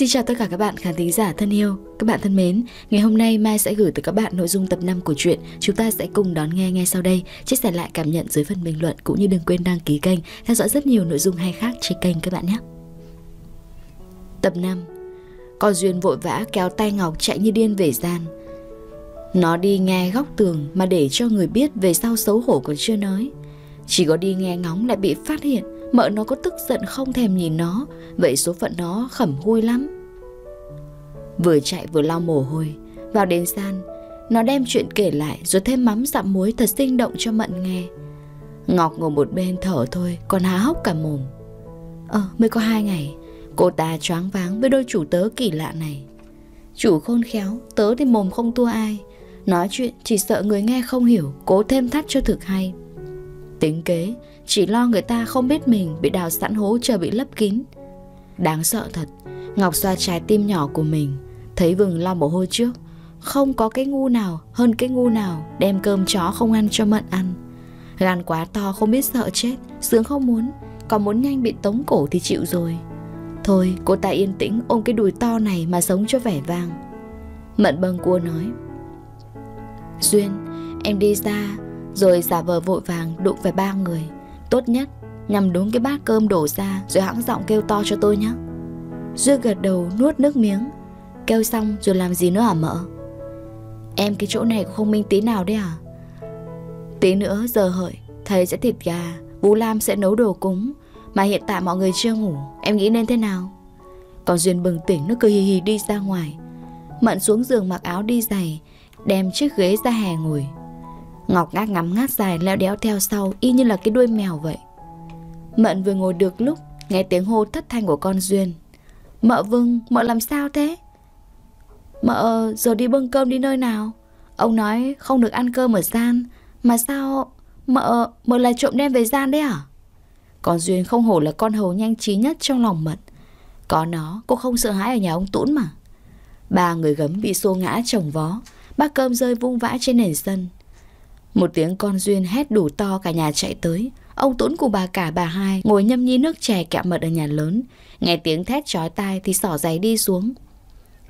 Xin chào tất cả các bạn khán thính giả thân yêu. Các bạn thân mến, ngày hôm nay Mai sẽ gửi tới các bạn nội dung tập 5 của truyện. Chúng ta sẽ cùng đón nghe ngay sau đây, chia sẻ lại cảm nhận dưới phần bình luận cũng như đừng quên đăng ký kênh, theo dõi rất nhiều nội dung hay khác trên kênh các bạn nhé. Tập 5 cò Duyên vội vã kéo tay Ngọc chạy như điên về gian. Nó đi nghe góc tường mà để cho người biết về sau xấu hổ còn chưa nói. Chỉ có đi nghe ngóng lại bị phát hiện – Mợ nó có tức giận không thèm nhìn nó Vậy số phận nó khẩm hôi lắm Vừa chạy vừa lau mồ hôi Vào đến gian Nó đem chuyện kể lại rồi thêm mắm dặm muối thật sinh động cho Mận nghe Ngọc ngồi một bên thở thôi Còn há hốc cả mồm Ờ mới có hai ngày Cô ta choáng váng với đôi chủ tớ kỳ lạ này Chủ khôn khéo Tớ thì mồm không tua ai Nói chuyện chỉ sợ người nghe không hiểu Cố thêm thắt cho thực hay Tính kế chỉ lo người ta không biết mình bị đào sẵn hố chờ bị lấp kín Đáng sợ thật Ngọc xoa trái tim nhỏ của mình Thấy vừng lo mồ hôi trước Không có cái ngu nào hơn cái ngu nào Đem cơm chó không ăn cho mận ăn Gan quá to không biết sợ chết Sướng không muốn Còn muốn nhanh bị tống cổ thì chịu rồi Thôi cô ta yên tĩnh ôm cái đùi to này Mà sống cho vẻ vang Mận bâng cua nói Duyên em đi ra Rồi giả vờ vội vàng đụng phải ba người Tốt nhất nhằm đúng cái bát cơm đổ ra rồi hãng giọng kêu to cho tôi nhé. Duy gật đầu nuốt nước miếng, kêu xong rồi làm gì nữa hả mợ? Em cái chỗ này cũng không minh tí nào đấy à? Tí nữa giờ hợi, thầy sẽ thịt gà, Vũ Lam sẽ nấu đồ cúng, mà hiện tại mọi người chưa ngủ, em nghĩ nên thế nào? Còn Duyên bừng tỉnh nó cười hì hì đi ra ngoài. Mận xuống giường mặc áo đi giày, đem chiếc ghế ra hè ngồi, Ngọc ngác ngắm ngác dài leo đéo theo sau Y như là cái đuôi mèo vậy Mận vừa ngồi được lúc Nghe tiếng hô thất thanh của con Duyên Mợ vưng, mợ làm sao thế? Mợ giờ đi bưng cơm đi nơi nào? Ông nói không được ăn cơm ở gian Mà sao mợ, mợ lại trộm đem về gian đấy à? Con Duyên không hổ là con hầu nhanh trí nhất trong lòng mận Có nó, cô không sợ hãi ở nhà ông Tũn mà Ba người gấm bị xô ngã chồng vó Bát cơm rơi vung vãi trên nền sân một tiếng con duyên hét đủ to cả nhà chạy tới. Ông Tuấn cùng bà cả bà hai ngồi nhâm nhi nước chè kẹo mật ở nhà lớn. Nghe tiếng thét chói tai thì sỏ giày đi xuống.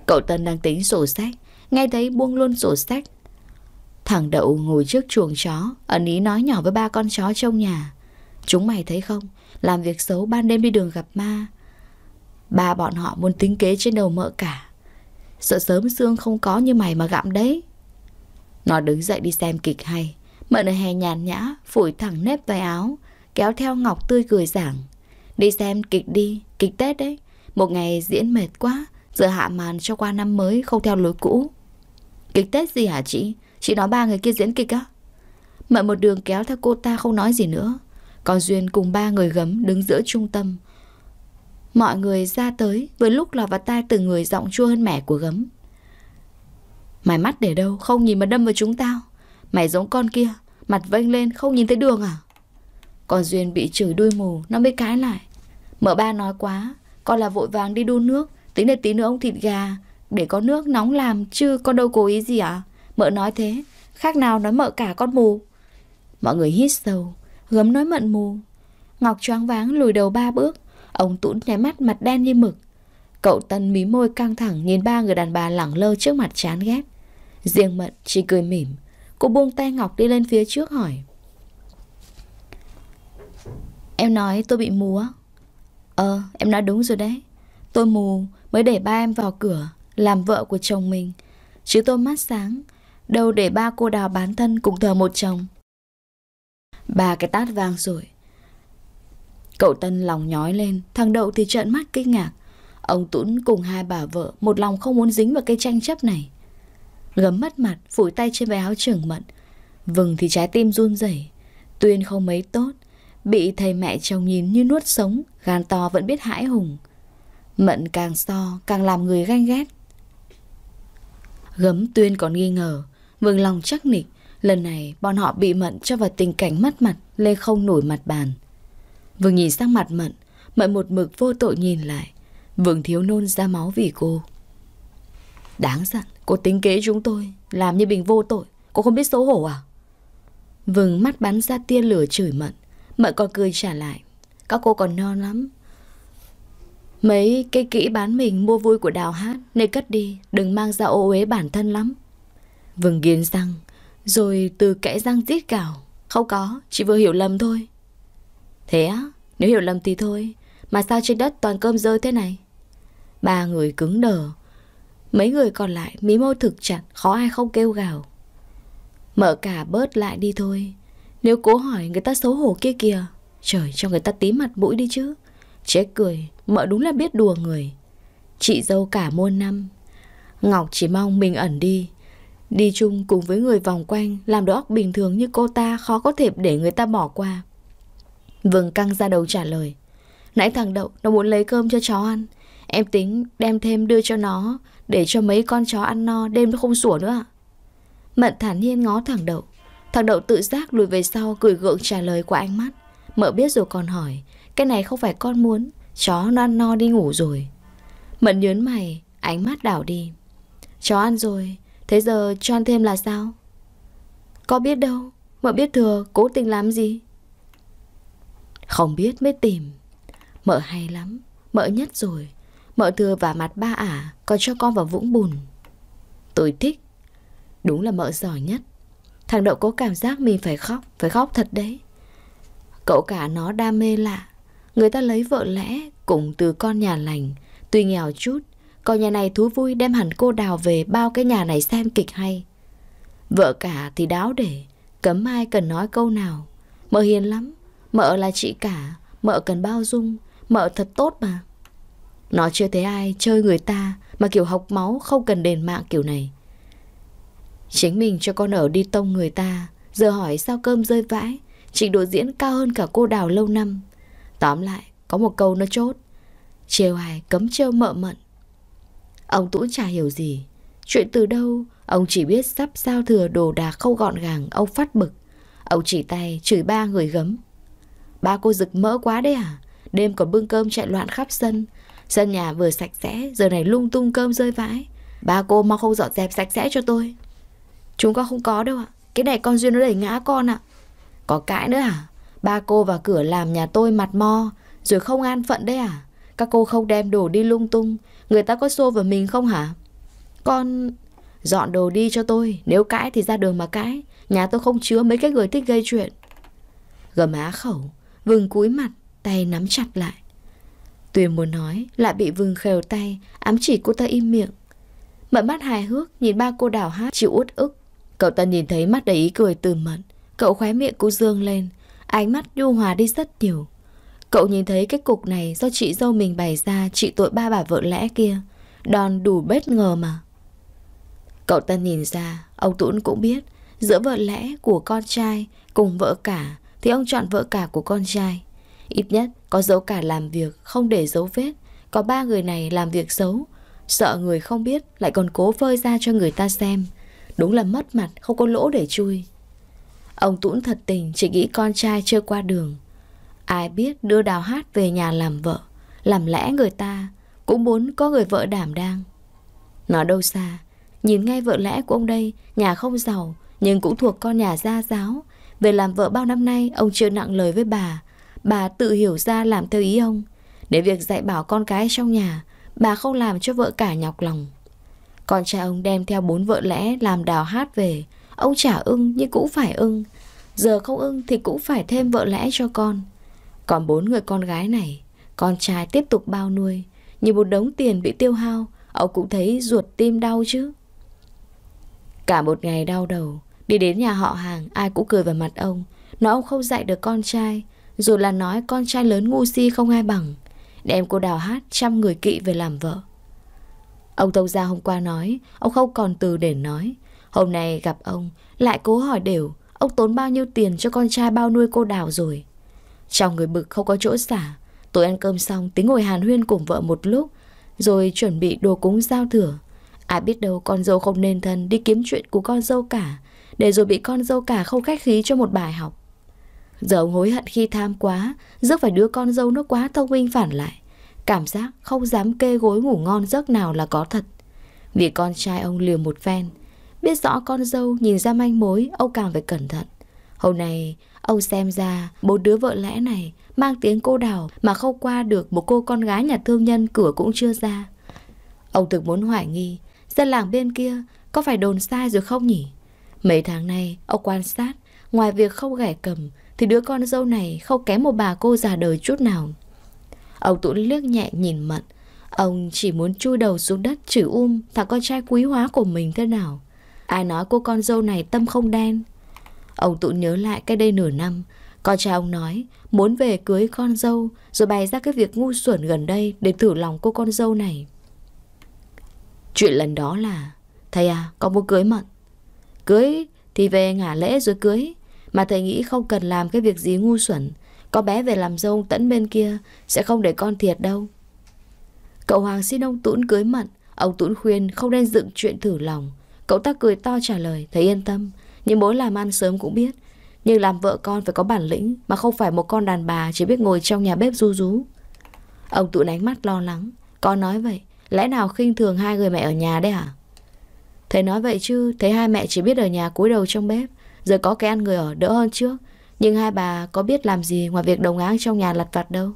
Cậu Tân đang tính sổ sách, nghe thấy buông luôn sổ sách. Thằng Đậu ngồi trước chuồng chó, ẩn ý nói nhỏ với ba con chó trong nhà. Chúng mày thấy không, làm việc xấu ban đêm đi đường gặp ma. Ba bọn họ muốn tính kế trên đầu mợ cả. Sợ sớm xương không có như mày mà gặm đấy. Nó đứng dậy đi xem kịch hay. Mận ở hè nhàn nhã, phủi thẳng nếp tay áo, kéo theo Ngọc tươi cười giảng. Đi xem kịch đi, kịch Tết đấy. Một ngày diễn mệt quá, giờ hạ màn cho qua năm mới không theo lối cũ. Kịch Tết gì hả chị? Chị nói ba người kia diễn kịch á? Mận một đường kéo theo cô ta không nói gì nữa. Còn Duyên cùng ba người gấm đứng giữa trung tâm. Mọi người ra tới, vừa lúc lọt vào tai từng người giọng chua hơn mẹ của gấm. Mày mắt để đâu Không nhìn mà đâm vào chúng tao Mày giống con kia Mặt vênh lên không nhìn thấy đường à Con Duyên bị chửi đuôi mù Nó mới cãi lại Mợ ba nói quá Con là vội vàng đi đun nước Tính để tí nữa ông thịt gà Để có nước nóng làm Chứ con đâu cố ý gì à? Mợ nói thế Khác nào nói mợ cả con mù Mọi người hít sâu Gấm nói mận mù Ngọc choáng váng lùi đầu ba bước Ông Tũn nháy mắt mặt đen như mực Cậu Tân mí môi căng thẳng nhìn ba người đàn bà lẳng lơ trước mặt chán ghét. Riêng Mận chỉ cười mỉm. Cô buông tay Ngọc đi lên phía trước hỏi. Em nói tôi bị mù á? Ờ, em nói đúng rồi đấy. Tôi mù mới để ba em vào cửa, làm vợ của chồng mình. Chứ tôi mắt sáng, đâu để ba cô đào bán thân cùng thờ một chồng. bà cái tát vang rồi. Cậu Tân lòng nhói lên, thằng Đậu thì trợn mắt kinh ngạc. Ông Tuấn cùng hai bà vợ một lòng không muốn dính vào cái tranh chấp này. Gấm mất mặt, phủi tay trên váy áo trưởng mận. Vừng thì trái tim run rẩy. Tuyên không mấy tốt, bị thầy mẹ chồng nhìn như nuốt sống, gan to vẫn biết hãi hùng. Mận càng so, càng làm người ganh ghét. Gấm Tuyên còn nghi ngờ, Vừng lòng chắc nịch. Lần này bọn họ bị Mận cho vào tình cảnh mất mặt, lên không nổi mặt bàn. Vừng nhìn sang mặt Mận, Mận một mực vô tội nhìn lại. Vương Thiếu nôn ra máu vì cô. Đáng giận, cô tính kế chúng tôi, làm như bình vô tội. Cô không biết xấu hổ à? Vừng mắt bắn ra tia lửa chửi mận. Mận còn cười trả lại. Các cô còn non lắm. Mấy cây kỹ bán mình mua vui của đào hát nên cất đi, đừng mang ra ô uế bản thân lắm. Vừng nghiến răng, rồi từ kẽ răng rít cào. Không có, chỉ vừa hiểu lầm thôi. Thế á, nếu hiểu lầm thì thôi, mà sao trên đất toàn cơm rơi thế này? Ba người cứng đờ Mấy người còn lại mí môi thực chặt Khó ai không kêu gào Mở cả bớt lại đi thôi Nếu cố hỏi người ta xấu hổ kia kìa Trời cho người ta tí mặt mũi đi chứ Chết cười Mợ đúng là biết đùa người Chị dâu cả muôn năm Ngọc chỉ mong mình ẩn đi Đi chung cùng với người vòng quanh Làm đó bình thường như cô ta Khó có thể để người ta bỏ qua Vừng căng ra đầu trả lời Nãy thằng Đậu nó muốn lấy cơm cho cháu ăn Em tính đem thêm đưa cho nó Để cho mấy con chó ăn no đêm nó không sủa nữa ạ Mận thản nhiên ngó thẳng đậu Thằng đậu tự giác lùi về sau Cười gượng trả lời qua ánh mắt Mợ biết rồi còn hỏi Cái này không phải con muốn Chó nó ăn no đi ngủ rồi Mận nhớn mày Ánh mắt đảo đi Chó ăn rồi Thế giờ cho ăn thêm là sao Có biết đâu Mợ biết thừa cố tình làm gì Không biết mới tìm Mợ hay lắm Mợ nhất rồi Mợ thừa và mặt ba ả Còn cho con vào vũng bùn Tôi thích Đúng là mợ giỏi nhất Thằng Đậu có cảm giác mình phải khóc Phải khóc thật đấy Cậu cả nó đam mê lạ Người ta lấy vợ lẽ Cùng từ con nhà lành Tuy nghèo chút Còn nhà này thú vui đem hẳn cô đào về Bao cái nhà này xem kịch hay Vợ cả thì đáo để Cấm ai cần nói câu nào Mợ hiền lắm Mợ là chị cả Mợ cần bao dung Mợ thật tốt mà nó chưa thấy ai chơi người ta mà kiểu học máu không cần đền mạng kiểu này. Chính mình cho con ở đi tông người ta, giờ hỏi sao cơm rơi vãi, trình độ diễn cao hơn cả cô đào lâu năm. Tóm lại, có một câu nó chốt. Trêu ai cấm trêu mợ mận. Ông Tú chả hiểu gì. Chuyện từ đâu, ông chỉ biết sắp giao thừa đồ đạc không gọn gàng, ông phát bực. Ông chỉ tay, chửi ba người gấm. Ba cô rực mỡ quá đấy à? Đêm còn bưng cơm chạy loạn khắp sân, Sân nhà vừa sạch sẽ, giờ này lung tung cơm rơi vãi. Ba cô mau không dọn dẹp sạch sẽ cho tôi. Chúng con không có đâu ạ. Cái này con Duyên nó đẩy ngã con ạ. Có cãi nữa à? Ba cô vào cửa làm nhà tôi mặt mo, rồi không an phận đấy à? Các cô không đem đồ đi lung tung, người ta có xô vào mình không hả? Con... Dọn đồ đi cho tôi, nếu cãi thì ra đường mà cãi. Nhà tôi không chứa mấy cái người thích gây chuyện. Gầm á khẩu, vừng cúi mặt, tay nắm chặt lại. Tuyền muốn nói, lại bị Vương khều tay, ám chỉ cô ta im miệng. Mận mắt hài hước, nhìn ba cô đào hát, chịu út ức. Cậu ta nhìn thấy mắt đầy ý cười từ mận. Cậu khóe miệng cô dương lên, ánh mắt nhu hòa đi rất nhiều. Cậu nhìn thấy cái cục này do chị dâu mình bày ra chị tội ba bà vợ lẽ kia. Đòn đủ bất ngờ mà. Cậu ta nhìn ra, ông Tuấn cũng biết, giữa vợ lẽ của con trai cùng vợ cả thì ông chọn vợ cả của con trai. Ít nhất có dấu cả làm việc không để dấu vết Có ba người này làm việc xấu Sợ người không biết lại còn cố phơi ra cho người ta xem Đúng là mất mặt không có lỗ để chui Ông Tũng thật tình chỉ nghĩ con trai chưa qua đường Ai biết đưa đào hát về nhà làm vợ Làm lẽ người ta Cũng muốn có người vợ đảm đang Nó đâu xa Nhìn ngay vợ lẽ của ông đây Nhà không giàu Nhưng cũng thuộc con nhà gia giáo Về làm vợ bao năm nay Ông chưa nặng lời với bà Bà tự hiểu ra làm theo ý ông Để việc dạy bảo con cái trong nhà Bà không làm cho vợ cả nhọc lòng Con trai ông đem theo bốn vợ lẽ Làm đào hát về Ông trả ưng nhưng cũng phải ưng Giờ không ưng thì cũng phải thêm vợ lẽ cho con Còn bốn người con gái này Con trai tiếp tục bao nuôi Như một đống tiền bị tiêu hao Ông cũng thấy ruột tim đau chứ Cả một ngày đau đầu Đi đến nhà họ hàng Ai cũng cười vào mặt ông Nói ông không dạy được con trai dù là nói con trai lớn ngu si không ai bằng Đem cô đào hát trăm người kỵ về làm vợ Ông Tông Gia hôm qua nói Ông không còn từ để nói Hôm nay gặp ông Lại cố hỏi đều Ông tốn bao nhiêu tiền cho con trai bao nuôi cô đào rồi Trong người bực không có chỗ xả Tối ăn cơm xong tính ngồi hàn huyên cùng vợ một lúc Rồi chuẩn bị đồ cúng giao thừa Ai biết đâu con dâu không nên thân Đi kiếm chuyện của con dâu cả Để rồi bị con dâu cả không khách khí cho một bài học Giờ ông hối hận khi tham quá, giấc phải đứa con dâu nó quá thông minh phản lại. Cảm giác không dám kê gối ngủ ngon giấc nào là có thật. Vì con trai ông liều một phen, biết rõ con dâu nhìn ra manh mối, ông càng phải cẩn thận. Hôm nay, ông xem ra bốn đứa vợ lẽ này mang tiếng cô đào mà không qua được một cô con gái nhà thương nhân cửa cũng chưa ra. Ông thực muốn hoài nghi, dân làng bên kia có phải đồn sai rồi không nhỉ? Mấy tháng nay, ông quan sát, ngoài việc không ghẻ cầm, thì đứa con dâu này không kém một bà cô già đời chút nào. Ông Tũng liếc nhẹ nhìn Mận. Ông chỉ muốn chui đầu xuống đất chửi um thằng con trai quý hóa của mình thế nào. Ai nói cô con dâu này tâm không đen? Ông Tũng nhớ lại cái đây nửa năm. Con trai ông nói muốn về cưới con dâu rồi bày ra cái việc ngu xuẩn gần đây để thử lòng cô con dâu này. Chuyện lần đó là Thầy à, con muốn cưới Mận. Cưới thì về ngả lễ rồi cưới. Mà thầy nghĩ không cần làm cái việc gì ngu xuẩn Có bé về làm dâu tẫn bên kia Sẽ không để con thiệt đâu Cậu Hoàng xin ông Tũn cưới mận Ông Tũn khuyên không nên dựng chuyện thử lòng Cậu ta cười to trả lời Thầy yên tâm Nhưng bố làm ăn sớm cũng biết Nhưng làm vợ con phải có bản lĩnh Mà không phải một con đàn bà chỉ biết ngồi trong nhà bếp ru rú Ông Tũn ánh mắt lo lắng Con nói vậy Lẽ nào khinh thường hai người mẹ ở nhà đấy hả Thầy nói vậy chứ Thấy hai mẹ chỉ biết ở nhà cúi đầu trong bếp Giờ có cái ăn người ở đỡ hơn trước Nhưng hai bà có biết làm gì ngoài việc đồng áng trong nhà lặt vặt đâu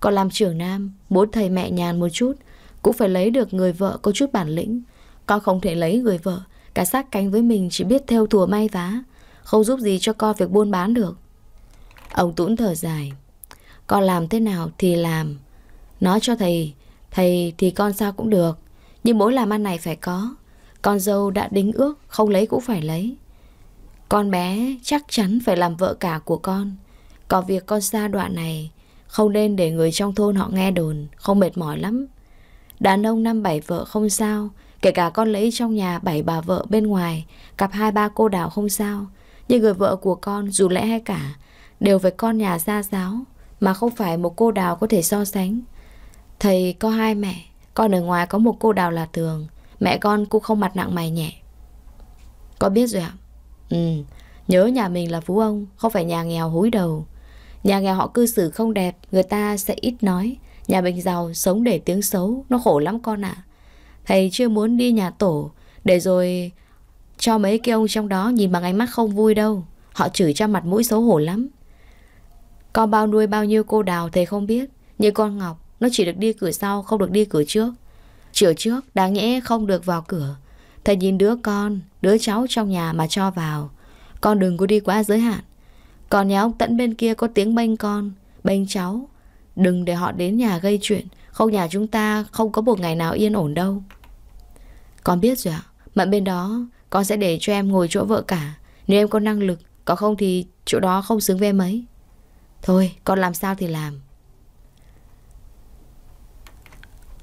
Còn làm trưởng nam bố thầy mẹ nhàn một chút Cũng phải lấy được người vợ có chút bản lĩnh Con không thể lấy người vợ Cả sát cánh với mình chỉ biết theo thùa may vá Không giúp gì cho con việc buôn bán được Ông Tũng thở dài Con làm thế nào thì làm Nói cho thầy Thầy thì con sao cũng được Nhưng mỗi làm ăn này phải có Con dâu đã đính ước Không lấy cũng phải lấy con bé chắc chắn phải làm vợ cả của con. có việc con xa đoạn này, không nên để người trong thôn họ nghe đồn, không mệt mỏi lắm. Đàn ông năm bảy vợ không sao, kể cả con lấy trong nhà bảy bà vợ bên ngoài, cặp hai ba cô đào không sao. Nhưng người vợ của con dù lẽ hay cả, đều phải con nhà gia giáo, mà không phải một cô đào có thể so sánh. Thầy có hai mẹ, con ở ngoài có một cô đào là thường, mẹ con cũng không mặt nặng mày nhẹ. Con biết rồi ạ. Ừ, nhớ nhà mình là phú ông, không phải nhà nghèo húi đầu. Nhà nghèo họ cư xử không đẹp, người ta sẽ ít nói. Nhà mình giàu, sống để tiếng xấu, nó khổ lắm con ạ. À. Thầy chưa muốn đi nhà tổ, để rồi cho mấy cái ông trong đó nhìn bằng ánh mắt không vui đâu. Họ chửi cho mặt mũi xấu hổ lắm. Con bao nuôi bao nhiêu cô đào thầy không biết, như con Ngọc, nó chỉ được đi cửa sau, không được đi cửa trước. Chiều trước, đáng nhẽ không được vào cửa. Thầy nhìn đứa con, đứa cháu trong nhà mà cho vào. Con đừng có đi quá giới hạn. Còn nhà ông Tẫn bên kia có tiếng bênh con, bênh cháu. Đừng để họ đến nhà gây chuyện, không nhà chúng ta không có một ngày nào yên ổn đâu. Con biết rồi ạ, mận bên đó con sẽ để cho em ngồi chỗ vợ cả. Nếu em có năng lực, có không thì chỗ đó không xứng với em ấy. Thôi, con làm sao thì làm.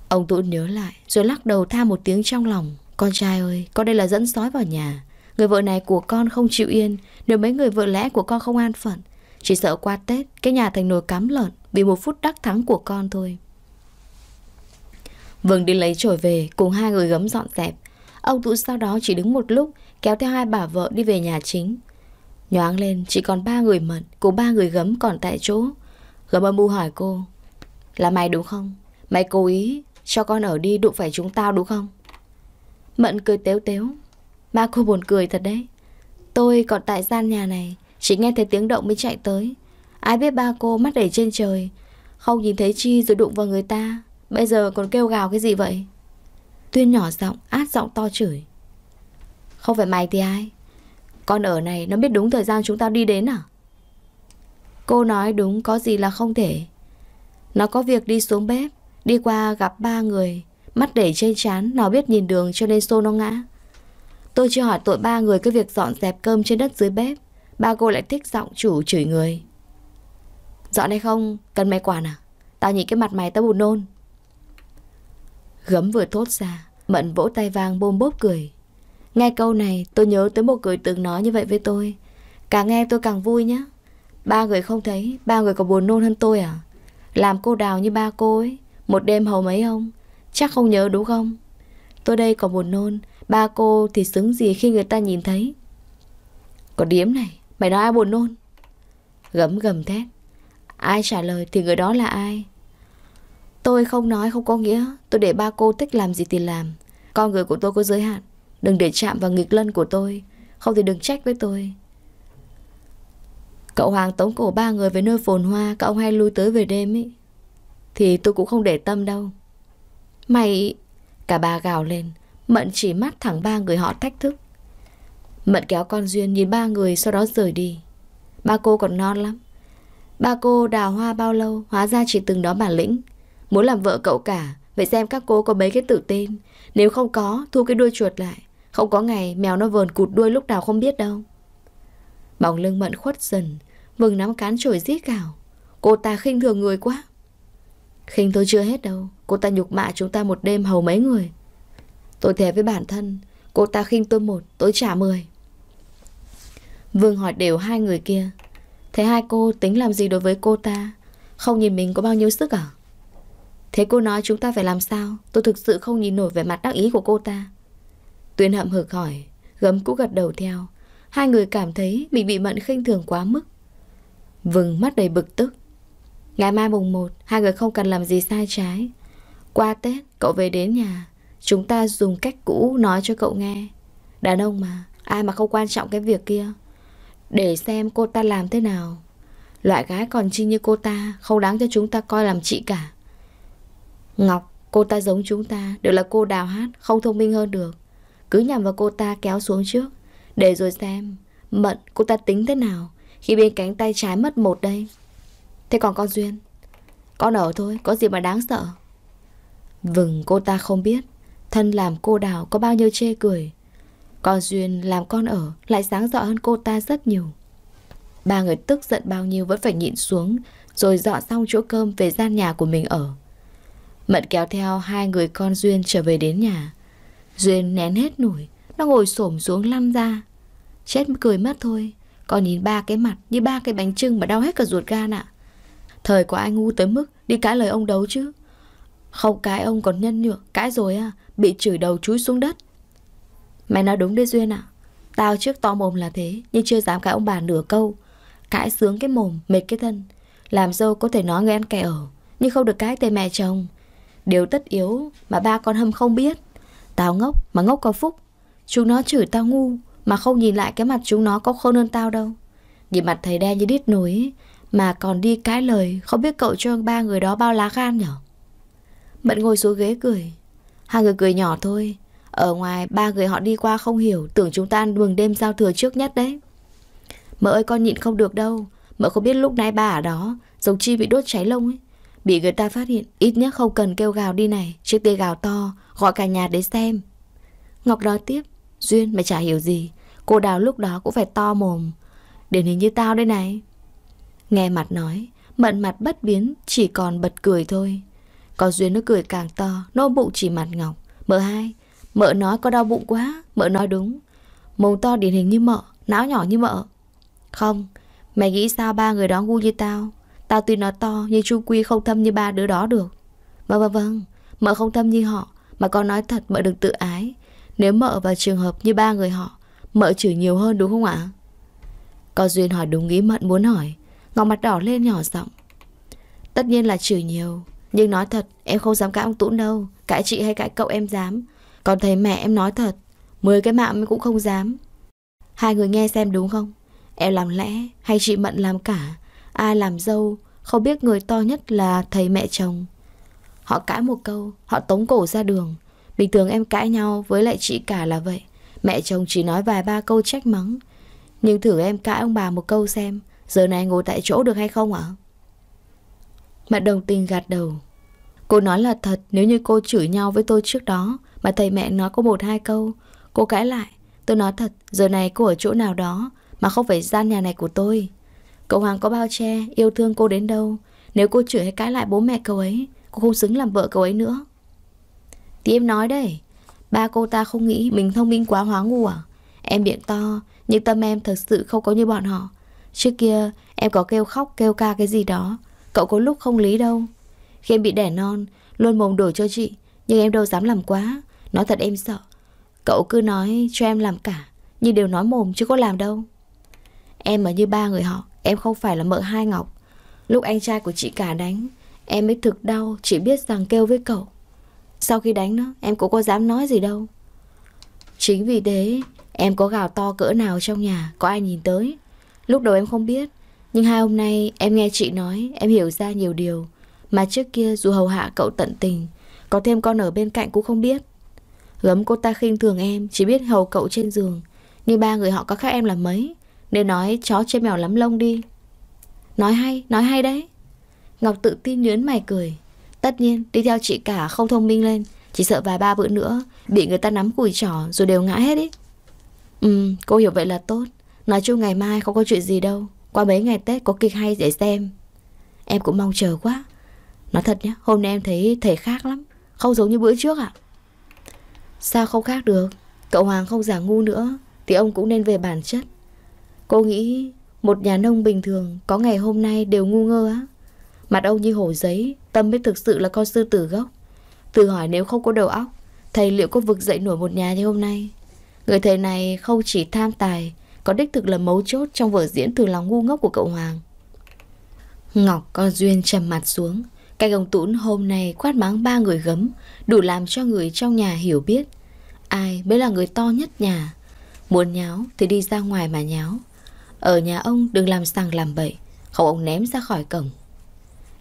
Ông Tụ nhớ lại rồi lắc đầu tha một tiếng trong lòng. Con trai ơi, con đây là dẫn sói vào nhà. Người vợ này của con không chịu yên, nếu mấy người vợ lẽ của con không an phận. Chỉ sợ qua Tết, cái nhà thành nồi cắm lợn vì một phút đắc thắng của con thôi. Vâng đi lấy trổi về, cùng hai người gấm dọn dẹp. Ông Thụ sau đó chỉ đứng một lúc, kéo theo hai bà vợ đi về nhà chính. Nhoáng lên, chỉ còn ba người mận, cùng ba người gấm còn tại chỗ. Gấm âm u hỏi cô, là mày đúng không? Mày cố ý cho con ở đi đụng phải chúng tao đúng không? Mận cười tếu tếu Ba cô buồn cười thật đấy Tôi còn tại gian nhà này Chỉ nghe thấy tiếng động mới chạy tới Ai biết ba cô mắt đẩy trên trời Không nhìn thấy chi rồi đụng vào người ta Bây giờ còn kêu gào cái gì vậy Tuyên nhỏ giọng át giọng to chửi Không phải mày thì ai Con ở này nó biết đúng thời gian chúng ta đi đến à Cô nói đúng có gì là không thể Nó có việc đi xuống bếp Đi qua gặp ba người Mắt để trên chán, nó biết nhìn đường cho nên xô nó ngã. Tôi chưa hỏi tội ba người cái việc dọn dẹp cơm trên đất dưới bếp. Ba cô lại thích giọng chủ chửi người. Dọn hay không? Cần máy quản à? Tao nhìn cái mặt mày tao buồn nôn. Gấm vừa thốt ra, Mận vỗ tay vàng bôm bốp cười. Nghe câu này, tôi nhớ tới một người từng nói như vậy với tôi. Càng nghe tôi càng vui nhé. Ba người không thấy, ba người còn buồn nôn hơn tôi à? Làm cô đào như ba cô ấy, một đêm hầu mấy ông, Chắc không nhớ đúng không? Tôi đây còn buồn nôn, ba cô thì xứng gì khi người ta nhìn thấy. Còn điếm này, mày nói ai buồn nôn? Gấm gầm thét. Ai trả lời thì người đó là ai? Tôi không nói không có nghĩa, tôi để ba cô thích làm gì thì làm. Con người của tôi có giới hạn, đừng để chạm vào nghịch lân của tôi, không thì đừng trách với tôi. Cậu Hoàng tống cổ ba người về nơi phồn hoa Cậu hay lui tới về đêm ấy Thì tôi cũng không để tâm đâu Mày... Cả ba gào lên. Mận chỉ mắt thẳng ba người họ thách thức. Mận kéo con Duyên nhìn ba người sau đó rời đi. Ba cô còn non lắm. Ba cô đào hoa bao lâu, hóa ra chỉ từng đó bản lĩnh. Muốn làm vợ cậu cả, vậy xem các cô có mấy cái tự tin. Nếu không có, thu cái đuôi chuột lại. Không có ngày mèo nó vờn cụt đuôi lúc nào không biết đâu. Bóng lưng mận khuất dần, vừng nắm cán chổi rít gào. Cô ta khinh thường người quá. Khinh tôi chưa hết đâu Cô ta nhục mạ chúng ta một đêm hầu mấy người Tôi thề với bản thân Cô ta khinh tôi một, tôi trả mười Vương hỏi đều hai người kia Thế hai cô tính làm gì đối với cô ta Không nhìn mình có bao nhiêu sức à Thế cô nói chúng ta phải làm sao Tôi thực sự không nhìn nổi vẻ mặt đắc ý của cô ta Tuyên hậm hực hỏi Gấm cũng gật đầu theo Hai người cảm thấy mình bị mận khinh thường quá mức Vừng mắt đầy bực tức Ngày mai mùng 1 Hai người không cần làm gì sai trái Qua Tết cậu về đến nhà Chúng ta dùng cách cũ nói cho cậu nghe Đàn ông mà Ai mà không quan trọng cái việc kia Để xem cô ta làm thế nào Loại gái còn chi như cô ta Không đáng cho chúng ta coi làm chị cả Ngọc Cô ta giống chúng ta Đều là cô đào hát Không thông minh hơn được Cứ nhằm vào cô ta kéo xuống trước Để rồi xem Mận cô ta tính thế nào Khi bên cánh tay trái mất một đây Thế còn con Duyên Con ở thôi có gì mà đáng sợ Vừng cô ta không biết Thân làm cô đào có bao nhiêu chê cười Con Duyên làm con ở Lại sáng rõ hơn cô ta rất nhiều Ba người tức giận bao nhiêu Vẫn phải nhịn xuống Rồi dọn xong chỗ cơm về gian nhà của mình ở Mận kéo theo hai người con Duyên trở về đến nhà Duyên nén hết nổi Nó ngồi xổm xuống lăn ra Chết cười mất thôi Còn nhìn ba cái mặt như ba cái bánh trưng mà đau hết cả ruột gan ạ à. Thời của ai ngu tới mức đi cãi lời ông đấu chứ Không cãi ông còn nhân nhượng Cãi rồi à Bị chửi đầu chúi xuống đất Mày nói đúng đấy Duyên ạ à. Tao trước to mồm là thế Nhưng chưa dám cãi ông bà nửa câu Cãi sướng cái mồm mệt cái thân Làm dâu có thể nói người ăn kẻ ở Nhưng không được cãi tên mẹ chồng Điều tất yếu mà ba con hâm không biết Tao ngốc mà ngốc có phúc Chúng nó chửi tao ngu Mà không nhìn lại cái mặt chúng nó có khôn hơn tao đâu Nhìn mặt thầy đen như đít nổi mà còn đi cãi lời Không biết cậu cho ba người đó bao lá gan nhở Mận ngồi xuống ghế cười Hai người cười nhỏ thôi Ở ngoài ba người họ đi qua không hiểu Tưởng chúng ta ăn mừng đêm giao thừa trước nhất đấy Mợ ơi con nhịn không được đâu Mợ không biết lúc nãy ba ở đó Giống chi bị đốt cháy lông ấy Bị người ta phát hiện Ít nhất không cần kêu gào đi này Chiếc tê gào to Gọi cả nhà đến xem Ngọc nói tiếp Duyên mày chả hiểu gì Cô đào lúc đó cũng phải to mồm Điển hình như tao đây này Nghe mặt nói, mận mặt bất biến chỉ còn bật cười thôi. Có duyên nó cười càng to, nô bụng chỉ mặt ngọc. Mợ hai, mợ nói có đau bụng quá, mợ nói đúng. Mồm to điển hình như mợ, não nhỏ như mợ. Không, mày nghĩ sao ba người đó ngu như tao? Tao tuy nó to nhưng chu quy không thâm như ba đứa đó được. Vâng vâng vâng, mợ không thâm như họ, mà con nói thật mợ đừng tự ái. Nếu mợ vào trường hợp như ba người họ, mợ chửi nhiều hơn đúng không ạ? Có duyên hỏi đúng ý mận muốn hỏi, Ngọc mặt đỏ lên nhỏ giọng Tất nhiên là chửi nhiều Nhưng nói thật em không dám cãi ông Tũng đâu Cãi chị hay cãi cậu em dám Còn thấy mẹ em nói thật Mười cái mạng em cũng không dám Hai người nghe xem đúng không Em làm lẽ hay chị Mận làm cả Ai làm dâu Không biết người to nhất là thầy mẹ chồng Họ cãi một câu Họ tống cổ ra đường Bình thường em cãi nhau với lại chị cả là vậy Mẹ chồng chỉ nói vài ba câu trách mắng Nhưng thử em cãi ông bà một câu xem Giờ này ngồi tại chỗ được hay không ạ? À? Mẹ đồng tình gạt đầu Cô nói là thật Nếu như cô chửi nhau với tôi trước đó Mà thầy mẹ nói có một hai câu Cô cãi lại Tôi nói thật Giờ này cô ở chỗ nào đó Mà không phải gian nhà này của tôi Cậu Hoàng có bao che Yêu thương cô đến đâu Nếu cô chửi hay cãi lại bố mẹ cậu ấy Cô không xứng làm vợ cậu ấy nữa Thì em nói đây Ba cô ta không nghĩ mình thông minh quá hóa ngu à Em miệng to Nhưng tâm em thật sự không có như bọn họ Trước kia em có kêu khóc kêu ca cái gì đó Cậu có lúc không lý đâu Khi em bị đẻ non Luôn mồm đổ cho chị Nhưng em đâu dám làm quá Nói thật em sợ Cậu cứ nói cho em làm cả Nhưng đều nói mồm chứ có làm đâu Em ở như ba người họ Em không phải là mợ hai ngọc Lúc anh trai của chị cả đánh Em mới thực đau Chỉ biết rằng kêu với cậu Sau khi đánh nó Em cũng có dám nói gì đâu Chính vì thế Em có gào to cỡ nào trong nhà Có ai nhìn tới Lúc đầu em không biết, nhưng hai hôm nay em nghe chị nói, em hiểu ra nhiều điều. Mà trước kia dù hầu hạ cậu tận tình, có thêm con ở bên cạnh cũng không biết. Gấm cô ta khinh thường em, chỉ biết hầu cậu trên giường. Nhưng ba người họ có khác em là mấy, nên nói chó trên mèo lắm lông đi. Nói hay, nói hay đấy. Ngọc tự tin nhớn mày cười. Tất nhiên, đi theo chị cả không thông minh lên, chỉ sợ vài ba bữa nữa, bị người ta nắm cùi trỏ rồi đều ngã hết ý. Ừ, cô hiểu vậy là tốt. Nói chung ngày mai không có chuyện gì đâu Qua mấy ngày Tết có kịch hay để xem Em cũng mong chờ quá Nói thật nhé, hôm nay em thấy thầy khác lắm Không giống như bữa trước ạ à? Sao không khác được Cậu Hoàng không giả ngu nữa Thì ông cũng nên về bản chất Cô nghĩ một nhà nông bình thường Có ngày hôm nay đều ngu ngơ á Mặt ông như hổ giấy Tâm mới thực sự là con sư tử gốc Tự hỏi nếu không có đầu óc Thầy liệu có vực dậy nổi một nhà như hôm nay Người thầy này không chỉ tham tài có đích thực là mấu chốt trong vở diễn từ lòng ngu ngốc của cậu Hoàng. Ngọc con duyên trầm mặt xuống, cái ông tũn hôm nay quát mắng ba người gấm, đủ làm cho người trong nhà hiểu biết. Ai mới là người to nhất nhà. Muốn nháo thì đi ra ngoài mà nháo. Ở nhà ông đừng làm sàng làm bậy, không ông ném ra khỏi cổng.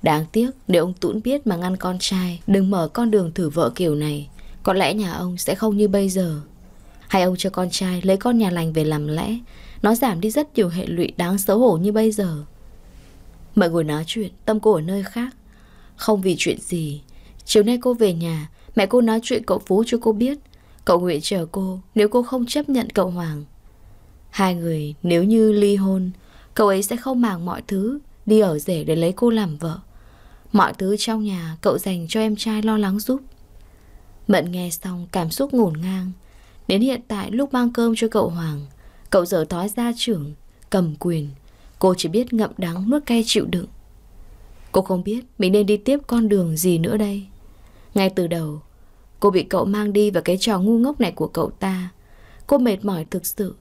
Đáng tiếc nếu ông tũn biết mà ngăn con trai đừng mở con đường thử vợ kiểu này, có lẽ nhà ông sẽ không như bây giờ. Hay ông cho con trai lấy con nhà lành về làm lẽ Nó giảm đi rất nhiều hệ lụy đáng xấu hổ như bây giờ Mọi người nói chuyện, tâm cô ở nơi khác Không vì chuyện gì Chiều nay cô về nhà Mẹ cô nói chuyện cậu Phú cho cô biết Cậu nguyện chờ cô nếu cô không chấp nhận cậu Hoàng Hai người nếu như ly hôn Cậu ấy sẽ không màng mọi thứ Đi ở rể để lấy cô làm vợ Mọi thứ trong nhà cậu dành cho em trai lo lắng giúp Mận nghe xong cảm xúc ngổn ngang Đến hiện tại lúc mang cơm cho cậu Hoàng, cậu dở thói gia trưởng, cầm quyền. Cô chỉ biết ngậm đắng nuốt cay chịu đựng. Cô không biết mình nên đi tiếp con đường gì nữa đây. Ngay từ đầu, cô bị cậu mang đi vào cái trò ngu ngốc này của cậu ta. Cô mệt mỏi thực sự.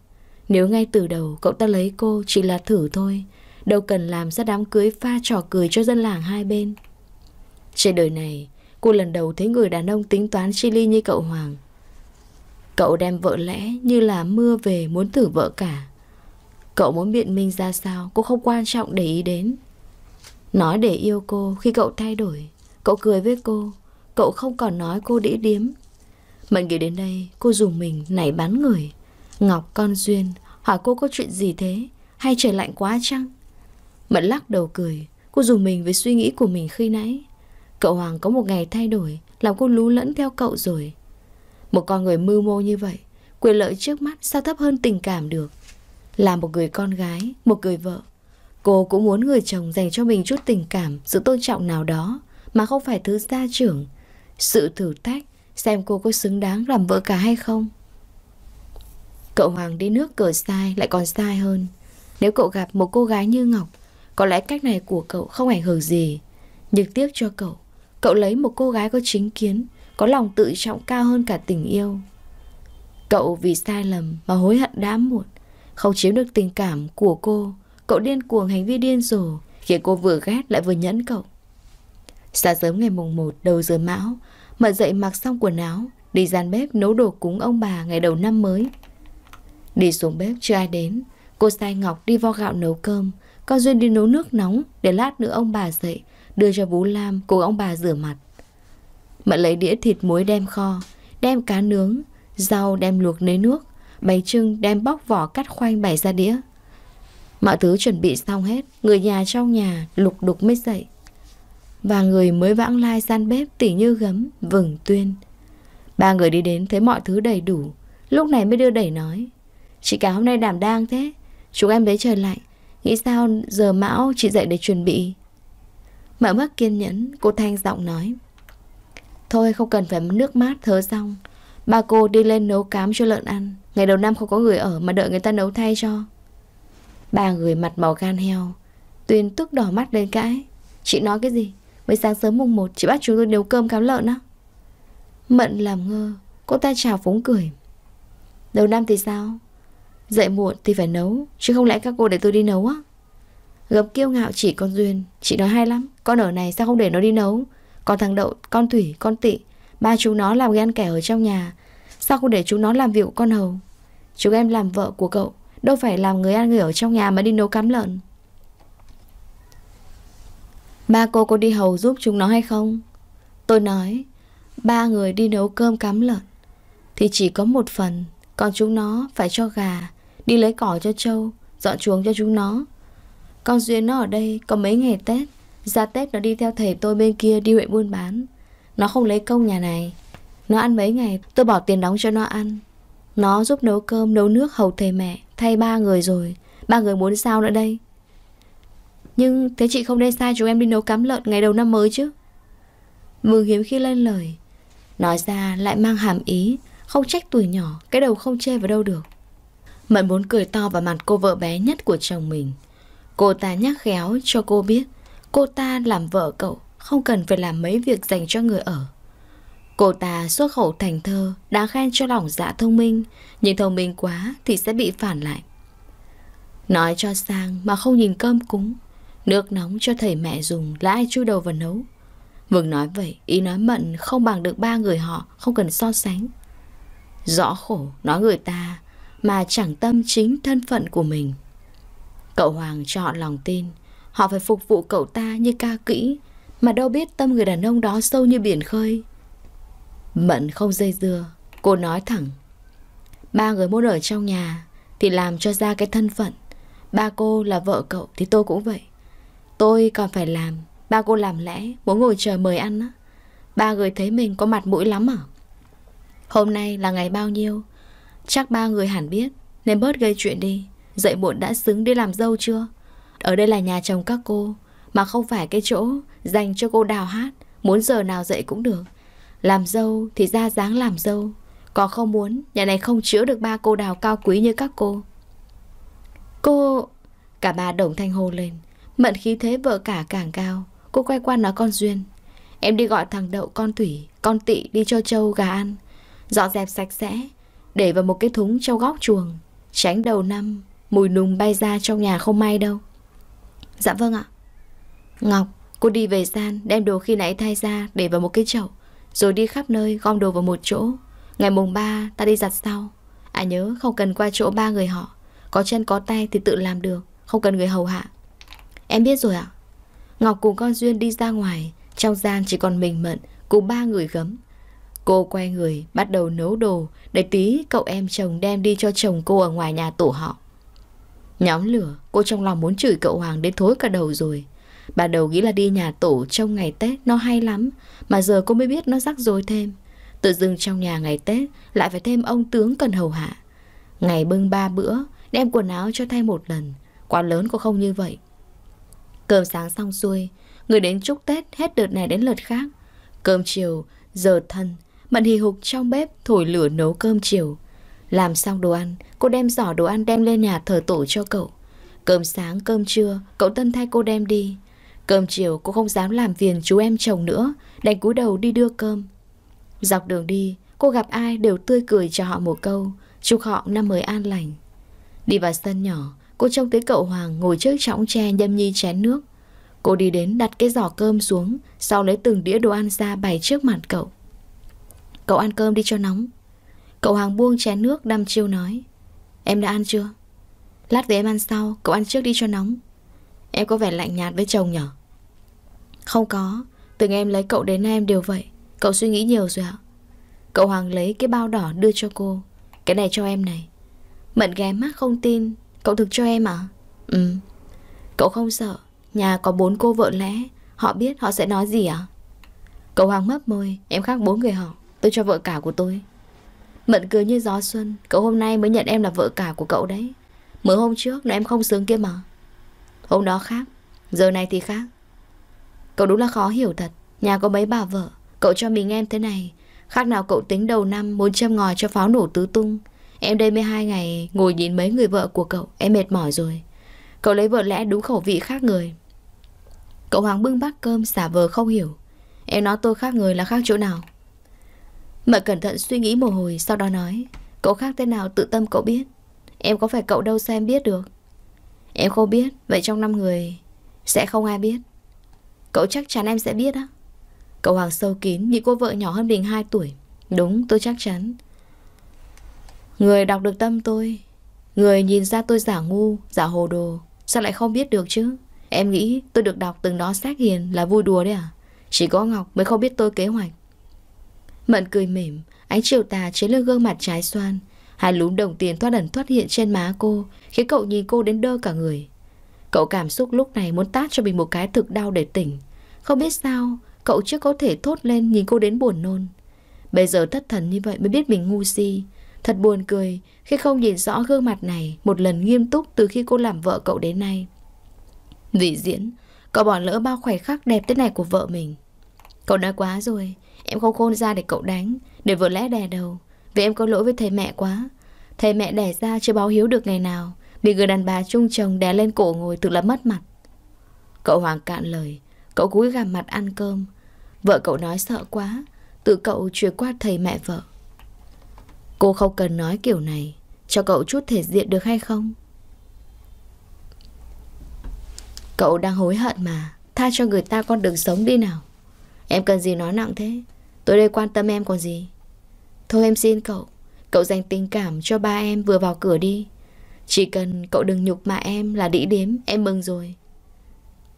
Nếu ngay từ đầu cậu ta lấy cô chỉ là thử thôi, đâu cần làm ra đám cưới pha trò cười cho dân làng hai bên. Trên đời này, cô lần đầu thấy người đàn ông tính toán chi ly như cậu Hoàng. Cậu đem vợ lẽ như là mưa về muốn thử vợ cả. Cậu muốn biện minh ra sao cũng không quan trọng để ý đến. Nói để yêu cô khi cậu thay đổi. Cậu cười với cô. Cậu không còn nói cô đĩ điếm. Mận nghĩ đến đây cô dùng mình nảy bắn người. Ngọc con duyên hỏi cô có chuyện gì thế? Hay trời lạnh quá chăng? Mận lắc đầu cười. Cô dùng mình với suy nghĩ của mình khi nãy. Cậu Hoàng có một ngày thay đổi làm cô lú lẫn theo cậu rồi. Một con người mưu mô như vậy Quyền lợi trước mắt sao thấp hơn tình cảm được Là một người con gái Một người vợ Cô cũng muốn người chồng dành cho mình chút tình cảm Sự tôn trọng nào đó Mà không phải thứ gia trưởng Sự thử thách Xem cô có xứng đáng làm vợ cả hay không Cậu Hoàng đi nước cờ sai lại còn sai hơn Nếu cậu gặp một cô gái như Ngọc Có lẽ cách này của cậu không ảnh hưởng gì Nhưng tiếc cho cậu Cậu lấy một cô gái có chính kiến có lòng tự trọng cao hơn cả tình yêu. Cậu vì sai lầm mà hối hận đã muộn, không chiếm được tình cảm của cô, cậu điên cuồng hành vi điên rồ, khiến cô vừa ghét lại vừa nhẫn cậu. Sáng sớm ngày mùng 1 đầu giờ mão, mở dậy mặc xong quần áo, đi gian bếp nấu đồ cúng ông bà ngày đầu năm mới. Đi xuống bếp chưa ai đến, cô sai Ngọc đi vo gạo nấu cơm, con Duyên đi nấu nước nóng để lát nữa ông bà dậy, đưa cho Vũ Lam cùng ông bà rửa mặt mẹ lấy đĩa thịt muối đem kho, đem cá nướng, rau đem luộc nấy nước, bày trưng đem bóc vỏ cắt khoanh bày ra đĩa. Mọi thứ chuẩn bị xong hết, người nhà trong nhà lục đục mới dậy. Và người mới vãng lai gian bếp tỉ như gấm, vừng tuyên. Ba người đi đến thấy mọi thứ đầy đủ, lúc này mới đưa đẩy nói. Chị cả hôm nay đảm đang thế, chúng em lấy trời lạnh, nghĩ sao giờ mão chị dậy để chuẩn bị. mẹ mất kiên nhẫn, cô Thanh giọng nói. Thôi không cần phải nước mát thớ xong Bà cô đi lên nấu cám cho lợn ăn Ngày đầu năm không có người ở mà đợi người ta nấu thay cho Ba người mặt màu gan heo Tuyền tức đỏ mắt lên cãi Chị nói cái gì Mới sáng sớm mùng 1 chị bắt chúng tôi nấu cơm cám lợn á Mận làm ngơ Cô ta chào phúng cười Đầu năm thì sao Dậy muộn thì phải nấu Chứ không lẽ các cô để tôi đi nấu á Gập kiêu ngạo chỉ con Duyên Chị nói hay lắm Con ở này sao không để nó đi nấu con thằng Đậu, con Thủy, con Tị Ba chú nó làm ghen kẻ ở trong nhà Sao không để chú nó làm việc con hầu Chúng em làm vợ của cậu Đâu phải làm người ăn người ở trong nhà mà đi nấu cắm lợn Ba cô có đi hầu giúp chúng nó hay không? Tôi nói Ba người đi nấu cơm cắm lợn Thì chỉ có một phần Còn chúng nó phải cho gà Đi lấy cỏ cho trâu Dọn chuồng cho chúng nó Con Duyên nó ở đây có mấy ngày Tết ra Tết nó đi theo thầy tôi bên kia đi huyện buôn bán Nó không lấy công nhà này Nó ăn mấy ngày tôi bỏ tiền đóng cho nó ăn Nó giúp nấu cơm nấu nước hầu thầy mẹ Thay ba người rồi Ba người muốn sao nữa đây Nhưng thế chị không nên sai chúng em đi nấu cắm lợn ngày đầu năm mới chứ Mừng hiếm khi lên lời Nói ra lại mang hàm ý Không trách tuổi nhỏ Cái đầu không chê vào đâu được Mận muốn cười to vào mặt cô vợ bé nhất của chồng mình Cô ta nhắc khéo cho cô biết Cô ta làm vợ cậu Không cần phải làm mấy việc dành cho người ở Cô ta xuất khẩu thành thơ Đã khen cho lòng dạ thông minh Nhưng thông minh quá thì sẽ bị phản lại Nói cho sang mà không nhìn cơm cúng Nước nóng cho thầy mẹ dùng Là ai chui đầu vào nấu Vừng nói vậy Ý nói mận không bằng được ba người họ Không cần so sánh Rõ khổ nói người ta Mà chẳng tâm chính thân phận của mình Cậu Hoàng cho họ lòng tin Họ phải phục vụ cậu ta như ca kỹ Mà đâu biết tâm người đàn ông đó sâu như biển khơi Mận không dây dưa Cô nói thẳng Ba người muốn ở trong nhà Thì làm cho ra cái thân phận Ba cô là vợ cậu thì tôi cũng vậy Tôi còn phải làm Ba cô làm lẽ muốn ngồi chờ mời ăn á Ba người thấy mình có mặt mũi lắm à Hôm nay là ngày bao nhiêu Chắc ba người hẳn biết Nên bớt gây chuyện đi Dậy muộn đã xứng đi làm dâu chưa ở đây là nhà chồng các cô Mà không phải cái chỗ dành cho cô đào hát Muốn giờ nào dậy cũng được Làm dâu thì ra dáng làm dâu còn không muốn Nhà này không chữa được ba cô đào cao quý như các cô Cô Cả ba đồng thanh hô lên Mận khí thế vợ cả càng cao Cô quay qua nói con Duyên Em đi gọi thằng Đậu con Thủy Con Tị đi cho Châu gà ăn Dọn dẹp sạch sẽ Để vào một cái thúng trong góc chuồng Tránh đầu năm Mùi nùng bay ra trong nhà không may đâu Dạ vâng ạ Ngọc, cô đi về gian Đem đồ khi nãy thay ra để vào một cái chậu Rồi đi khắp nơi gom đồ vào một chỗ Ngày mùng 3 ta đi giặt sau À nhớ không cần qua chỗ ba người họ Có chân có tay thì tự làm được Không cần người hầu hạ Em biết rồi ạ Ngọc cùng con Duyên đi ra ngoài Trong gian chỉ còn mình mận Cùng ba người gấm Cô quay người bắt đầu nấu đồ Để tí cậu em chồng đem đi cho chồng cô ở ngoài nhà tổ họ Nhóm lửa, cô trong lòng muốn chửi cậu Hoàng đến thối cả đầu rồi. Bà đầu nghĩ là đi nhà tổ trong ngày Tết nó hay lắm, mà giờ cô mới biết nó rắc rối thêm. Tự dưng trong nhà ngày Tết lại phải thêm ông tướng cần hầu hạ. Ngày bưng ba bữa, đem quần áo cho thay một lần. Quá lớn cô không như vậy. Cơm sáng xong xuôi, người đến chúc Tết hết đợt này đến lượt khác. Cơm chiều, giờ thân, bận hì hục trong bếp thổi lửa nấu cơm chiều. Làm xong đồ ăn, Cô đem giỏ đồ ăn đem lên nhà thờ tổ cho cậu. Cơm sáng, cơm trưa, cậu tân thay cô đem đi. Cơm chiều cô không dám làm phiền chú em chồng nữa, đành cúi đầu đi đưa cơm. Dọc đường đi, cô gặp ai đều tươi cười cho họ một câu, chúc họ năm mới an lành. Đi vào sân nhỏ, cô trông thấy cậu Hoàng ngồi trước chõng tre nhâm nhi chén nước. Cô đi đến đặt cái giỏ cơm xuống, sau lấy từng đĩa đồ ăn ra bày trước mặt cậu. Cậu ăn cơm đi cho nóng. Cậu Hoàng buông chén nước đăm chiêu nói. Em đã ăn chưa? Lát về em ăn sau, cậu ăn trước đi cho nóng Em có vẻ lạnh nhạt với chồng nhở? Không có, từ ngày em lấy cậu đến nay em đều vậy Cậu suy nghĩ nhiều rồi ạ Cậu Hoàng lấy cái bao đỏ đưa cho cô Cái này cho em này Mận ghé mắt không tin Cậu thực cho em à? Ừ Cậu không sợ Nhà có bốn cô vợ lẽ Họ biết họ sẽ nói gì à? Cậu Hoàng mấp môi Em khác bốn người họ Tôi cho vợ cả của tôi Mận cười như gió xuân Cậu hôm nay mới nhận em là vợ cả của cậu đấy Mới hôm trước là em không sướng kia mà Hôm đó khác Giờ này thì khác Cậu đúng là khó hiểu thật Nhà có mấy bà vợ Cậu cho mình em thế này Khác nào cậu tính đầu năm Muốn châm ngòi cho pháo nổ tứ tung Em đây hai ngày Ngồi nhìn mấy người vợ của cậu Em mệt mỏi rồi Cậu lấy vợ lẽ đúng khẩu vị khác người Cậu Hoàng bưng bát cơm xả vờ không hiểu Em nói tôi khác người là khác chỗ nào Mợ cẩn thận suy nghĩ một hồi Sau đó nói Cậu khác thế nào tự tâm cậu biết Em có phải cậu đâu xem biết được Em không biết Vậy trong năm người Sẽ không ai biết Cậu chắc chắn em sẽ biết á Cậu Hoàng sâu kín như cô vợ nhỏ hơn mình 2 tuổi Đúng tôi chắc chắn Người đọc được tâm tôi Người nhìn ra tôi giả ngu Giả hồ đồ Sao lại không biết được chứ Em nghĩ tôi được đọc từng đó sách hiền là vui đùa đấy à Chỉ có Ngọc mới không biết tôi kế hoạch Mận cười mỉm, ánh chiều tà chế lên gương mặt trái xoan. Hai lúm đồng tiền thoát ẩn thoát hiện trên má cô, khiến cậu nhìn cô đến đơ cả người. Cậu cảm xúc lúc này muốn tát cho mình một cái thực đau để tỉnh. Không biết sao, cậu chưa có thể thốt lên nhìn cô đến buồn nôn. Bây giờ thất thần như vậy mới biết mình ngu si. Thật buồn cười khi không nhìn rõ gương mặt này một lần nghiêm túc từ khi cô làm vợ cậu đến nay. Vì diễn, cậu bỏ lỡ bao khoảnh khắc đẹp thế này của vợ mình. Cậu nói quá rồi, Em không khôn ra để cậu đánh Để vợ lẽ đè đầu Vì em có lỗi với thầy mẹ quá Thầy mẹ đẻ ra chưa báo hiếu được ngày nào Bị người đàn bà chung chồng đè lên cổ ngồi thực là mất mặt Cậu Hoàng cạn lời Cậu cúi gằm mặt ăn cơm Vợ cậu nói sợ quá Tự cậu chuyển qua thầy mẹ vợ Cô không cần nói kiểu này Cho cậu chút thể diện được hay không Cậu đang hối hận mà Tha cho người ta con đường sống đi nào Em cần gì nói nặng thế Tôi đây quan tâm em còn gì Thôi em xin cậu Cậu dành tình cảm cho ba em vừa vào cửa đi Chỉ cần cậu đừng nhục mà em là đĩ đếm Em mừng rồi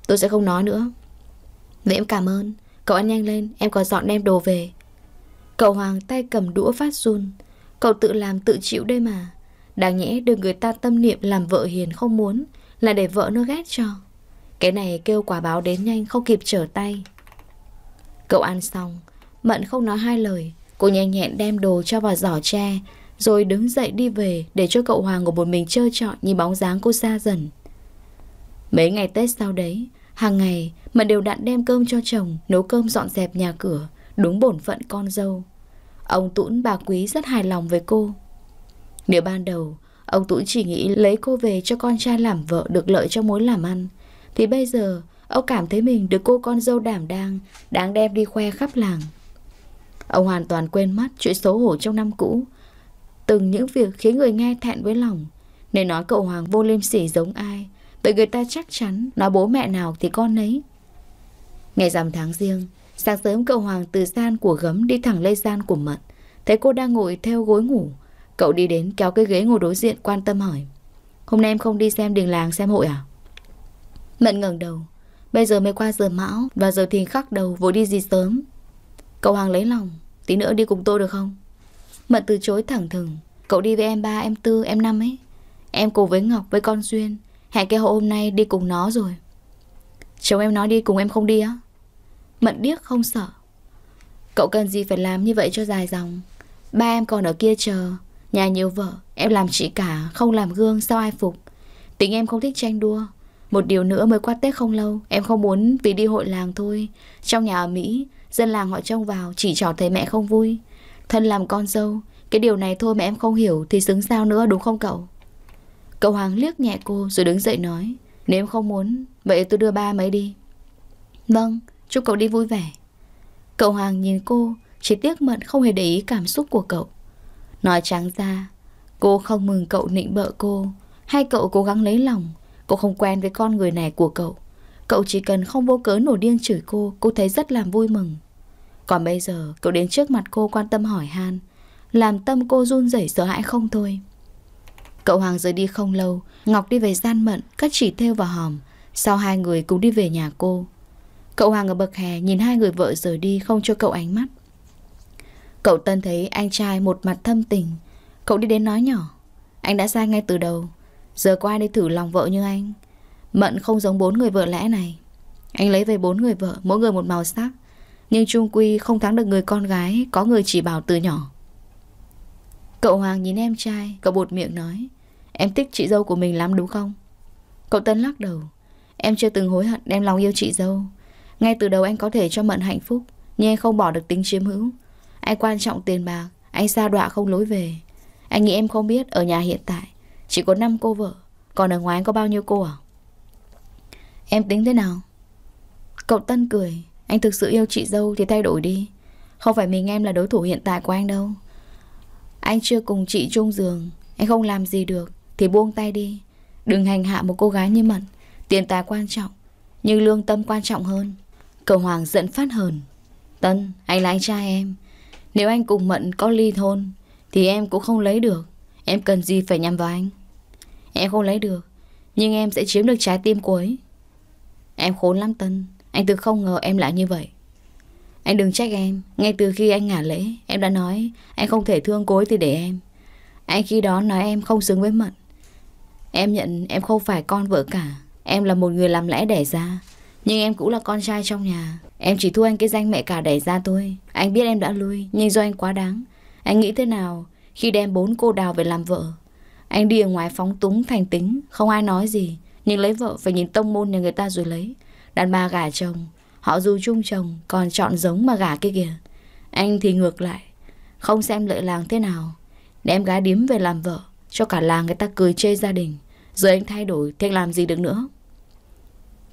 Tôi sẽ không nói nữa Vậy em cảm ơn Cậu ăn nhanh lên Em còn dọn đem đồ về Cậu Hoàng tay cầm đũa phát run Cậu tự làm tự chịu đây mà Đáng nhẽ đưa người ta tâm niệm làm vợ hiền không muốn Là để vợ nó ghét cho Cái này kêu quả báo đến nhanh không kịp trở tay Cậu ăn xong Mận không nói hai lời Cô nhanh nhẹn đem đồ cho vào giỏ tre Rồi đứng dậy đi về Để cho cậu Hoàng ngồi một mình chơi trọi Nhìn bóng dáng cô xa dần Mấy ngày Tết sau đấy Hàng ngày Mận đều đặn đem cơm cho chồng Nấu cơm dọn dẹp nhà cửa Đúng bổn phận con dâu Ông Tũn bà Quý rất hài lòng với cô Nếu ban đầu Ông Tũn chỉ nghĩ lấy cô về cho con trai làm vợ Được lợi cho mối làm ăn Thì bây giờ Ông cảm thấy mình được cô con dâu đảm đang Đáng đem đi khoe khắp làng Ông hoàn toàn quên mất chuyện xấu hổ trong năm cũ. Từng những việc khiến người nghe thẹn với lòng. Nên nói cậu Hoàng vô liêm sỉ giống ai. Vậy người ta chắc chắn nói bố mẹ nào thì con nấy. Ngày rằm tháng riêng, sáng sớm cậu Hoàng từ gian của gấm đi thẳng lây gian của mận. Thấy cô đang ngồi theo gối ngủ. Cậu đi đến kéo cái ghế ngồi đối diện quan tâm hỏi. Hôm nay em không đi xem đình làng xem hội à? Mận ngẩng đầu. Bây giờ mới qua giờ mão và giờ thì khắc đầu vội đi gì sớm Cậu Hoàng lấy lòng Tí nữa đi cùng tôi được không Mận từ chối thẳng thừng Cậu đi với em ba, em tư, em năm ấy Em cùng với Ngọc, với con Duyên Hẹn cái hộ hôm nay đi cùng nó rồi Chồng em nói đi cùng em không đi á Mận điếc không sợ Cậu cần gì phải làm như vậy cho dài dòng Ba em còn ở kia chờ Nhà nhiều vợ Em làm chị cả Không làm gương sao ai phục Tính em không thích tranh đua Một điều nữa mới qua Tết không lâu Em không muốn vì đi hội làng thôi Trong nhà ở Mỹ Dân làng họ trông vào chỉ trò thấy mẹ không vui Thân làm con dâu Cái điều này thôi mà em không hiểu Thì xứng sao nữa đúng không cậu Cậu Hoàng liếc nhẹ cô rồi đứng dậy nói Nếu em không muốn Vậy tôi đưa ba mấy đi Vâng chúc cậu đi vui vẻ Cậu Hoàng nhìn cô Chỉ tiếc mận không hề để ý cảm xúc của cậu Nói trắng ra Cô không mừng cậu nịnh bợ cô Hay cậu cố gắng lấy lòng Cô không quen với con người này của cậu Cậu chỉ cần không vô cớ nổi điên chửi cô Cô thấy rất làm vui mừng Còn bây giờ cậu đến trước mặt cô quan tâm hỏi han Làm tâm cô run rẩy sợ hãi không thôi Cậu Hoàng rời đi không lâu Ngọc đi về gian mận Cắt chỉ theo vào hòm Sau hai người cùng đi về nhà cô Cậu Hoàng ở bậc hè nhìn hai người vợ rời đi Không cho cậu ánh mắt Cậu Tân thấy anh trai một mặt thâm tình Cậu đi đến nói nhỏ Anh đã sai ngay từ đầu Giờ qua đi thử lòng vợ như anh Mận không giống bốn người vợ lẽ này Anh lấy về bốn người vợ Mỗi người một màu sắc Nhưng Trung Quy không thắng được người con gái Có người chỉ bảo từ nhỏ Cậu Hoàng nhìn em trai Cậu bột miệng nói Em thích chị dâu của mình lắm đúng không Cậu Tân lắc đầu Em chưa từng hối hận đem lòng yêu chị dâu Ngay từ đầu anh có thể cho Mận hạnh phúc Nhưng anh không bỏ được tính chiếm hữu Anh quan trọng tiền bạc Anh xa đọa không lối về Anh nghĩ em không biết ở nhà hiện tại Chỉ có 5 cô vợ Còn ở ngoài anh có bao nhiêu cô à Em tính thế nào? Cậu Tân cười Anh thực sự yêu chị dâu thì thay đổi đi Không phải mình em là đối thủ hiện tại của anh đâu Anh chưa cùng chị chung giường Anh không làm gì được Thì buông tay đi Đừng hành hạ một cô gái như Mận Tiền tài quan trọng Nhưng lương tâm quan trọng hơn Cậu Hoàng giận phát hờn Tân, anh là anh trai em Nếu anh cùng Mận có ly hôn Thì em cũng không lấy được Em cần gì phải nhằm vào anh Em không lấy được Nhưng em sẽ chiếm được trái tim của ấy Em khốn lắm Tân Anh từ không ngờ em lại như vậy Anh đừng trách em Ngay từ khi anh ngả lễ Em đã nói anh không thể thương cối thì để em Anh khi đó nói em không xứng với Mận Em nhận em không phải con vợ cả Em là một người làm lẽ đẻ ra Nhưng em cũng là con trai trong nhà Em chỉ thua anh cái danh mẹ cả đẻ ra thôi Anh biết em đã lui Nhưng do anh quá đáng Anh nghĩ thế nào khi đem bốn cô đào về làm vợ Anh đi ở ngoài phóng túng thành tính Không ai nói gì nhưng lấy vợ phải nhìn tông môn nhà người ta rồi lấy Đàn bà gả chồng Họ dù chung chồng Còn chọn giống mà gả kia kìa Anh thì ngược lại Không xem lợi làng thế nào đem gái điếm về làm vợ Cho cả làng người ta cười chê gia đình rồi anh thay đổi thì làm gì được nữa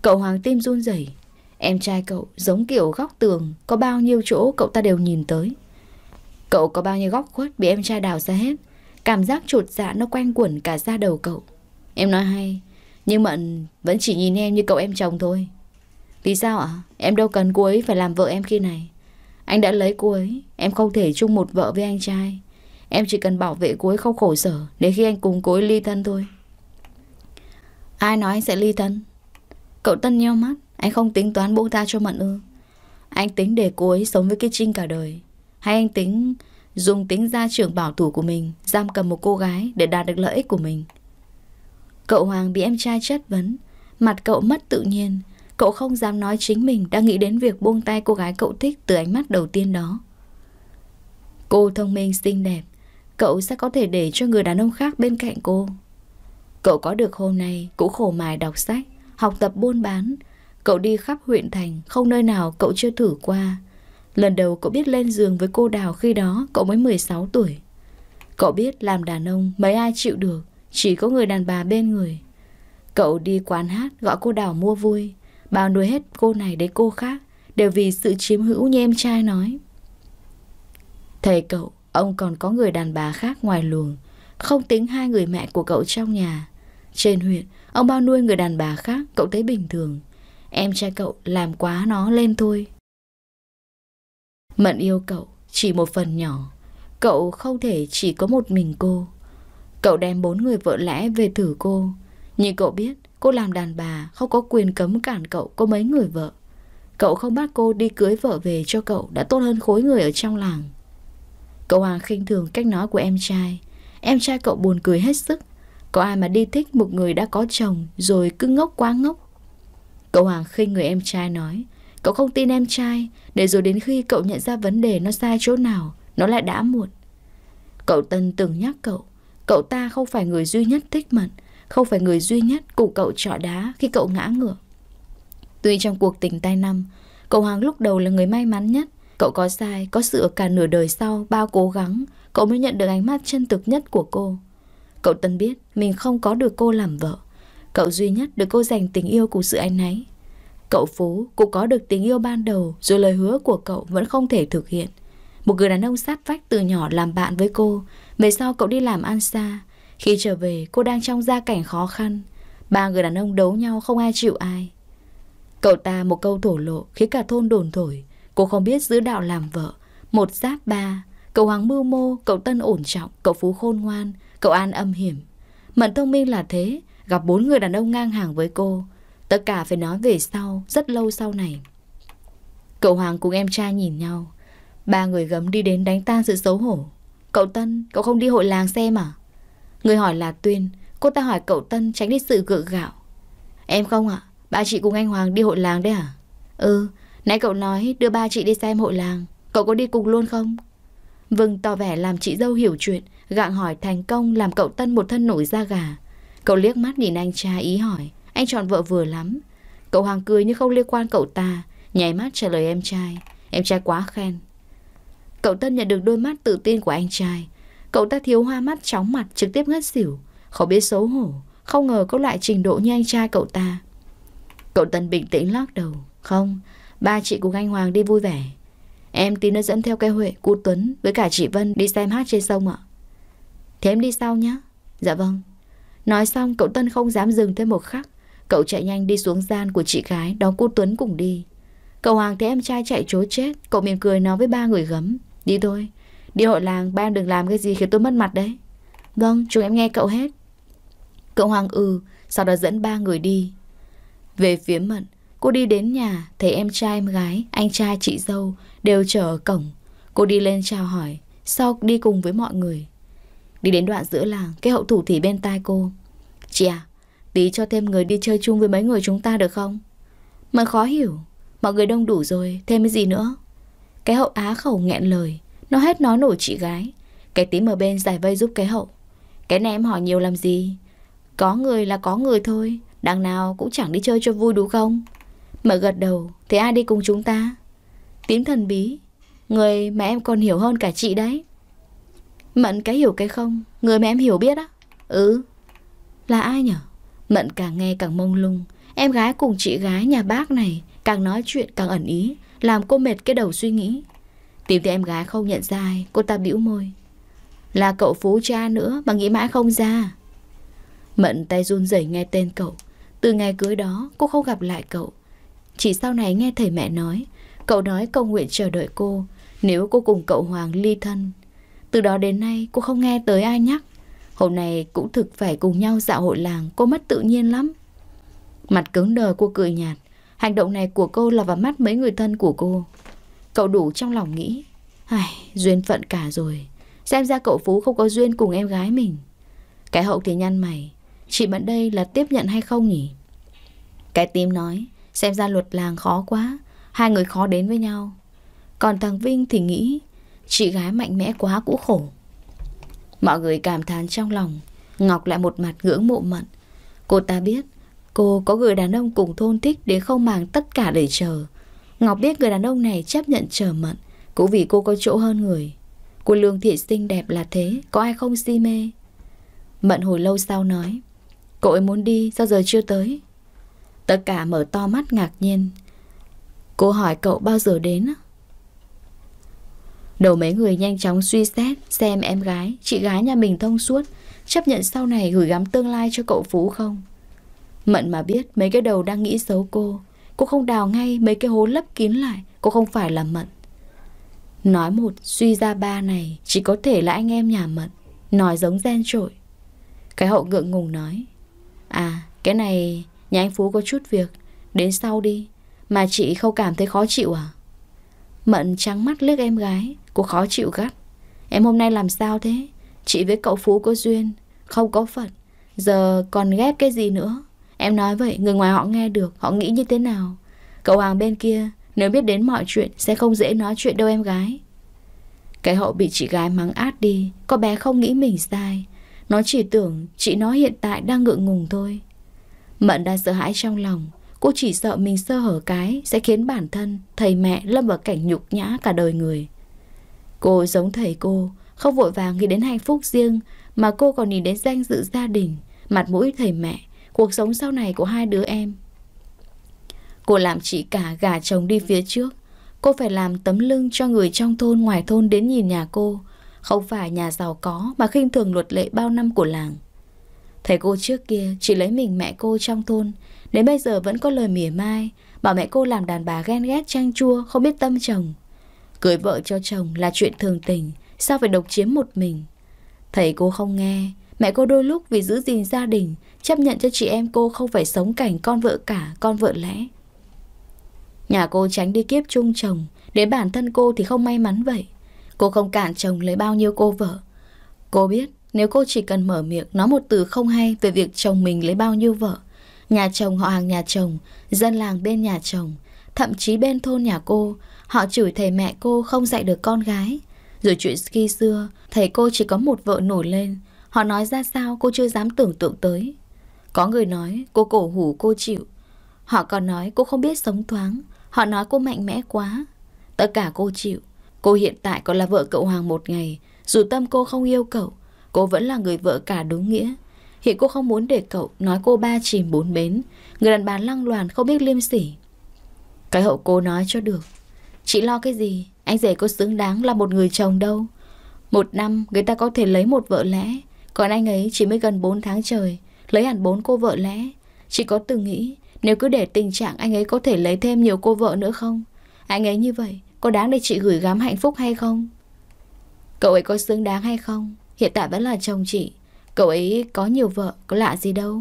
Cậu Hoàng tim run rẩy Em trai cậu giống kiểu góc tường Có bao nhiêu chỗ cậu ta đều nhìn tới Cậu có bao nhiêu góc khuất Bị em trai đào ra hết Cảm giác trột dạ nó quanh quẩn cả da đầu cậu Em nói hay nhưng Mận vẫn chỉ nhìn em như cậu em chồng thôi Vì sao ạ? Em đâu cần cô ấy phải làm vợ em khi này Anh đã lấy cô ấy Em không thể chung một vợ với anh trai Em chỉ cần bảo vệ cô ấy không khổ sở Để khi anh cùng cô ấy ly thân thôi Ai nói anh sẽ ly thân Cậu Tân nheo mắt Anh không tính toán buông ta cho Mận ư Anh tính để cô ấy sống với cái Trinh cả đời Hay anh tính dùng tính gia trưởng bảo thủ của mình Giam cầm một cô gái để đạt được lợi ích của mình Cậu Hoàng bị em trai chất vấn Mặt cậu mất tự nhiên Cậu không dám nói chính mình đã nghĩ đến việc buông tay cô gái cậu thích từ ánh mắt đầu tiên đó Cô thông minh xinh đẹp Cậu sẽ có thể để cho người đàn ông khác bên cạnh cô Cậu có được hôm nay cũng khổ mài đọc sách Học tập buôn bán Cậu đi khắp huyện thành Không nơi nào cậu chưa thử qua Lần đầu cậu biết lên giường với cô Đào khi đó cậu mới 16 tuổi Cậu biết làm đàn ông mấy ai chịu được chỉ có người đàn bà bên người Cậu đi quán hát gọi cô Đào mua vui Bao nuôi hết cô này đến cô khác Đều vì sự chiếm hữu như em trai nói Thầy cậu Ông còn có người đàn bà khác ngoài luồng Không tính hai người mẹ của cậu trong nhà Trên huyện Ông bao nuôi người đàn bà khác Cậu thấy bình thường Em trai cậu làm quá nó lên thôi Mận yêu cậu Chỉ một phần nhỏ Cậu không thể chỉ có một mình cô Cậu đem bốn người vợ lẽ về thử cô Nhưng cậu biết cô làm đàn bà Không có quyền cấm cản cậu có mấy người vợ Cậu không bắt cô đi cưới vợ về cho cậu Đã tốt hơn khối người ở trong làng Cậu Hoàng khinh thường cách nói của em trai Em trai cậu buồn cười hết sức Có ai mà đi thích một người đã có chồng Rồi cứ ngốc quá ngốc Cậu Hoàng khinh người em trai nói Cậu không tin em trai Để rồi đến khi cậu nhận ra vấn đề nó sai chỗ nào Nó lại đã muộn Cậu Tân từng nhắc cậu Cậu ta không phải người duy nhất thích mận Không phải người duy nhất cùng cậu trọ đá khi cậu ngã ngửa Tuy trong cuộc tình tai năm Cậu Hoàng lúc đầu là người may mắn nhất Cậu có sai, có sự cả nửa đời sau Bao cố gắng Cậu mới nhận được ánh mắt chân thực nhất của cô Cậu Tân biết mình không có được cô làm vợ Cậu duy nhất được cô dành tình yêu của sự anh ấy Cậu Phú cũng có được tình yêu ban đầu Rồi lời hứa của cậu vẫn không thể thực hiện một người đàn ông sát vách từ nhỏ làm bạn với cô, về sau cậu đi làm ăn xa. Khi trở về, cô đang trong gia cảnh khó khăn. Ba người đàn ông đấu nhau không ai chịu ai. Cậu ta một câu thổ lộ khiến cả thôn đồn thổi. Cô không biết giữ đạo làm vợ. Một giáp ba, cậu hoàng mưu mô, cậu tân ổn trọng, cậu phú khôn ngoan, cậu an âm hiểm. Mận thông minh là thế, gặp bốn người đàn ông ngang hàng với cô. Tất cả phải nói về sau, rất lâu sau này. Cậu Hoàng cùng em trai nhìn nhau. Ba người gấm đi đến đánh tan sự xấu hổ Cậu Tân, cậu không đi hội làng xem à? Người hỏi là Tuyên Cô ta hỏi cậu Tân tránh đi sự gượng gạo Em không ạ, ba chị cùng anh Hoàng đi hội làng đấy à? Ừ, nãy cậu nói đưa ba chị đi xem hội làng Cậu có đi cùng luôn không? vâng tỏ vẻ làm chị dâu hiểu chuyện Gạng hỏi thành công làm cậu Tân một thân nổi da gà Cậu liếc mắt nhìn anh cha ý hỏi Anh chọn vợ vừa lắm Cậu Hoàng cười như không liên quan cậu ta Nháy mắt trả lời em trai Em trai quá khen Cậu Tân nhận được đôi mắt tự tin của anh trai. Cậu ta thiếu hoa mắt chóng mặt trực tiếp ngất xỉu. Không biết xấu hổ, không ngờ có loại trình độ như anh trai cậu ta. Cậu Tân bình tĩnh lắc đầu. Không, ba chị cùng anh Hoàng đi vui vẻ. Em tí nó dẫn theo cái Huệ, cu Tuấn với cả chị Vân đi xem hát trên sông ạ. Thế em đi sau nhé. Dạ vâng. Nói xong cậu Tân không dám dừng thêm một khắc. Cậu chạy nhanh đi xuống gian của chị gái đón cô Tuấn cùng đi. Cậu Hoàng thấy em trai chạy trốn chết, cậu mỉm cười nói với ba người gấm. Đi thôi, đi hội làng ba em đừng làm cái gì khiến tôi mất mặt đấy. Vâng, chúng em nghe cậu hết. Cậu Hoàng ừ, sau đó dẫn ba người đi. Về phía Mận, cô đi đến nhà, thấy em trai em gái, anh trai chị dâu đều chờ ở cổng. Cô đi lên chào hỏi, sau đi cùng với mọi người. Đi đến đoạn giữa làng, cái hậu thủ thì bên tai cô. Chị à, tí cho thêm người đi chơi chung với mấy người chúng ta được không? Mận khó hiểu, mọi người đông đủ rồi, thêm cái gì nữa? Cái hậu á khẩu nghẹn lời Nó hết nói nổi chị gái Cái tím ở bên giải vây giúp cái hậu Cái này em hỏi nhiều làm gì Có người là có người thôi Đằng nào cũng chẳng đi chơi cho vui đúng không Mở gật đầu Thế ai đi cùng chúng ta Tím thần bí Người mà em còn hiểu hơn cả chị đấy Mận cái hiểu cái không Người mà em hiểu biết á Ừ Là ai nhở Mận càng nghe càng mông lung Em gái cùng chị gái nhà bác này Càng nói chuyện càng ẩn ý làm cô mệt cái đầu suy nghĩ Tìm thấy em gái không nhận ra ai Cô ta bĩu môi Là cậu phú cha nữa mà nghĩ mãi không ra Mận tay run rẩy nghe tên cậu Từ ngày cưới đó cô không gặp lại cậu Chỉ sau này nghe thầy mẹ nói Cậu nói cầu nguyện chờ đợi cô Nếu cô cùng cậu Hoàng ly thân Từ đó đến nay cô không nghe tới ai nhắc Hôm nay cũng thực phải cùng nhau dạo hội làng Cô mất tự nhiên lắm Mặt cứng đờ cô cười nhạt Hành động này của cô là vào mắt mấy người thân của cô. Cậu đủ trong lòng nghĩ, ai, duyên phận cả rồi. Xem ra cậu Phú không có duyên cùng em gái mình. Cái hậu thì nhăn mày, chị bạn đây là tiếp nhận hay không nhỉ? Cái tím nói, xem ra luật làng khó quá, hai người khó đến với nhau. Còn thằng Vinh thì nghĩ, chị gái mạnh mẽ quá cũ khổ. Mọi người cảm thán trong lòng, Ngọc lại một mặt ngưỡng mộ mận. Cô ta biết Cô có người đàn ông cùng thôn thích đến không màng tất cả để chờ. Ngọc biết người đàn ông này chấp nhận chờ mận, cũng vì cô có chỗ hơn người. Cô lương thị xinh đẹp là thế, có ai không si mê? Mận hồi lâu sau nói, cậu ấy muốn đi, sao giờ chưa tới? Tất cả mở to mắt ngạc nhiên. Cô hỏi cậu bao giờ đến á? Đầu mấy người nhanh chóng suy xét xem em gái, chị gái nhà mình thông suốt, chấp nhận sau này gửi gắm tương lai cho cậu Phú không? Mận mà biết mấy cái đầu đang nghĩ xấu cô Cô không đào ngay mấy cái hố lấp kín lại Cô không phải là Mận Nói một suy ra ba này Chỉ có thể là anh em nhà Mận Nói giống gen trội Cái hậu ngượng ngùng nói À cái này nhà anh Phú có chút việc Đến sau đi Mà chị không cảm thấy khó chịu à Mận trắng mắt liếc em gái Cô khó chịu gắt Em hôm nay làm sao thế Chị với cậu Phú có duyên Không có phận Giờ còn ghép cái gì nữa Em nói vậy người ngoài họ nghe được Họ nghĩ như thế nào Cậu Hoàng bên kia Nếu biết đến mọi chuyện Sẽ không dễ nói chuyện đâu em gái Cái hậu bị chị gái mắng át đi Có bé không nghĩ mình sai Nó chỉ tưởng chị nó hiện tại đang ngượng ngùng thôi Mận đang sợ hãi trong lòng Cô chỉ sợ mình sơ hở cái Sẽ khiến bản thân, thầy mẹ lâm vào cảnh nhục nhã cả đời người Cô giống thầy cô Không vội vàng nghĩ đến hạnh phúc riêng Mà cô còn nhìn đến danh dự gia đình Mặt mũi thầy mẹ cuộc sống sau này của hai đứa em. Cô làm chị cả gả chồng đi phía trước. Cô phải làm tấm lưng cho người trong thôn ngoài thôn đến nhìn nhà cô. Không phải nhà giàu có mà khinh thường luật lệ bao năm của làng. Thầy cô trước kia chỉ lấy mình mẹ cô trong thôn. Đến bây giờ vẫn có lời mỉa mai. Bảo mẹ cô làm đàn bà ghen ghét chanh chua không biết tâm chồng. Cưới vợ cho chồng là chuyện thường tình. Sao phải độc chiếm một mình? Thầy cô không nghe. Mẹ cô đôi lúc vì giữ gìn gia đình, chấp nhận cho chị em cô không phải sống cảnh con vợ cả, con vợ lẽ. Nhà cô tránh đi kiếp chung chồng, đến bản thân cô thì không may mắn vậy. Cô không cản chồng lấy bao nhiêu cô vợ. Cô biết nếu cô chỉ cần mở miệng nói một từ không hay về việc chồng mình lấy bao nhiêu vợ, nhà chồng họ hàng nhà chồng, dân làng bên nhà chồng, thậm chí bên thôn nhà cô, họ chửi thầy mẹ cô không dạy được con gái. Rồi chuyện khi xưa, thầy cô chỉ có một vợ nổi lên, Họ nói ra sao cô chưa dám tưởng tượng tới. Có người nói cô cổ hủ cô chịu. Họ còn nói cô không biết sống thoáng. Họ nói cô mạnh mẽ quá. Tất cả cô chịu. Cô hiện tại còn là vợ cậu Hoàng một ngày. Dù tâm cô không yêu cậu, cô vẫn là người vợ cả đúng nghĩa. Hiện cô không muốn để cậu nói cô ba chìm bốn bến. Người đàn bà lăng loàn không biết liêm sỉ. Cái hậu cô nói cho được. Chị lo cái gì? Anh rể cô xứng đáng là một người chồng đâu. Một năm người ta có thể lấy một vợ lẽ. Còn anh ấy chỉ mới gần 4 tháng trời Lấy hẳn 4 cô vợ lẽ Chỉ có từng nghĩ Nếu cứ để tình trạng anh ấy có thể lấy thêm nhiều cô vợ nữa không Anh ấy như vậy Có đáng để chị gửi gắm hạnh phúc hay không Cậu ấy có xứng đáng hay không Hiện tại vẫn là chồng chị Cậu ấy có nhiều vợ Có lạ gì đâu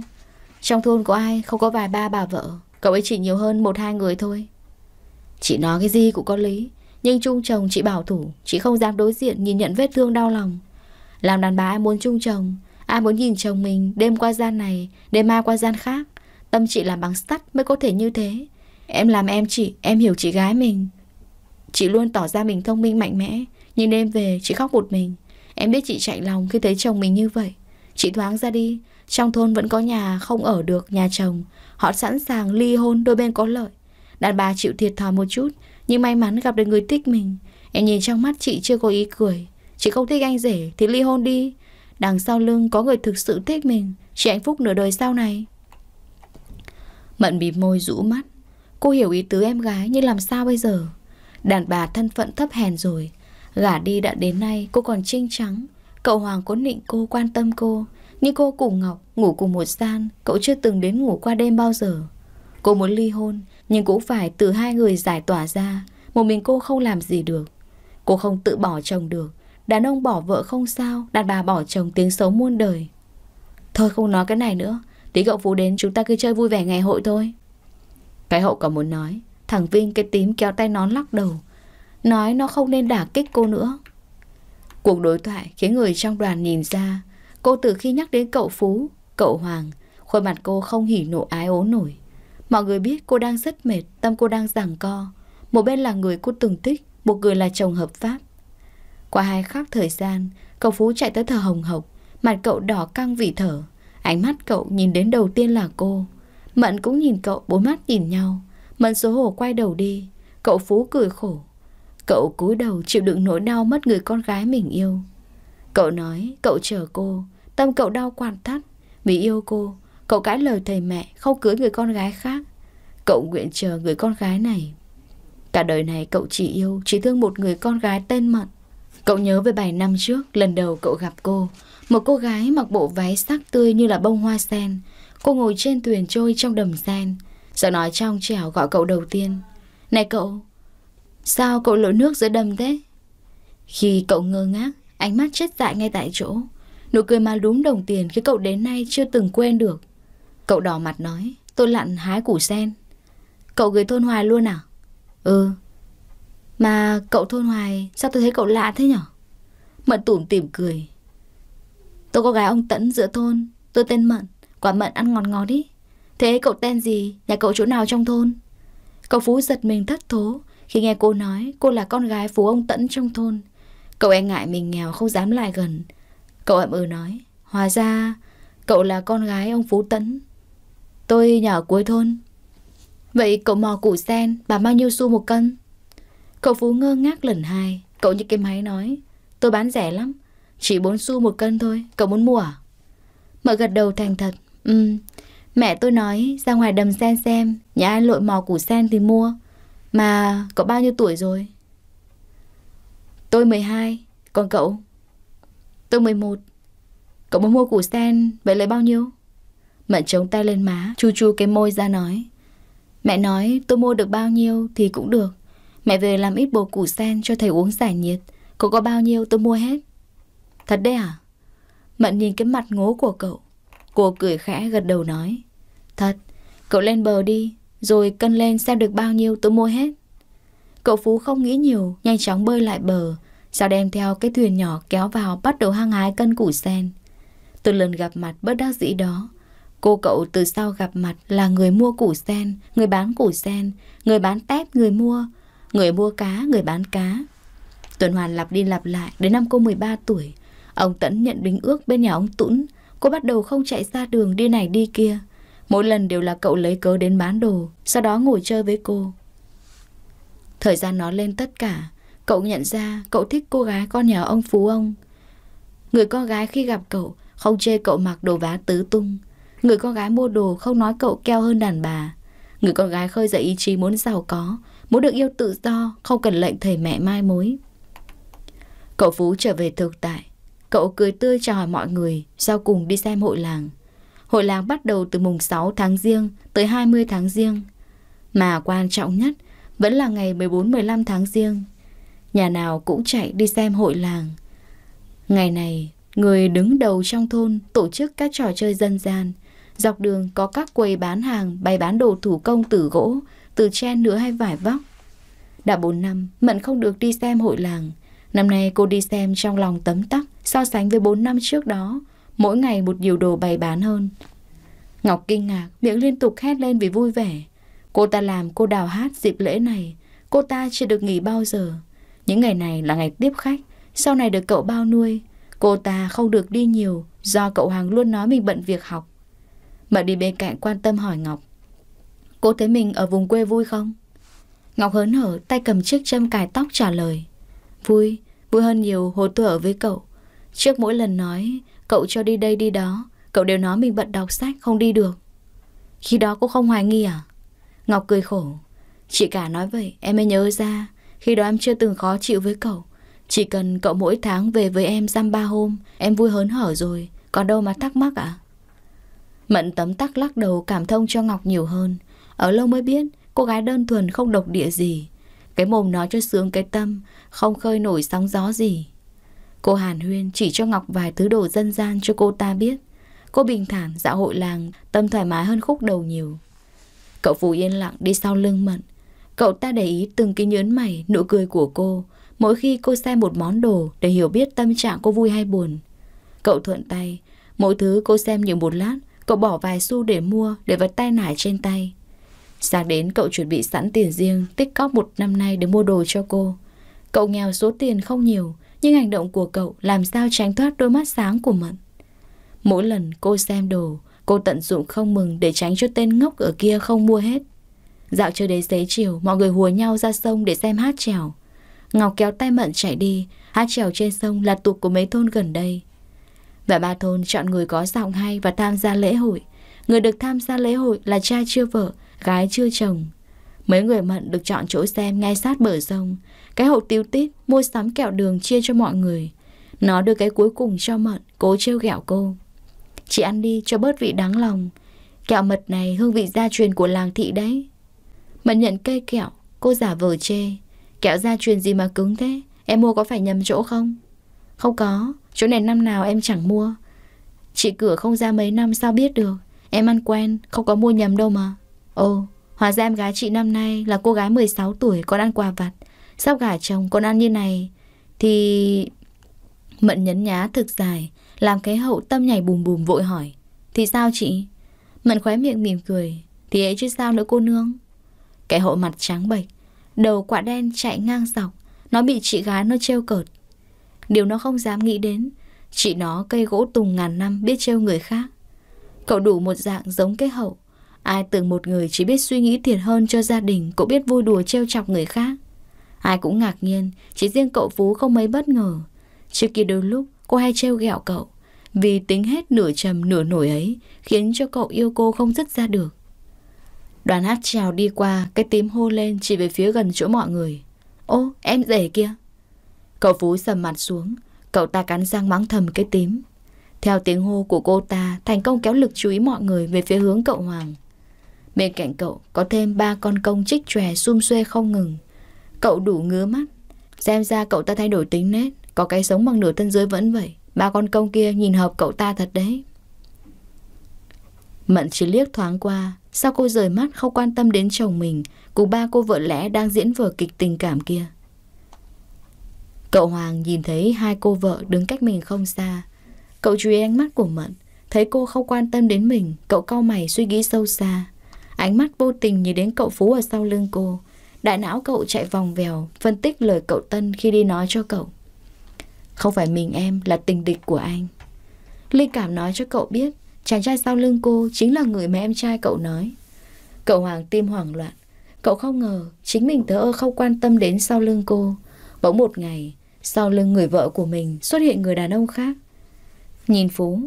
Trong thôn có ai không có vài ba bà vợ Cậu ấy chỉ nhiều hơn một hai người thôi Chị nói cái gì cũng có lý Nhưng chung chồng chị bảo thủ Chị không dám đối diện nhìn nhận vết thương đau lòng làm đàn bà ai muốn chung chồng Ai muốn nhìn chồng mình đêm qua gian này Đêm mai qua gian khác Tâm chị làm bằng sắt mới có thể như thế Em làm em chị, em hiểu chị gái mình Chị luôn tỏ ra mình thông minh mạnh mẽ Nhưng đêm về chị khóc một mình Em biết chị chạy lòng khi thấy chồng mình như vậy Chị thoáng ra đi Trong thôn vẫn có nhà không ở được nhà chồng Họ sẵn sàng ly hôn đôi bên có lợi Đàn bà chịu thiệt thòi một chút Nhưng may mắn gặp được người thích mình Em nhìn trong mắt chị chưa có ý cười Chị không thích anh rể thì ly hôn đi Đằng sau lưng có người thực sự thích mình Chị hạnh phúc nửa đời sau này Mận bịp môi rũ mắt Cô hiểu ý tứ em gái nhưng làm sao bây giờ Đàn bà thân phận thấp hèn rồi Gả đi đã đến nay cô còn trinh trắng Cậu Hoàng có nịnh cô quan tâm cô Nhưng cô cùng Ngọc ngủ cùng một gian Cậu chưa từng đến ngủ qua đêm bao giờ Cô muốn ly hôn Nhưng cũng phải từ hai người giải tỏa ra Một mình cô không làm gì được Cô không tự bỏ chồng được Đàn ông bỏ vợ không sao Đàn bà bỏ chồng tiếng xấu muôn đời Thôi không nói cái này nữa Tí cậu Phú đến chúng ta cứ chơi vui vẻ ngày hội thôi Cái hậu còn muốn nói Thằng Vinh cái tím kéo tay nón lắc đầu Nói nó không nên đả kích cô nữa Cuộc đối thoại khiến người trong đoàn nhìn ra Cô từ khi nhắc đến cậu Phú Cậu Hoàng Khuôn mặt cô không hỉ nộ ái ố nổi Mọi người biết cô đang rất mệt Tâm cô đang giằng co Một bên là người cô từng thích Một người là chồng hợp pháp qua hai khắc thời gian, cậu Phú chạy tới thở hồng hộc, mặt cậu đỏ căng vì thở. Ánh mắt cậu nhìn đến đầu tiên là cô. Mận cũng nhìn cậu, bốn mắt nhìn nhau. Mận số hổ quay đầu đi, cậu Phú cười khổ. Cậu cúi đầu chịu đựng nỗi đau mất người con gái mình yêu. Cậu nói, cậu chờ cô, tâm cậu đau quan thắt. Vì yêu cô, cậu cãi lời thầy mẹ không cưới người con gái khác. Cậu nguyện chờ người con gái này. Cả đời này cậu chỉ yêu, chỉ thương một người con gái tên Mận. Cậu nhớ về 7 năm trước, lần đầu cậu gặp cô, một cô gái mặc bộ váy sắc tươi như là bông hoa sen. Cô ngồi trên thuyền trôi trong đầm sen, giọng nói trong trẻo gọi cậu đầu tiên. Này cậu, sao cậu lội nước giữa đầm thế? Khi cậu ngơ ngác, ánh mắt chết dại ngay tại chỗ. Nụ cười mà đúng đồng tiền khi cậu đến nay chưa từng quên được. Cậu đỏ mặt nói, tôi lặn hái củ sen. Cậu gửi thôn hoài luôn à? Ừ, mà cậu thôn hoài Sao tôi thấy cậu lạ thế nhở Mận tủm tỉm cười Tôi có gái ông Tẫn giữa thôn Tôi tên Mận Quả Mận ăn ngọt ngọt đi Thế cậu tên gì Nhà cậu chỗ nào trong thôn Cậu Phú giật mình thất thố Khi nghe cô nói cô là con gái Phú ông Tẫn trong thôn Cậu e ngại mình nghèo không dám lại gần Cậu ậm ừ nói hòa ra cậu là con gái ông Phú tấn. Tôi nhà cuối thôn Vậy cậu mò củ sen Bà bao nhiêu xu một cân Cậu Phú ngơ ngác lần hai Cậu như cái máy nói Tôi bán rẻ lắm Chỉ 4 xu một cân thôi Cậu muốn mua à Mợ gật đầu thành thật Ừ Mẹ tôi nói ra ngoài đầm sen xem Nhà ai lội mò củ sen thì mua Mà cậu bao nhiêu tuổi rồi Tôi 12 Còn cậu Tôi 11 Cậu muốn mua củ sen Vậy lấy bao nhiêu Mận chống tay lên má Chu chu cái môi ra nói Mẹ nói tôi mua được bao nhiêu thì cũng được Mẹ về làm ít bồ củ sen cho thầy uống giải nhiệt Cậu có bao nhiêu tôi mua hết Thật đấy à Mận nhìn cái mặt ngố của cậu Cô cười khẽ gật đầu nói Thật, cậu lên bờ đi Rồi cân lên xem được bao nhiêu tôi mua hết Cậu Phú không nghĩ nhiều Nhanh chóng bơi lại bờ Sao đem theo cái thuyền nhỏ kéo vào Bắt đầu hăng hái cân củ sen Từ lần gặp mặt bất đắc dĩ đó Cô cậu từ sau gặp mặt là người mua củ sen Người bán củ sen Người bán tép người mua Người mua cá, người bán cá Tuần hoàn lặp đi lặp lại Đến năm cô 13 tuổi Ông Tẫn nhận bình ước bên nhà ông Tũng Cô bắt đầu không chạy ra đường đi này đi kia Mỗi lần đều là cậu lấy cớ đến bán đồ Sau đó ngồi chơi với cô Thời gian nó lên tất cả Cậu nhận ra cậu thích cô gái con nhà ông Phú ông Người con gái khi gặp cậu Không chê cậu mặc đồ vá tứ tung Người con gái mua đồ không nói cậu keo hơn đàn bà Người con gái khơi dậy ý chí muốn giàu có Muốn được yêu tự do Không cần lệnh thầy mẹ mai mối Cậu Phú trở về thực tại Cậu cười tươi chào hỏi mọi người Sau cùng đi xem hội làng Hội làng bắt đầu từ mùng 6 tháng riêng Tới 20 tháng riêng Mà quan trọng nhất Vẫn là ngày 14-15 tháng riêng Nhà nào cũng chạy đi xem hội làng Ngày này Người đứng đầu trong thôn Tổ chức các trò chơi dân gian Dọc đường có các quầy bán hàng bày bán đồ thủ công từ gỗ từ tre nữa hay vải vóc. Đã 4 năm, Mận không được đi xem hội làng. Năm nay cô đi xem trong lòng tấm tắc, so sánh với 4 năm trước đó, mỗi ngày một nhiều đồ bày bán hơn. Ngọc kinh ngạc, miệng liên tục hét lên vì vui vẻ. Cô ta làm cô đào hát dịp lễ này, cô ta chưa được nghỉ bao giờ. Những ngày này là ngày tiếp khách, sau này được cậu bao nuôi. Cô ta không được đi nhiều do cậu hoàng luôn nói mình bận việc học. mận đi bên cạnh quan tâm hỏi Ngọc. Cô thấy mình ở vùng quê vui không? Ngọc hớn hở tay cầm chiếc châm cài tóc trả lời Vui, vui hơn nhiều hồi tôi ở với cậu Trước mỗi lần nói Cậu cho đi đây đi đó Cậu đều nói mình bận đọc sách không đi được Khi đó cô không hoài nghi à? Ngọc cười khổ Chị cả nói vậy em mới nhớ ra Khi đó em chưa từng khó chịu với cậu Chỉ cần cậu mỗi tháng về với em dăm ba hôm Em vui hớn hở rồi Còn đâu mà thắc mắc ạ à? Mận tấm tắc lắc đầu cảm thông cho Ngọc nhiều hơn ở lâu mới biết Cô gái đơn thuần không độc địa gì Cái mồm nói cho sướng cái tâm Không khơi nổi sóng gió gì Cô Hàn Huyên chỉ cho Ngọc vài thứ đồ dân gian cho cô ta biết Cô bình thản dạ hội làng Tâm thoải mái hơn khúc đầu nhiều Cậu Phú yên lặng đi sau lưng Mận Cậu ta để ý từng cái nhớn mày Nụ cười của cô Mỗi khi cô xem một món đồ Để hiểu biết tâm trạng cô vui hay buồn Cậu thuận tay Mỗi thứ cô xem nhiều một lát Cậu bỏ vài xu để mua Để vật tay nải trên tay Sáng đến cậu chuẩn bị sẵn tiền riêng, tích cóp một năm nay để mua đồ cho cô. Cậu nghèo số tiền không nhiều, nhưng hành động của cậu làm sao tránh thoát đôi mắt sáng của Mận. Mỗi lần cô xem đồ, cô tận dụng không mừng để tránh cho tên ngốc ở kia không mua hết. Dạo chơi đến xế chiều, mọi người hùa nhau ra sông để xem hát trèo. Ngọc kéo tay Mận chạy đi, hát trèo trên sông là tục của mấy thôn gần đây. Và ba thôn chọn người có giọng hay và tham gia lễ hội. Người được tham gia lễ hội là cha chưa vợ, gái chưa chồng. Mấy người mận được chọn chỗ xem ngay sát bờ sông. Cái hộp tiêu tít mua sắm kẹo đường chia cho mọi người. Nó đưa cái cuối cùng cho mận, cố trêu ghẹo cô. Chị ăn đi cho bớt vị đáng lòng. Kẹo mật này hương vị gia truyền của làng thị đấy. Mận nhận cây kẹo, cô giả vờ chê. Kẹo gia truyền gì mà cứng thế, em mua có phải nhầm chỗ không? Không có, chỗ này năm nào em chẳng mua. Chị cửa không ra mấy năm sao biết được, em ăn quen, không có mua nhầm đâu mà. Ồ, hóa ra em gái chị năm nay là cô gái 16 tuổi còn ăn quà vặt. Sắp gả chồng còn ăn như này thì... Mận nhấn nhá thực dài, làm cái hậu tâm nhảy bùm bùm vội hỏi. Thì sao chị? Mận khóe miệng mỉm cười. Thì ấy chứ sao nữa cô nương? Cái hậu mặt trắng bệch, đầu quả đen chạy ngang dọc. Nó bị chị gái nó trêu cợt. Điều nó không dám nghĩ đến, chị nó cây gỗ tùng ngàn năm biết trêu người khác. Cậu đủ một dạng giống cái hậu Ai tưởng một người chỉ biết suy nghĩ thiệt hơn cho gia đình Cũng biết vui đùa trêu chọc người khác Ai cũng ngạc nhiên Chỉ riêng cậu Phú không mấy bất ngờ Trước kia đôi lúc cô hay trêu ghẹo cậu Vì tính hết nửa trầm nửa nổi ấy Khiến cho cậu yêu cô không dứt ra được Đoàn hát trèo đi qua Cái tím hô lên chỉ về phía gần chỗ mọi người Ô em rể kia Cậu Phú sầm mặt xuống Cậu ta cắn răng mắng thầm cái tím Theo tiếng hô của cô ta Thành công kéo lực chú ý mọi người Về phía hướng cậu Hoàng Bên cạnh cậu có thêm ba con công chích chòe xum xuê không ngừng. Cậu đủ ngứa mắt. Xem ra cậu ta thay đổi tính nét Có cái sống bằng nửa thân dưới vẫn vậy. Ba con công kia nhìn hợp cậu ta thật đấy. Mận chỉ liếc thoáng qua. Sao cô rời mắt không quan tâm đến chồng mình Cùng ba cô vợ lẽ đang diễn vở kịch tình cảm kia Cậu Hoàng nhìn thấy hai cô vợ đứng cách mình không xa Cậu chú ý ánh mắt của Mận Thấy cô không quan tâm đến mình Cậu cau mày suy nghĩ sâu xa Ánh mắt vô tình nhìn đến cậu Phú ở sau lưng cô. Đại não cậu chạy vòng vèo, phân tích lời cậu Tân khi đi nói cho cậu. Không phải mình em là tình địch của anh. Linh cảm nói cho cậu biết, chàng trai sau lưng cô chính là người mà em trai cậu nói. Cậu Hoàng tim hoảng loạn. Cậu không ngờ chính mình thớ ơ không quan tâm đến sau lưng cô. Bỗng một ngày, sau lưng người vợ của mình xuất hiện người đàn ông khác. Nhìn Phú,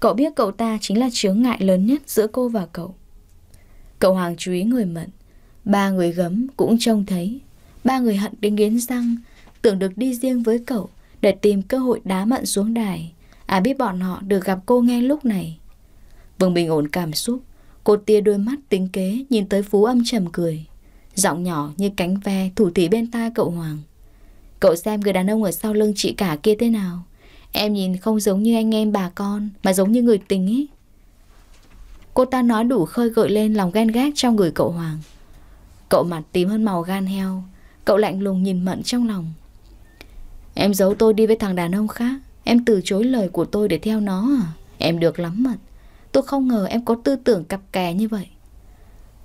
cậu biết cậu ta chính là chướng ngại lớn nhất giữa cô và cậu. Cậu Hoàng chú ý người mận Ba người gấm cũng trông thấy Ba người hận đến nghiến răng Tưởng được đi riêng với cậu Để tìm cơ hội đá mận xuống đài À biết bọn họ được gặp cô ngay lúc này Vương Bình ổn cảm xúc Cô tia đôi mắt tính kế Nhìn tới Phú âm trầm cười Giọng nhỏ như cánh ve thủ thỉ bên tai cậu Hoàng Cậu xem người đàn ông ở sau lưng chị cả kia thế nào Em nhìn không giống như anh em bà con Mà giống như người tình ấy Cô ta nói đủ khơi gợi lên lòng ghen ghét trong người cậu Hoàng Cậu mặt tím hơn màu gan heo Cậu lạnh lùng nhìn Mận trong lòng Em giấu tôi đi với thằng đàn ông khác Em từ chối lời của tôi để theo nó à Em được lắm Mận Tôi không ngờ em có tư tưởng cặp kè như vậy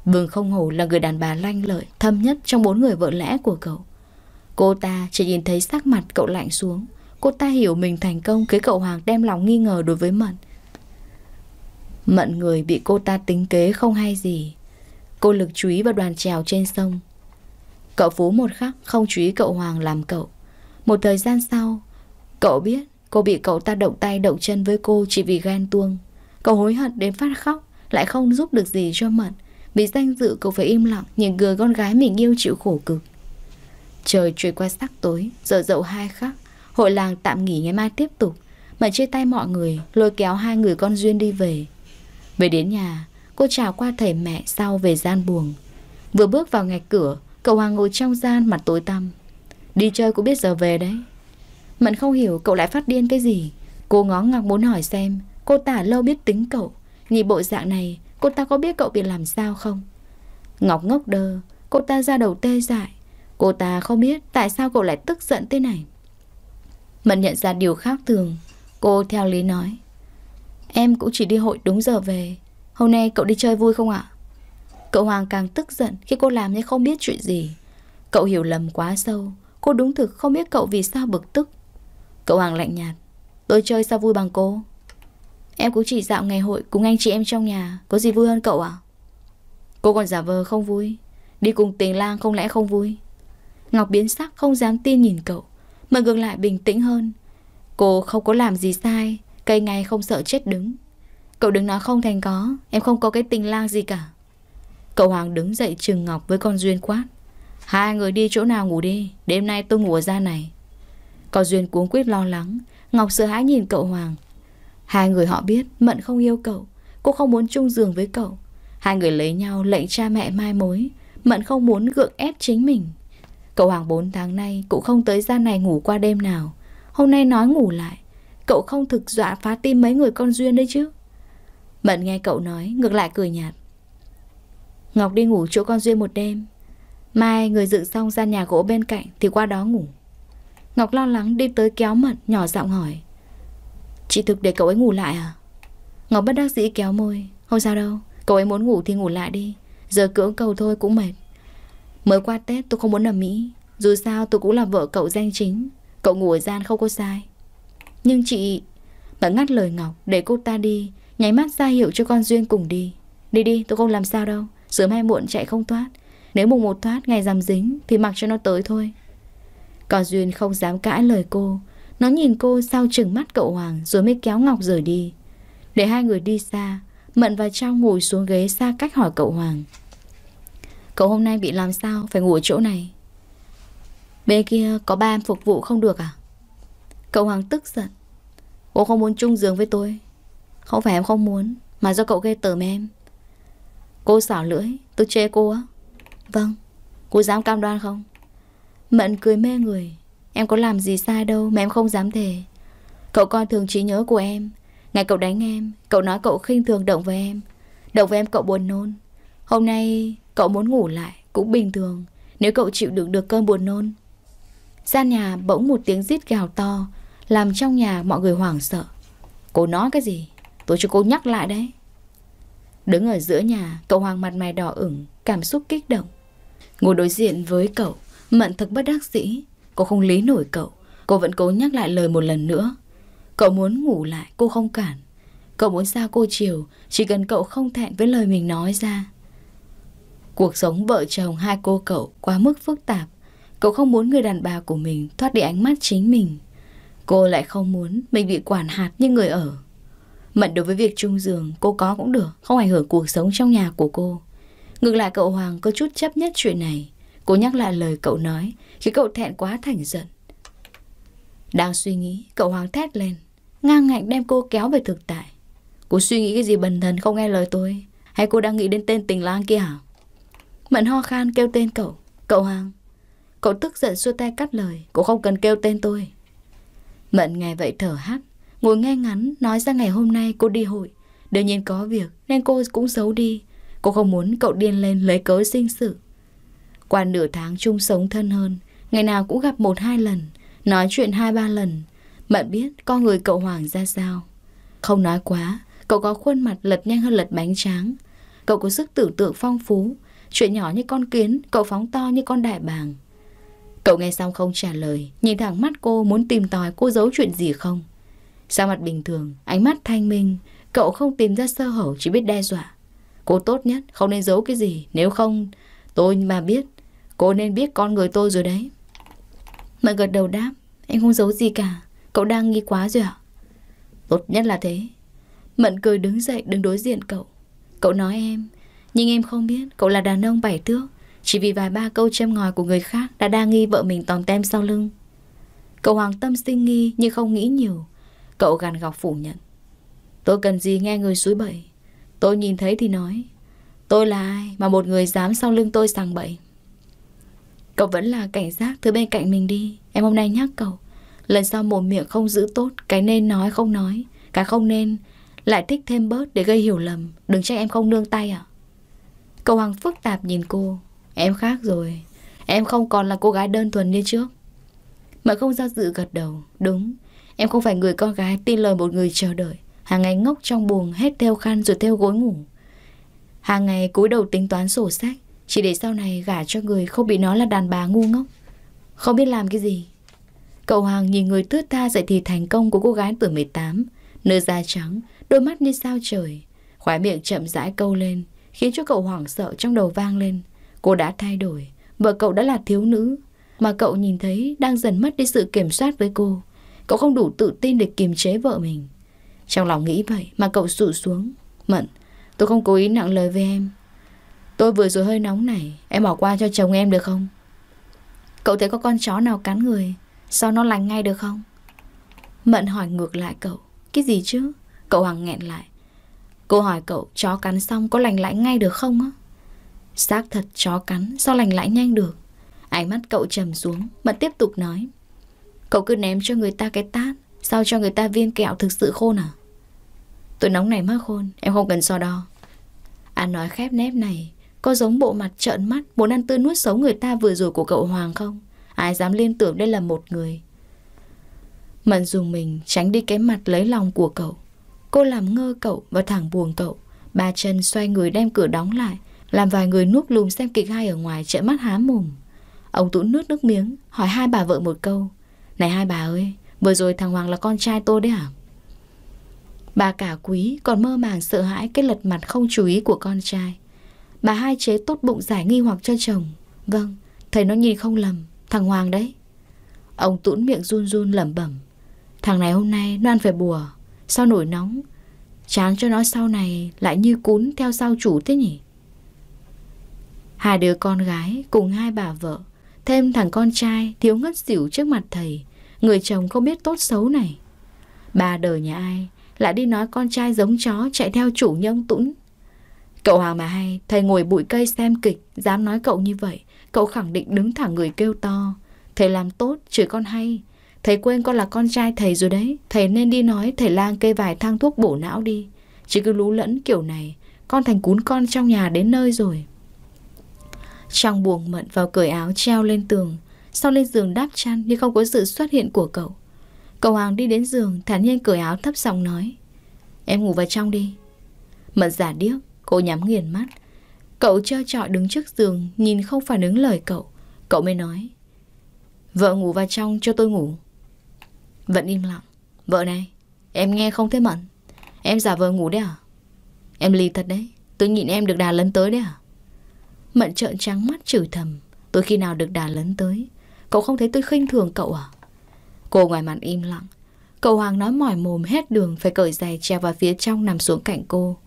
Vương không hổ là người đàn bà lanh lợi Thâm nhất trong bốn người vợ lẽ của cậu Cô ta chỉ nhìn thấy sắc mặt cậu lạnh xuống Cô ta hiểu mình thành công Khiến cậu Hoàng đem lòng nghi ngờ đối với Mận Mận người bị cô ta tính kế không hay gì Cô lực chú ý vào đoàn trèo trên sông Cậu Phú một khắc không chú ý cậu Hoàng làm cậu Một thời gian sau Cậu biết cô bị cậu ta động tay động chân với cô chỉ vì ghen tuông Cậu hối hận đến phát khóc Lại không giúp được gì cho Mận Vì danh dự cậu phải im lặng Nhìn người con gái mình yêu chịu khổ cực Trời trôi qua sắc tối Giờ dậu hai khắc Hội làng tạm nghỉ ngày mai tiếp tục Mận chia tay mọi người Lôi kéo hai người con duyên đi về về đến nhà, cô chào qua thầy mẹ sau về gian buồng. Vừa bước vào ngạch cửa, cậu Hoàng ngồi trong gian mặt tối tăm. Đi chơi cũng biết giờ về đấy. Mận không hiểu cậu lại phát điên cái gì. Cô ngó ngọc muốn hỏi xem, cô tả lâu biết tính cậu. Nhìn bộ dạng này, cô ta có biết cậu bị làm sao không? Ngọc ngốc đơ, cô ta ra đầu tê dại. Cô ta không biết tại sao cậu lại tức giận thế này. Mận nhận ra điều khác thường. Cô theo lý nói. Em cũng chỉ đi hội đúng giờ về Hôm nay cậu đi chơi vui không ạ? Cậu Hoàng càng tức giận khi cô làm như không biết chuyện gì Cậu hiểu lầm quá sâu Cô đúng thực không biết cậu vì sao bực tức Cậu Hoàng lạnh nhạt Tôi chơi sao vui bằng cô Em cũng chỉ dạo ngày hội cùng anh chị em trong nhà Có gì vui hơn cậu ạ? À? Cô còn giả vờ không vui Đi cùng tình lang không lẽ không vui Ngọc biến sắc không dám tin nhìn cậu Mà ngược lại bình tĩnh hơn Cô không có làm gì sai Cây ngay không sợ chết đứng Cậu đứng nói không thành có Em không có cái tình lang gì cả Cậu Hoàng đứng dậy trừng ngọc với con Duyên quát Hai người đi chỗ nào ngủ đi Đêm nay tôi ngủ ở ra này Con Duyên cuống quýt lo lắng Ngọc sợ hãi nhìn cậu Hoàng Hai người họ biết Mận không yêu cậu Cô không muốn chung giường với cậu Hai người lấy nhau lệnh cha mẹ mai mối Mận không muốn gượng ép chính mình Cậu Hoàng bốn tháng nay Cũng không tới ra này ngủ qua đêm nào Hôm nay nói ngủ lại Cậu không thực dọa phá tim mấy người con duyên đấy chứ Mận nghe cậu nói Ngược lại cười nhạt Ngọc đi ngủ chỗ con duyên một đêm Mai người dựng xong ra nhà gỗ bên cạnh Thì qua đó ngủ Ngọc lo lắng đi tới kéo Mận nhỏ giọng hỏi Chị thực để cậu ấy ngủ lại à Ngọc bất đắc dĩ kéo môi Không sao đâu Cậu ấy muốn ngủ thì ngủ lại đi Giờ cưỡng cầu thôi cũng mệt Mới qua Tết tôi không muốn ở Mỹ Dù sao tôi cũng là vợ cậu danh chính Cậu ngủ ở gian không có sai nhưng chị... Bà ngắt lời Ngọc để cô ta đi Nháy mắt ra hiệu cho con Duyên cùng đi Đi đi tôi không làm sao đâu Sớm hay muộn chạy không thoát Nếu mùng một thoát ngày giảm dính Thì mặc cho nó tới thôi Con Duyên không dám cãi lời cô Nó nhìn cô sau chừng mắt cậu Hoàng Rồi mới kéo Ngọc rời đi Để hai người đi xa Mận và Trang ngồi xuống ghế xa cách hỏi cậu Hoàng Cậu hôm nay bị làm sao Phải ngủ ở chỗ này Bên kia có ba em phục vụ không được à Cậu Hoàng tức giận Cô không muốn chung giường với tôi Không phải em không muốn Mà do cậu ghê tởm em Cô xảo lưỡi Tôi chê cô á Vâng Cô dám cam đoan không Mận cười mê người Em có làm gì sai đâu mà em không dám thề Cậu coi thường trí nhớ của em Ngày cậu đánh em Cậu nói cậu khinh thường động với em Động với em cậu buồn nôn Hôm nay cậu muốn ngủ lại Cũng bình thường Nếu cậu chịu đựng được cơn buồn nôn Gian nhà bỗng một tiếng rít gào to làm trong nhà mọi người hoảng sợ Cô nói cái gì Tôi cho cô nhắc lại đấy Đứng ở giữa nhà Cậu Hoàng mặt mày đỏ ửng Cảm xúc kích động Ngồi đối diện với cậu Mận thực bất đắc dĩ Cô không lý nổi cậu Cô vẫn cố nhắc lại lời một lần nữa Cậu muốn ngủ lại cô không cản Cậu muốn sao cô chiều Chỉ cần cậu không thẹn với lời mình nói ra Cuộc sống vợ chồng hai cô cậu quá mức phức tạp Cậu không muốn người đàn bà của mình thoát đi ánh mắt chính mình Cô lại không muốn mình bị quản hạt như người ở. Mận đối với việc chung giường, cô có cũng được, không ảnh hưởng cuộc sống trong nhà của cô. Ngược lại cậu Hoàng có chút chấp nhất chuyện này. Cô nhắc lại lời cậu nói, khi cậu thẹn quá thành giận. Đang suy nghĩ, cậu Hoàng thét lên, ngang ngạnh đem cô kéo về thực tại. Cô suy nghĩ cái gì bần thần không nghe lời tôi, hay cô đang nghĩ đến tên tình lang kia hả? Mận ho khan kêu tên cậu, cậu Hoàng. Cậu tức giận xua tay cắt lời, cô không cần kêu tên tôi. Mận nghe vậy thở hắt, ngồi nghe ngắn nói ra ngày hôm nay cô đi hội. Đương nhiên có việc nên cô cũng giấu đi. Cô không muốn cậu điên lên lấy cớ sinh sự. Qua nửa tháng chung sống thân hơn, ngày nào cũng gặp một hai lần, nói chuyện hai ba lần. Mận biết con người cậu Hoàng ra sao. Không nói quá, cậu có khuôn mặt lật nhanh hơn lật bánh tráng. Cậu có sức tưởng tượng phong phú, chuyện nhỏ như con kiến, cậu phóng to như con đại bàng. Cậu nghe xong không trả lời, nhìn thẳng mắt cô muốn tìm tòi cô giấu chuyện gì không. Sao mặt bình thường, ánh mắt thanh minh, cậu không tìm ra sơ hở chỉ biết đe dọa. Cô tốt nhất, không nên giấu cái gì, nếu không, tôi mà biết, cô nên biết con người tôi rồi đấy. Mẹ gật đầu đáp, anh không giấu gì cả, cậu đang nghi quá rồi ạ. Tốt nhất là thế. Mận cười đứng dậy đứng đối diện cậu. Cậu nói em, nhưng em không biết cậu là đàn ông bảy thước. Chỉ vì vài ba câu châm ngòi của người khác đã đa nghi vợ mình tòm tem sau lưng. Cậu Hoàng Tâm sinh nghi nhưng không nghĩ nhiều. Cậu gằn gọc phủ nhận. Tôi cần gì nghe người suối bậy. Tôi nhìn thấy thì nói. Tôi là ai mà một người dám sau lưng tôi sàng bậy. Cậu vẫn là cảnh giác thứ bên cạnh mình đi. Em hôm nay nhắc cậu. Lần sau mồm miệng không giữ tốt, cái nên nói không nói, cái không nên lại thích thêm bớt để gây hiểu lầm, đừng trách em không nương tay à? Cậu Hoàng phức tạp nhìn cô, Em khác rồi Em không còn là cô gái đơn thuần như trước mà không do dự gật đầu Đúng Em không phải người con gái tin lời một người chờ đợi Hàng ngày ngốc trong buồng hết theo khăn rồi theo gối ngủ Hàng ngày cúi đầu tính toán sổ sách Chỉ để sau này gả cho người không bị nó là đàn bà ngu ngốc Không biết làm cái gì Cậu hoàng nhìn người tước tha dậy thì thành công của cô gái tuổi 18 Nơi da trắng, đôi mắt như sao trời Khóe miệng chậm rãi câu lên Khiến cho cậu hoàng sợ trong đầu vang lên Cô đã thay đổi, vợ cậu đã là thiếu nữ, mà cậu nhìn thấy đang dần mất đi sự kiểm soát với cô. Cậu không đủ tự tin để kiềm chế vợ mình. Trong lòng nghĩ vậy mà cậu sụt xuống. Mận, tôi không cố ý nặng lời với em. Tôi vừa rồi hơi nóng này, em bỏ qua cho chồng em được không? Cậu thấy có con chó nào cắn người, sao nó lành ngay được không? Mận hỏi ngược lại cậu, cái gì chứ? Cậu hoàng nghẹn lại. Cô hỏi cậu chó cắn xong có lành lại ngay được không á? Xác thật chó cắn sao lành lãi nhanh được Ánh mắt cậu trầm xuống Mà tiếp tục nói Cậu cứ ném cho người ta cái tát Sao cho người ta viên kẹo thực sự khôn à Tôi nóng này mắc khôn Em không cần so đo Anh nói khép nép này Có giống bộ mặt trợn mắt Muốn ăn tươi nuốt sống người ta vừa rồi của cậu Hoàng không Ai dám liên tưởng đây là một người Mận dùng mình tránh đi cái mặt lấy lòng của cậu Cô làm ngơ cậu và thẳng buồn cậu Ba chân xoay người đem cửa đóng lại làm vài người núp lùm xem kịch hay ở ngoài trợn mắt há mồm. Ông Tú nước nước miếng, hỏi hai bà vợ một câu. Này hai bà ơi, vừa rồi thằng Hoàng là con trai tôi đấy hả? Bà cả quý còn mơ màng sợ hãi cái lật mặt không chú ý của con trai. Bà hai chế tốt bụng giải nghi hoặc cho chồng. Vâng, thầy nó nhìn không lầm, thằng Hoàng đấy. Ông tũn miệng run run lẩm bẩm. Thằng này hôm nay nó ăn phải bùa, sao nổi nóng. Chán cho nó sau này lại như cún theo sao chủ thế nhỉ? Hai đứa con gái cùng hai bà vợ, thêm thằng con trai thiếu ngất xỉu trước mặt thầy, người chồng không biết tốt xấu này. Bà đời nhà ai lại đi nói con trai giống chó chạy theo chủ nhân tũng. Cậu Hoàng mà hay, thầy ngồi bụi cây xem kịch, dám nói cậu như vậy, cậu khẳng định đứng thẳng người kêu to. Thầy làm tốt, chửi con hay. Thầy quên con là con trai thầy rồi đấy, thầy nên đi nói thầy lang kê vài thang thuốc bổ não đi. Chỉ cứ lú lẫn kiểu này, con thành cún con trong nhà đến nơi rồi. Trong buồng mận vào cởi áo treo lên tường Sau lên giường đáp chăn nhưng không có sự xuất hiện của cậu Cậu Hoàng đi đến giường thản nhiên cởi áo thấp giọng nói Em ngủ vào trong đi Mận giả điếc Cô nhắm nghiền mắt Cậu trơ trọi đứng trước giường Nhìn không phản ứng lời cậu Cậu mới nói Vợ ngủ vào trong cho tôi ngủ Vẫn im lặng Vợ này Em nghe không thế Mận Em giả vờ ngủ đấy à Em lì thật đấy Tôi nhịn em được đà lấn tới đấy à Mận trợn trắng mắt chửi thầm Tôi khi nào được đà lớn tới Cậu không thấy tôi khinh thường cậu à Cô ngoài mặt im lặng Cậu Hoàng nói mỏi mồm hết đường Phải cởi giày treo vào phía trong nằm xuống cạnh cô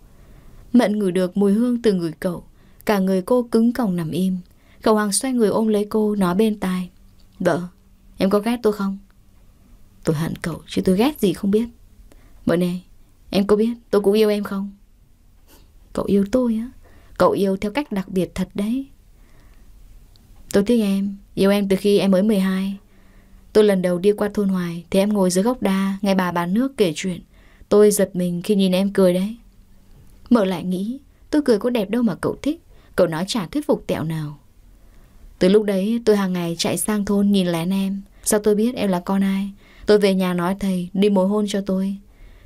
Mận ngửi được mùi hương từ người cậu Cả người cô cứng còng nằm im Cậu Hoàng xoay người ôm lấy cô Nói bên tai Vợ, em có ghét tôi không? Tôi hận cậu chứ tôi ghét gì không biết Mợ này, em có biết tôi cũng yêu em không? Cậu yêu tôi á Cậu yêu theo cách đặc biệt thật đấy Tôi thích em Yêu em từ khi em mới 12 Tôi lần đầu đi qua thôn Hoài Thì em ngồi dưới gốc đa Nghe bà bán nước kể chuyện Tôi giật mình khi nhìn em cười đấy Mở lại nghĩ Tôi cười có đẹp đâu mà cậu thích Cậu nói chả thuyết phục tẹo nào Từ lúc đấy tôi hàng ngày chạy sang thôn nhìn lén em Sao tôi biết em là con ai Tôi về nhà nói thầy đi mối hôn cho tôi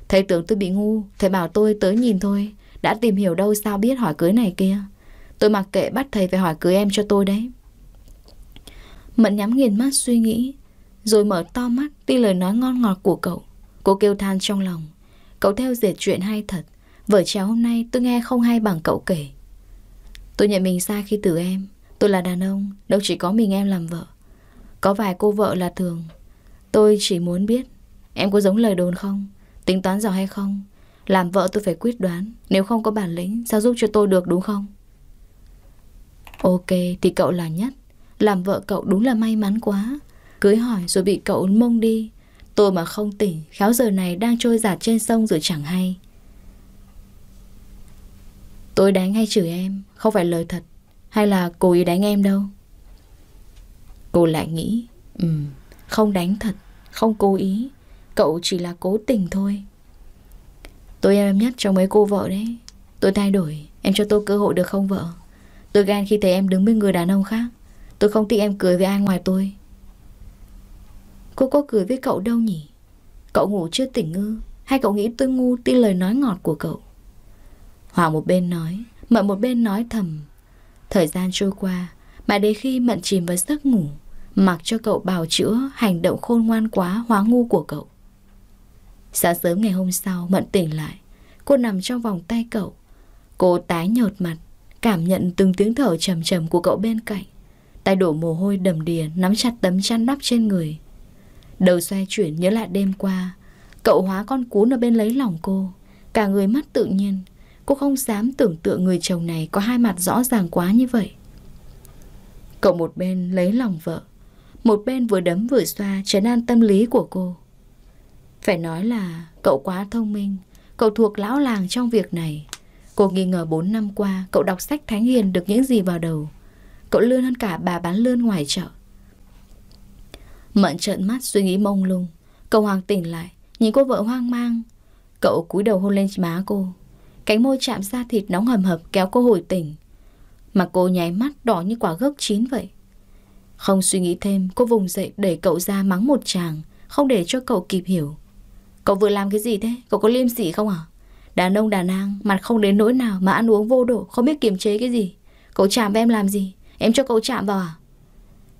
Thầy tưởng tôi bị ngu Thầy bảo tôi tới nhìn thôi đã tìm hiểu đâu sao biết hỏi cưới này kia Tôi mặc kệ bắt thầy phải hỏi cưới em cho tôi đấy Mận nhắm nghiền mắt suy nghĩ Rồi mở to mắt tin lời nói ngon ngọt của cậu Cô kêu than trong lòng Cậu theo dệt chuyện hay thật Vở trèo hôm nay tôi nghe không hay bằng cậu kể Tôi nhận mình sai khi từ em Tôi là đàn ông Đâu chỉ có mình em làm vợ Có vài cô vợ là thường Tôi chỉ muốn biết Em có giống lời đồn không Tính toán giỏi hay không làm vợ tôi phải quyết đoán Nếu không có bản lĩnh sao giúp cho tôi được đúng không Ok thì cậu là nhất Làm vợ cậu đúng là may mắn quá Cưới hỏi rồi bị cậu mông đi Tôi mà không tỉnh Khéo giờ này đang trôi giạt trên sông rồi chẳng hay Tôi đánh hay chửi em Không phải lời thật Hay là cô ý đánh em đâu Cô lại nghĩ Ừ không đánh thật Không cố ý Cậu chỉ là cố tình thôi Tôi em nhất trong mấy cô vợ đấy Tôi thay đổi Em cho tôi cơ hội được không vợ Tôi gan khi thấy em đứng bên người đàn ông khác Tôi không tin em cười với ai ngoài tôi Cô có cười với cậu đâu nhỉ Cậu ngủ chưa tỉnh ngư Hay cậu nghĩ tôi ngu tin lời nói ngọt của cậu Hoàng một bên nói Mận một bên nói thầm Thời gian trôi qua Mà đến khi Mận chìm vào giấc ngủ Mặc cho cậu bào chữa hành động khôn ngoan quá hóa ngu của cậu Sáng sớm ngày hôm sau Mận tỉnh lại Cô nằm trong vòng tay cậu Cô tái nhợt mặt Cảm nhận từng tiếng thở trầm trầm của cậu bên cạnh Tay đổ mồ hôi đầm đìa Nắm chặt tấm chăn đắp trên người Đầu xoay chuyển nhớ lại đêm qua Cậu hóa con cún ở bên lấy lòng cô Cả người mắt tự nhiên Cô không dám tưởng tượng người chồng này Có hai mặt rõ ràng quá như vậy Cậu một bên lấy lòng vợ Một bên vừa đấm vừa xoa Trấn an tâm lý của cô phải nói là cậu quá thông minh, cậu thuộc lão làng trong việc này. Cô nghi ngờ 4 năm qua cậu đọc sách Thánh Hiền được những gì vào đầu. Cậu lươn hơn cả bà bán lươn ngoài chợ. Mận trợn mắt suy nghĩ mông lung. Cậu Hoàng tỉnh lại, nhìn cô vợ hoang mang. Cậu cúi đầu hôn lên má cô. Cánh môi chạm ra thịt nóng hầm hập kéo cô hồi tỉnh. Mà cô nháy mắt đỏ như quả gấc chín vậy. Không suy nghĩ thêm, cô vùng dậy đẩy cậu ra mắng một chàng, không để cho cậu kịp hiểu. Cậu vừa làm cái gì thế? Cậu có liêm sỉ không hả? À? Đàn ông đàn nàng, mặt không đến nỗi nào mà ăn uống vô độ, không biết kiềm chế cái gì. Cậu chạm em làm gì? Em cho cậu chạm vào à?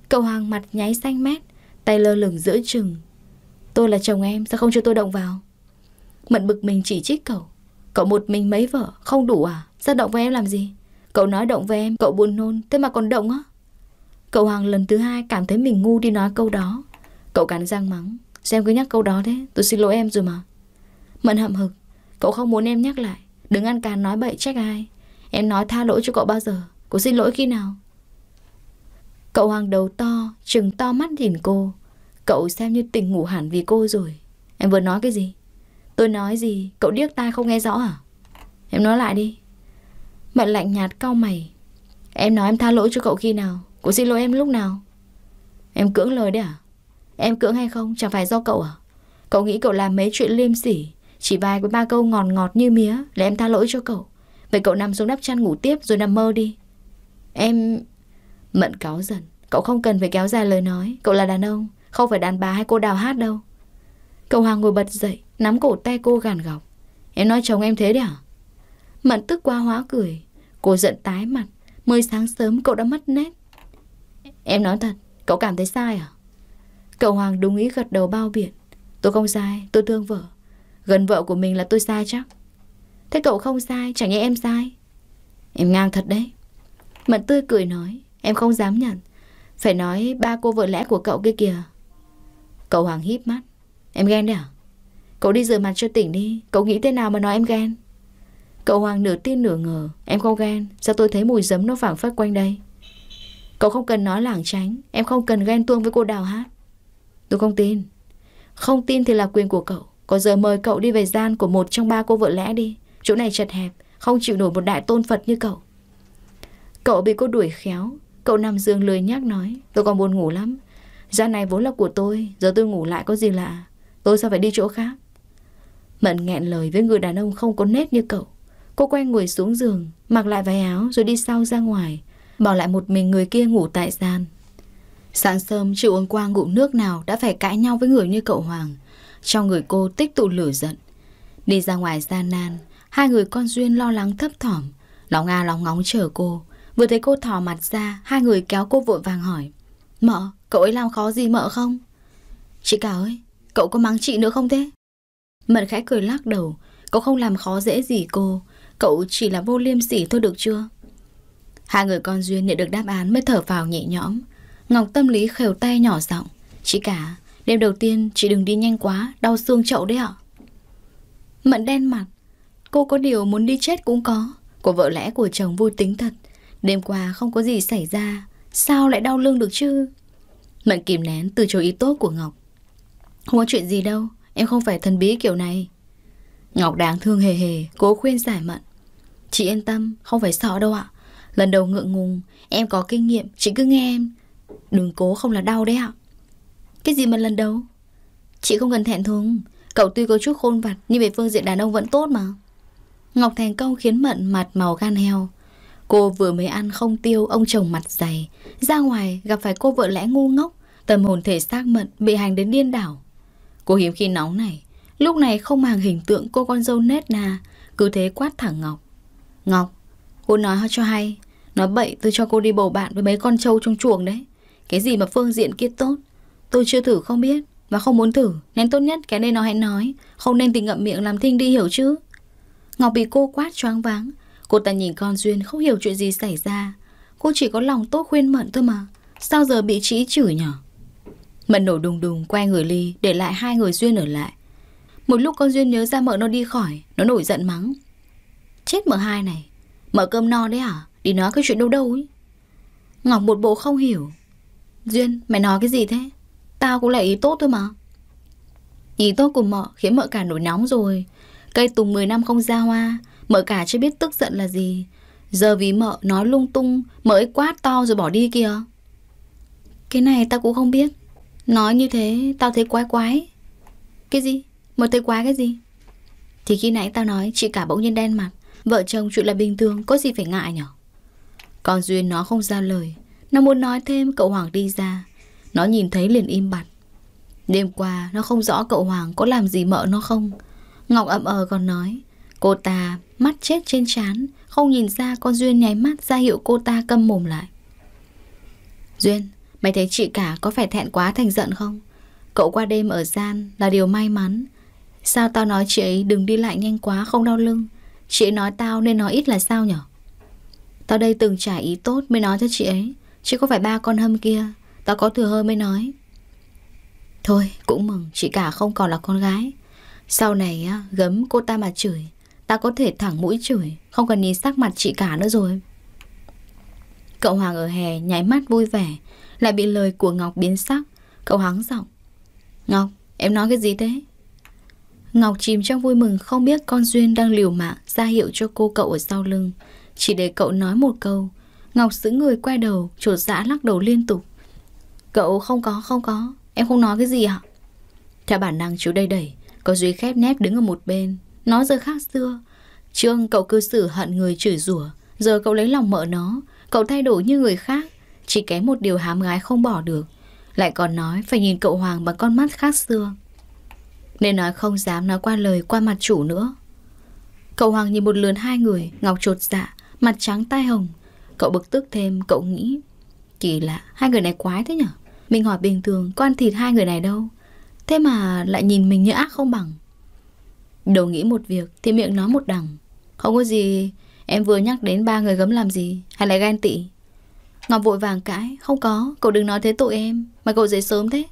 Cậu Hoàng mặt nháy xanh mét, tay lơ lửng giữa chừng. Tôi là chồng em, sao không cho tôi động vào? Mận bực mình chỉ trích cậu. Cậu một mình mấy vợ, không đủ à? Sao động với em làm gì? Cậu nói động với em, cậu buồn nôn, thế mà còn động á? Cậu Hoàng lần thứ hai cảm thấy mình ngu đi nói câu đó. Cậu cắn răng mắng xem cứ nhắc câu đó thế Tôi xin lỗi em rồi mà Mận hậm hực Cậu không muốn em nhắc lại Đừng ăn càn nói bậy trách ai Em nói tha lỗi cho cậu bao giờ cậu xin lỗi khi nào Cậu hoàng đầu to Trừng to mắt nhìn cô Cậu xem như tình ngủ hẳn vì cô rồi Em vừa nói cái gì Tôi nói gì Cậu điếc tai không nghe rõ à Em nói lại đi Mận lạnh nhạt cau mày Em nói em tha lỗi cho cậu khi nào cậu xin lỗi em lúc nào Em cưỡng lời đấy à Em cưỡng hay không chẳng phải do cậu à? Cậu nghĩ cậu làm mấy chuyện liêm sỉ, chỉ vài với ba câu ngọt ngọt như mía là em tha lỗi cho cậu. Vậy cậu nằm xuống đắp chăn ngủ tiếp rồi nằm mơ đi. Em... Mận cáo dần. Cậu không cần phải kéo dài lời nói. Cậu là đàn ông, không phải đàn bà hay cô đào hát đâu. Cậu Hoàng ngồi bật dậy, nắm cổ tay cô gàn gọc. Em nói chồng em thế đấy à? Mận tức qua hóa cười. Cô giận tái mặt. Mới sáng sớm cậu đã mất nét. Em nói thật, cậu cảm thấy sai à? Cậu Hoàng đúng ý gật đầu bao biện Tôi không sai, tôi thương vợ Gần vợ của mình là tôi sai chắc Thế cậu không sai, chẳng nhẽ em sai Em ngang thật đấy Mận tươi cười nói Em không dám nhận Phải nói ba cô vợ lẽ của cậu kia kìa Cậu Hoàng híp mắt Em ghen đấy à Cậu đi rửa mặt cho tỉnh đi Cậu nghĩ thế nào mà nói em ghen Cậu Hoàng nửa tin nửa ngờ Em không ghen Sao tôi thấy mùi giấm nó phảng phất quanh đây Cậu không cần nói lảng tránh Em không cần ghen tuông với cô Đào hát Tôi không tin. Không tin thì là quyền của cậu. Có giờ mời cậu đi về gian của một trong ba cô vợ lẽ đi. Chỗ này chật hẹp, không chịu nổi một đại tôn Phật như cậu. Cậu bị cô đuổi khéo. Cậu nằm giường lười nhác nói. Tôi còn buồn ngủ lắm. Gian này vốn là của tôi, giờ tôi ngủ lại có gì lạ. Tôi sao phải đi chỗ khác? Mận nghẹn lời với người đàn ông không có nét như cậu. Cô quay ngồi xuống giường, mặc lại váy áo rồi đi sau ra ngoài, bỏ lại một mình người kia ngủ tại gian. Sáng sớm chịu uống qua ngụm nước nào đã phải cãi nhau với người như cậu Hoàng. cho người cô tích tụ lửa giận. Đi ra ngoài ra nan, hai người con Duyên lo lắng thấp thỏm. Lóng nga à lóng ngóng chờ cô. Vừa thấy cô thò mặt ra, hai người kéo cô vội vàng hỏi. Mợ, cậu ấy làm khó gì mợ không? Chị cả ơi, cậu có mắng chị nữa không thế? Mận khẽ cười lắc đầu, cậu không làm khó dễ gì cô. Cậu chỉ là vô liêm sỉ thôi được chưa? Hai người con Duyên nhận được đáp án mới thở vào nhẹ nhõm. Ngọc tâm lý khều tay nhỏ giọng Chị cả, đêm đầu tiên chị đừng đi nhanh quá, đau xương chậu đấy ạ. Mận đen mặt, cô có điều muốn đi chết cũng có. Của vợ lẽ của chồng vui tính thật. Đêm qua không có gì xảy ra, sao lại đau lưng được chứ? Mận kìm nén từ chối ý tốt của Ngọc. Không có chuyện gì đâu, em không phải thần bí kiểu này. Ngọc đáng thương hề hề, cố khuyên giải Mận. Chị yên tâm, không phải sợ đâu ạ. Lần đầu ngượng ngùng, em có kinh nghiệm, chị cứ nghe em. Đừng cố không là đau đấy ạ Cái gì mà lần đầu Chị không cần thẹn thùng Cậu tuy có chút khôn vặt nhưng về phương diện đàn ông vẫn tốt mà Ngọc thành câu khiến Mận mặt màu gan heo Cô vừa mới ăn không tiêu ông chồng mặt dày Ra ngoài gặp phải cô vợ lẽ ngu ngốc Tâm hồn thể xác Mận bị hành đến điên đảo Cô hiếm khi nóng này Lúc này không màng hình tượng cô con dâu nết na, Cứ thế quát thẳng Ngọc Ngọc, cô nói cho hay Nói bậy tôi cho cô đi bầu bạn với mấy con trâu trong chuồng đấy cái gì mà phương diện kia tốt Tôi chưa thử không biết Và không muốn thử Nên tốt nhất cái này nó hãy nói Không nên tình ngậm miệng làm thinh đi hiểu chứ Ngọc bị cô quát choáng váng Cô ta nhìn con Duyên không hiểu chuyện gì xảy ra Cô chỉ có lòng tốt khuyên Mận thôi mà Sao giờ bị chỉ chửi nhở Mận nổ đùng đùng quay người ly Để lại hai người Duyên ở lại Một lúc con Duyên nhớ ra mợ nó đi khỏi Nó nổi giận mắng Chết mợ hai này Mợ cơm no đấy à Đi nói cái chuyện đâu đâu ấy Ngọc một bộ không hiểu Duyên, mày nói cái gì thế? Tao cũng là ý tốt thôi mà. Ý tốt của mợ khiến mợ cả nổi nóng rồi. Cây tùng 10 năm không ra hoa, mợ cả chưa biết tức giận là gì. Giờ vì mợ nói lung tung, mợ ấy quát to rồi bỏ đi kìa. Cái này tao cũng không biết. Nói như thế, tao thấy quái quái. Cái gì? Mợ thấy quái cái gì? Thì khi nãy tao nói, chị cả bỗng nhiên đen mặt. Vợ chồng chuyện là bình thường, có gì phải ngại nhở? Còn Duyên nó không ra lời nó muốn nói thêm cậu Hoàng đi ra Nó nhìn thấy liền im bặt Đêm qua nó không rõ cậu Hoàng có làm gì mợ nó không Ngọc ậm ờ còn nói Cô ta mắt chết trên chán Không nhìn ra con Duyên nháy mắt ra hiệu cô ta câm mồm lại Duyên Mày thấy chị cả có phải thẹn quá thành giận không Cậu qua đêm ở gian là điều may mắn Sao tao nói chị ấy đừng đi lại nhanh quá không đau lưng Chị ấy nói tao nên nói ít là sao nhở Tao đây từng trả ý tốt mới nói cho chị ấy Chứ có phải ba con hâm kia Tao có thừa hơi mới nói Thôi cũng mừng Chị cả không còn là con gái Sau này gấm cô ta mà chửi Ta có thể thẳng mũi chửi Không cần nhìn sắc mặt chị cả nữa rồi Cậu Hoàng ở hè nháy mắt vui vẻ Lại bị lời của Ngọc biến sắc Cậu hắng giọng Ngọc em nói cái gì thế Ngọc chìm trong vui mừng không biết con Duyên đang liều mạng ra hiệu cho cô cậu ở sau lưng Chỉ để cậu nói một câu Ngọc giữ người quay đầu Chột dã lắc đầu liên tục Cậu không có không có Em không nói cái gì ạ Theo bản năng chú đây đẩy Có Duy khép nép đứng ở một bên Nó giờ khác xưa Trương cậu cư xử hận người chửi rủa Giờ cậu lấy lòng mợ nó Cậu thay đổi như người khác Chỉ kém một điều hám gái không bỏ được Lại còn nói phải nhìn cậu Hoàng bằng con mắt khác xưa Nên nói không dám nói qua lời qua mặt chủ nữa Cậu Hoàng nhìn một lượn hai người Ngọc trột dạ Mặt trắng tai hồng Cậu bực tức thêm, cậu nghĩ Kỳ lạ, hai người này quái thế nhở Mình hỏi bình thường có ăn thịt hai người này đâu Thế mà lại nhìn mình như ác không bằng Đầu nghĩ một việc Thì miệng nói một đằng Không có gì Em vừa nhắc đến ba người gấm làm gì Hay là ghen tị Ngọc vội vàng cãi Không có Cậu đừng nói thế tội em Mà cậu dậy sớm thế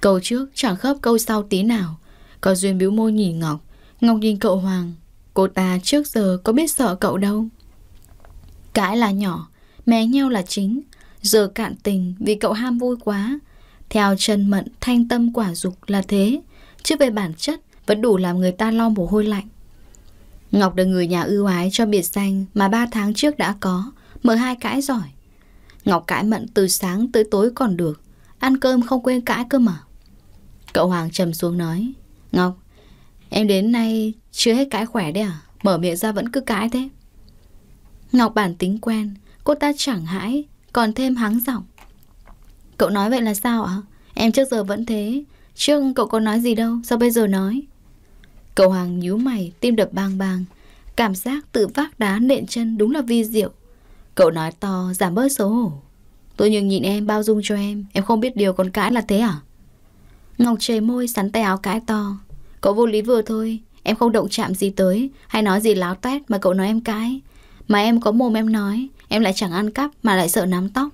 Câu trước chẳng khớp câu sau tí nào Có duyên biếu môi nhìn Ngọc Ngọc nhìn cậu Hoàng Cô ta trước giờ có biết sợ cậu đâu Cãi là nhỏ, mé nhau là chính, giờ cạn tình vì cậu ham vui quá. Theo chân mận thanh tâm quả dục là thế, chứ về bản chất vẫn đủ làm người ta lo mồ hôi lạnh. Ngọc được người nhà ưu ái cho biệt danh mà ba tháng trước đã có, mở hai cãi giỏi. Ngọc cãi mận từ sáng tới tối còn được, ăn cơm không quên cãi cơ mà. Cậu Hoàng trầm xuống nói, Ngọc, em đến nay chưa hết cãi khỏe đấy à? Mở miệng ra vẫn cứ cãi thế. Ngọc bản tính quen, cô ta chẳng hãi, còn thêm hắng giọng. Cậu nói vậy là sao ạ? Em trước giờ vẫn thế. Trước cậu có nói gì đâu, sao bây giờ nói? Cậu Hoàng nhíu mày, tim đập bang bang. Cảm giác tự vác đá nện chân đúng là vi diệu. Cậu nói to, giảm bớt xấu hổ. Tôi nhường nhịn em, bao dung cho em. Em không biết điều còn cãi là thế à? Ngọc trời môi, sắn tay áo cãi to. Cậu vô lý vừa thôi, em không động chạm gì tới, hay nói gì láo tét mà cậu nói em cãi. Mà em có mồm em nói Em lại chẳng ăn cắp mà lại sợ nắm tóc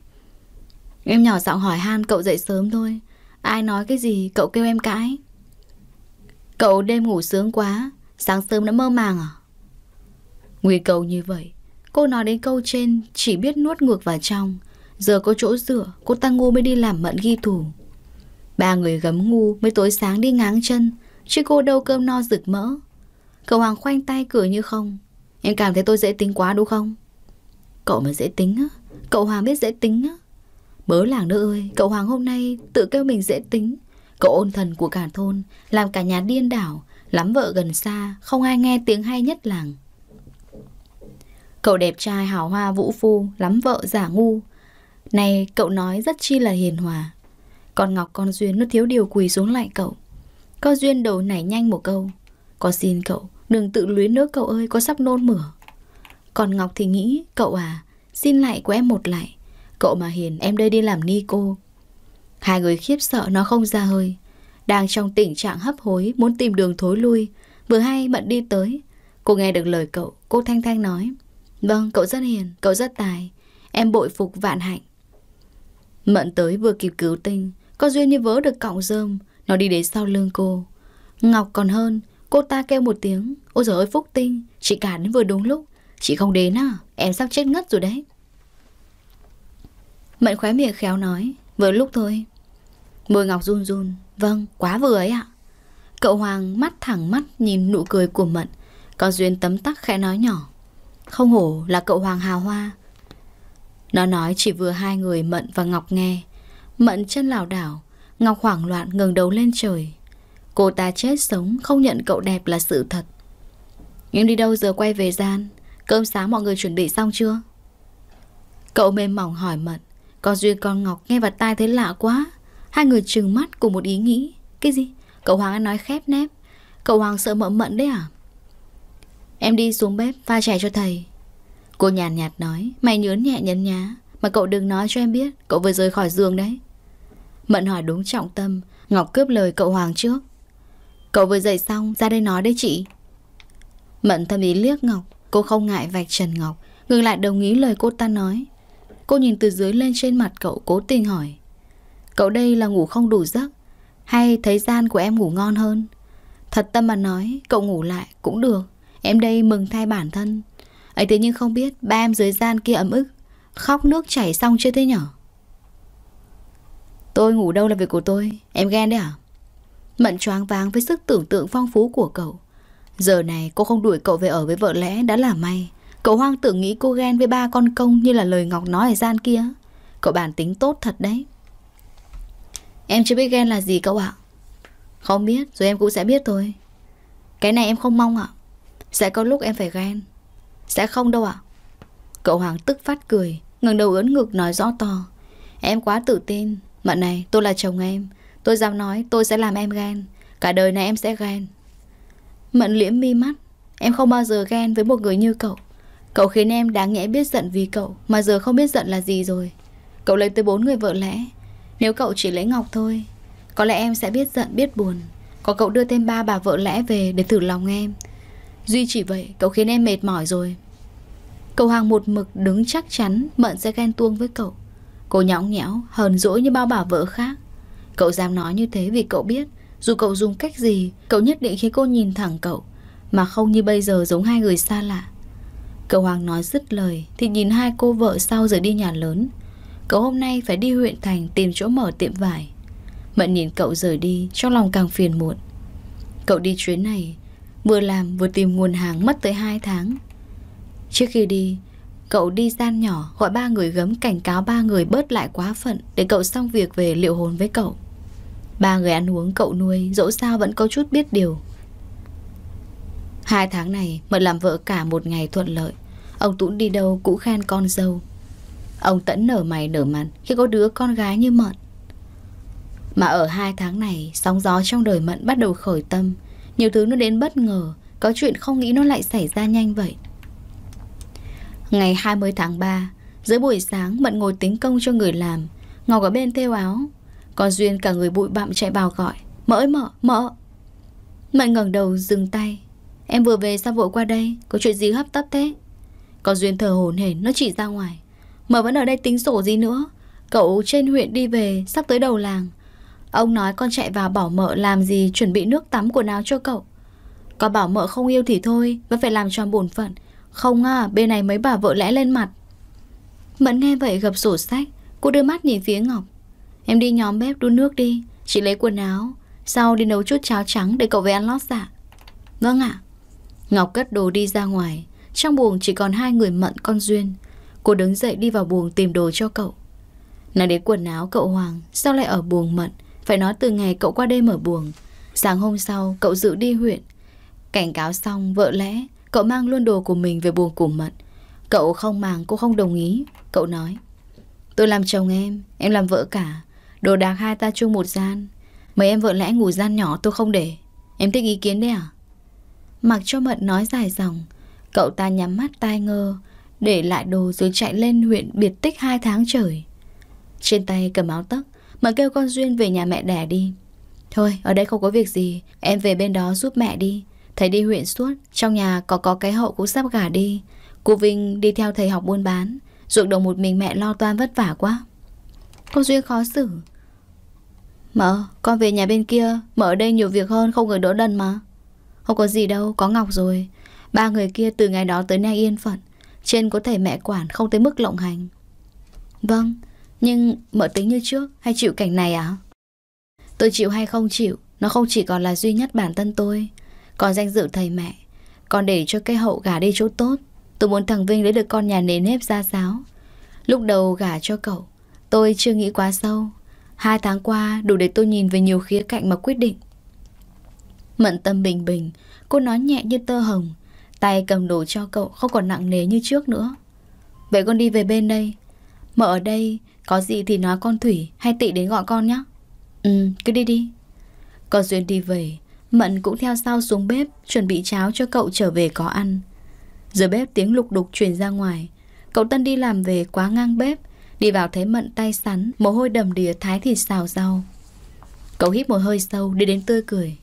Em nhỏ giọng hỏi han cậu dậy sớm thôi Ai nói cái gì cậu kêu em cãi Cậu đêm ngủ sướng quá Sáng sớm đã mơ màng à Nguy cầu như vậy Cô nói đến câu trên Chỉ biết nuốt ngược vào trong Giờ có chỗ dựa Cô ta ngu mới đi làm mận ghi thủ Ba người gấm ngu mới tối sáng đi ngáng chân Chứ cô đâu cơm no rực mỡ Cậu Hoàng khoanh tay cười như không Em cảm thấy tôi dễ tính quá đúng không? Cậu mà dễ tính á, cậu Hoàng biết dễ tính á. Bớ làng nữa ơi, cậu Hoàng hôm nay tự kêu mình dễ tính. Cậu ôn thần của cả thôn, làm cả nhà điên đảo, lắm vợ gần xa, không ai nghe tiếng hay nhất làng. Cậu đẹp trai hào hoa vũ phu, lắm vợ giả ngu. Này, cậu nói rất chi là hiền hòa. Con Ngọc con Duyên nó thiếu điều quỳ xuống lại cậu. Con Duyên đầu nảy nhanh một câu. có xin cậu, Đừng tự luyến nữa cậu ơi, có sắp nôn mửa. Còn Ngọc thì nghĩ, cậu à, xin lại của em một lại. Cậu mà hiền, em đây đi làm ni cô. Hai người khiếp sợ nó không ra hơi. Đang trong tình trạng hấp hối, muốn tìm đường thối lui. Vừa hay Mận đi tới. Cô nghe được lời cậu, cô Thanh Thanh nói. Vâng, cậu rất hiền, cậu rất tài. Em bội phục vạn hạnh. Mận tới vừa kịp cứu tinh. Có duyên như vớ được cọng rơm. Nó đi đến sau lưng cô. Ngọc còn hơn, Cô ta kêu một tiếng Ôi giời ơi Phúc Tinh Chị cả đến vừa đúng lúc Chị không đến à Em sắp chết ngất rồi đấy Mận khóe miệng khéo nói Vừa lúc thôi Môi Ngọc run run Vâng quá vừa ấy ạ Cậu Hoàng mắt thẳng mắt nhìn nụ cười của Mận Có duyên tấm tắc khẽ nói nhỏ Không hổ là cậu Hoàng hào hoa Nó nói chỉ vừa hai người Mận và Ngọc nghe Mận chân lảo đảo Ngọc hoảng loạn ngừng đầu lên trời Cô ta chết sống không nhận cậu đẹp là sự thật Em đi đâu giờ quay về gian Cơm sáng mọi người chuẩn bị xong chưa Cậu mềm mỏng hỏi mận con duy con Ngọc nghe vào tai thấy lạ quá Hai người trừng mắt cùng một ý nghĩ Cái gì Cậu Hoàng ăn nói khép nép Cậu Hoàng sợ mợ mận đấy à Em đi xuống bếp pha chè cho thầy Cô nhàn nhạt, nhạt nói Mày nhớ nhẹ nhấn nhá Mà cậu đừng nói cho em biết Cậu vừa rời khỏi giường đấy Mận hỏi đúng trọng tâm Ngọc cướp lời cậu Hoàng trước Cậu vừa dậy xong ra đây nói đấy chị Mận tâm ý liếc Ngọc Cô không ngại vạch trần Ngọc Ngừng lại đồng ý lời cô ta nói Cô nhìn từ dưới lên trên mặt cậu cố tình hỏi Cậu đây là ngủ không đủ giấc Hay thấy gian của em ngủ ngon hơn Thật tâm mà nói Cậu ngủ lại cũng được Em đây mừng thay bản thân ấy thế nhưng không biết ba em dưới gian kia ấm ức Khóc nước chảy xong chưa thế nhở Tôi ngủ đâu là việc của tôi Em ghen đấy à Mận choáng váng với sức tưởng tượng phong phú của cậu. Giờ này cô không đuổi cậu về ở với vợ lẽ đã là may. Cậu hoang tưởng nghĩ cô ghen với ba con công như là lời Ngọc nói ở gian kia. Cậu bản tính tốt thật đấy. Em chưa biết ghen là gì cậu ạ. Không biết, rồi em cũng sẽ biết thôi. Cái này em không mong ạ. Sẽ có lúc em phải ghen. Sẽ không đâu ạ. Cậu Hoàng tức phát cười, ngẩng đầu ướn ngực nói rõ to. Em quá tự tin. Mận này, tôi là chồng em. Tôi dám nói tôi sẽ làm em ghen Cả đời này em sẽ ghen Mận liễm mi mắt Em không bao giờ ghen với một người như cậu Cậu khiến em đáng nhẽ biết giận vì cậu Mà giờ không biết giận là gì rồi Cậu lấy tới bốn người vợ lẽ Nếu cậu chỉ lấy Ngọc thôi Có lẽ em sẽ biết giận biết buồn Có cậu đưa thêm ba bà vợ lẽ về để thử lòng em Duy chỉ vậy cậu khiến em mệt mỏi rồi Cậu hàng một mực đứng chắc chắn Mận sẽ ghen tuông với cậu Cô nhõng nhẽo hờn dỗi như bao bà vợ khác Cậu dám nói như thế vì cậu biết Dù cậu dùng cách gì Cậu nhất định khiến cô nhìn thẳng cậu Mà không như bây giờ giống hai người xa lạ Cậu Hoàng nói dứt lời Thì nhìn hai cô vợ sau rồi đi nhà lớn Cậu hôm nay phải đi huyện thành Tìm chỗ mở tiệm vải Mận nhìn cậu rời đi Trong lòng càng phiền muộn Cậu đi chuyến này Vừa làm vừa tìm nguồn hàng mất tới 2 tháng Trước khi đi Cậu đi gian nhỏ gọi ba người gấm cảnh cáo ba người bớt lại quá phận Để cậu xong việc về liệu hồn với cậu Ba người ăn uống cậu nuôi dẫu sao vẫn có chút biết điều Hai tháng này Mận làm vợ cả một ngày thuận lợi Ông Tũng đi đâu cũng khen con dâu Ông Tẫn nở mày nở mặt Khi có đứa con gái như Mận Mà ở hai tháng này Sóng gió trong đời Mận bắt đầu khởi tâm Nhiều thứ nó đến bất ngờ Có chuyện không nghĩ nó lại xảy ra nhanh vậy Ngày 20 tháng 3 Giữa buổi sáng Mận ngồi tính công cho người làm Ngọc ở bên theo áo con Duyên cả người bụi bặm chạy vào gọi Mỡ ơi mỡ, mỡ Mạnh ngẩng đầu dừng tay Em vừa về sao vội qua đây Có chuyện gì hấp tấp thế Con Duyên thở hồn hển nó chỉ ra ngoài Mỡ vẫn ở đây tính sổ gì nữa Cậu trên huyện đi về sắp tới đầu làng Ông nói con chạy vào bảo mợ làm gì Chuẩn bị nước tắm quần áo cho cậu có bảo mợ không yêu thì thôi Vẫn phải làm cho bổn phận Không à bên này mấy bà vợ lẽ lên mặt Mẫn nghe vậy gập sổ sách Cô đưa mắt nhìn phía Ngọc Em đi nhóm bếp đun nước đi Chị lấy quần áo Sau đi nấu chút cháo trắng để cậu về ăn lót dạ Vâng ạ Ngọc cất đồ đi ra ngoài Trong buồng chỉ còn hai người mận con Duyên Cô đứng dậy đi vào buồng tìm đồ cho cậu Nói đến quần áo cậu Hoàng Sao lại ở buồng mận Phải nói từ ngày cậu qua đêm ở buồng Sáng hôm sau cậu dự đi huyện Cảnh cáo xong vợ lẽ Cậu mang luôn đồ của mình về buồng của mận Cậu không màng cô không đồng ý Cậu nói Tôi làm chồng em Em làm vợ cả Đồ đạc hai ta chung một gian Mấy em vợ lẽ ngủ gian nhỏ tôi không để Em thích ý kiến đấy à Mặc cho Mận nói dài dòng Cậu ta nhắm mắt tai ngơ Để lại đồ rồi chạy lên huyện biệt tích hai tháng trời Trên tay cầm áo tấc Mận kêu con Duyên về nhà mẹ đẻ đi Thôi ở đây không có việc gì Em về bên đó giúp mẹ đi Thầy đi huyện suốt Trong nhà có có cái hậu cũng sắp gả đi Cô Vinh đi theo thầy học buôn bán Ruộng đồng một mình mẹ lo toan vất vả quá Con Duyên khó xử Mợ, con về nhà bên kia, mợ ở đây nhiều việc hơn, không người đỡ đần mà. Không có gì đâu, có Ngọc rồi. Ba người kia từ ngày đó tới nay yên phận. Trên có thể mẹ quản không tới mức lộng hành. Vâng, nhưng mợ tính như trước hay chịu cảnh này à? Tôi chịu hay không chịu, nó không chỉ còn là duy nhất bản thân tôi. Còn danh dự thầy mẹ, còn để cho cái hậu gả đi chỗ tốt. Tôi muốn thằng Vinh lấy được con nhà nề nếp ra giáo. Lúc đầu gả cho cậu, tôi chưa nghĩ quá sâu, Hai tháng qua đủ để tôi nhìn về nhiều khía cạnh mà quyết định. Mận tâm bình bình, cô nói nhẹ như tơ hồng. Tay cầm đồ cho cậu không còn nặng nề như trước nữa. Vậy con đi về bên đây. mở ở đây, có gì thì nói con Thủy hay tị đến gọi con nhé. Ừ, cứ đi đi. Con Duyên đi về, Mận cũng theo sau xuống bếp chuẩn bị cháo cho cậu trở về có ăn. Giờ bếp tiếng lục đục truyền ra ngoài. Cậu Tân đi làm về quá ngang bếp Đi vào thấy mận tay sắn Mồ hôi đầm đìa thái thịt xào rau Cậu hít một hơi sâu đi đến tươi cười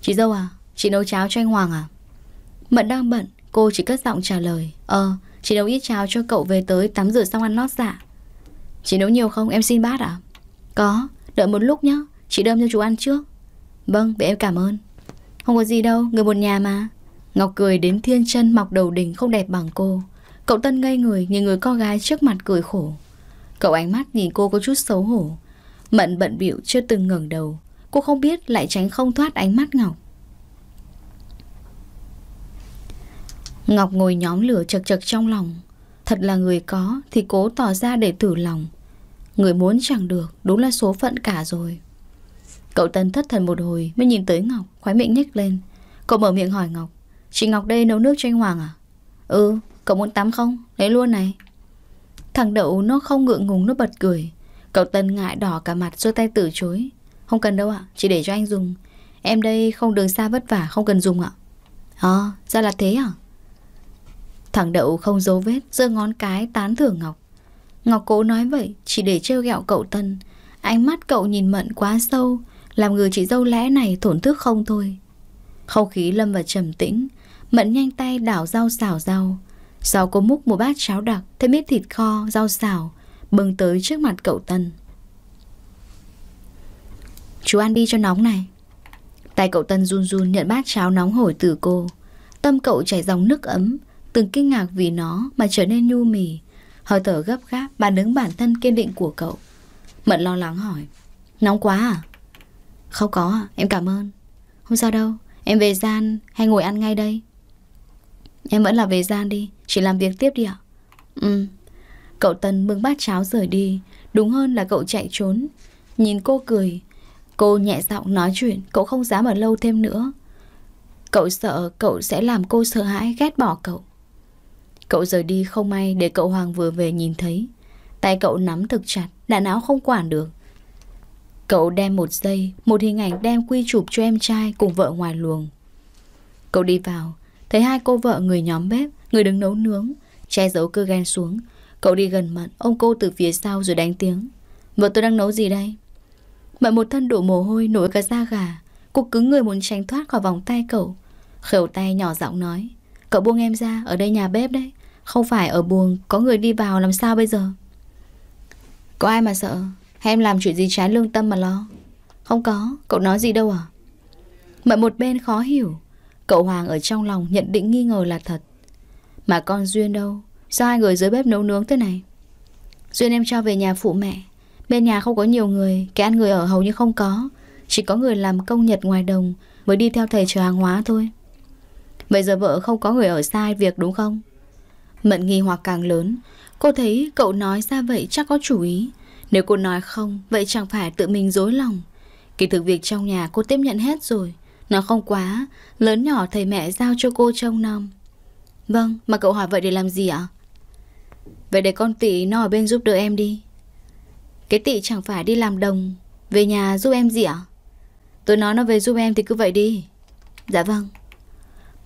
Chị dâu à Chị nấu cháo cho anh Hoàng à Mận đang bận Cô chỉ cất giọng trả lời Ờ chị nấu ít cháo cho cậu về tới tắm rửa xong ăn lót dạ Chị nấu nhiều không em xin bát à Có Đợi một lúc nhá Chị đơm cho chú ăn trước Vâng vậy em cảm ơn Không có gì đâu Người một nhà mà Ngọc cười đến thiên chân mọc đầu đỉnh không đẹp bằng cô Cậu Tân ngây người nhìn người con gái trước mặt cười khổ. Cậu ánh mắt nhìn cô có chút xấu hổ. Mận bận biểu chưa từng ngẩng đầu. Cô không biết lại tránh không thoát ánh mắt Ngọc. Ngọc ngồi nhóm lửa chật chật trong lòng. Thật là người có thì cố tỏ ra để thử lòng. Người muốn chẳng được, đúng là số phận cả rồi. Cậu Tân thất thần một hồi mới nhìn tới Ngọc, khóe miệng nhếch lên. Cậu mở miệng hỏi Ngọc, chị Ngọc đây nấu nước cho anh Hoàng à? Ừ, Cậu muốn tắm không? Lấy luôn này Thằng Đậu nó không ngượng ngùng nó bật cười Cậu Tân ngại đỏ cả mặt giơ tay từ chối Không cần đâu ạ, chỉ để cho anh dùng Em đây không đường xa vất vả không cần dùng ạ Ờ, ra là thế à Thằng Đậu không dấu vết giơ ngón cái tán thưởng Ngọc Ngọc cố nói vậy chỉ để trêu ghẹo cậu Tân Ánh mắt cậu nhìn mận quá sâu Làm người chị dâu lẽ này thổn thức không thôi Không khí lâm vào trầm tĩnh Mận nhanh tay đảo rau xào rau sau cô múc một bát cháo đặc Thêm ít thịt kho, rau xào Bưng tới trước mặt cậu Tân Chú ăn đi cho nóng này Tay cậu Tân run run nhận bát cháo nóng hổi từ cô Tâm cậu chảy dòng nước ấm Từng kinh ngạc vì nó mà trở nên nhu mì Hơi thở gấp gáp bàn đứng bản thân kiên định của cậu Mận lo lắng hỏi Nóng quá à? Không có à, em cảm ơn Không sao đâu, em về gian hay ngồi ăn ngay đây Em vẫn là về gian đi chỉ làm việc tiếp đi ạ Ừ Cậu Tân bưng bát cháo rời đi Đúng hơn là cậu chạy trốn Nhìn cô cười Cô nhẹ giọng nói chuyện Cậu không dám ở lâu thêm nữa Cậu sợ cậu sẽ làm cô sợ hãi ghét bỏ cậu Cậu rời đi không may để cậu Hoàng vừa về nhìn thấy Tay cậu nắm thực chặt Đã não không quản được Cậu đem một giây Một hình ảnh đem quy chụp cho em trai cùng vợ ngoài luồng Cậu đi vào Thấy hai cô vợ người nhóm bếp Người đứng nấu nướng Che giấu cơ ghen xuống Cậu đi gần mận Ông cô từ phía sau rồi đánh tiếng Vợ tôi đang nấu gì đây Mận một thân đổ mồ hôi nổi cả da gà Cô cứng người muốn tránh thoát khỏi vòng tay cậu Khều tay nhỏ giọng nói Cậu buông em ra ở đây nhà bếp đấy Không phải ở buồng có người đi vào làm sao bây giờ Có ai mà sợ em làm chuyện gì trái lương tâm mà lo Không có, cậu nói gì đâu à Mận một bên khó hiểu Cậu Hoàng ở trong lòng nhận định nghi ngờ là thật Mà con Duyên đâu Sao hai người dưới bếp nấu nướng thế này Duyên em cho về nhà phụ mẹ Bên nhà không có nhiều người Cái ăn người ở hầu như không có Chỉ có người làm công nhật ngoài đồng Mới đi theo thầy chờ hàng hóa thôi Bây giờ vợ không có người ở sai việc đúng không Mận nghi hoặc càng lớn Cô thấy cậu nói ra vậy chắc có chủ ý Nếu cô nói không Vậy chẳng phải tự mình dối lòng Kỳ thực việc trong nhà cô tiếp nhận hết rồi nó không quá Lớn nhỏ thầy mẹ giao cho cô trông nom Vâng, mà cậu hỏi vậy để làm gì ạ? Vậy để con tị nó ở bên giúp đỡ em đi Cái tị chẳng phải đi làm đồng Về nhà giúp em gì ạ? Tôi nói nó về giúp em thì cứ vậy đi Dạ vâng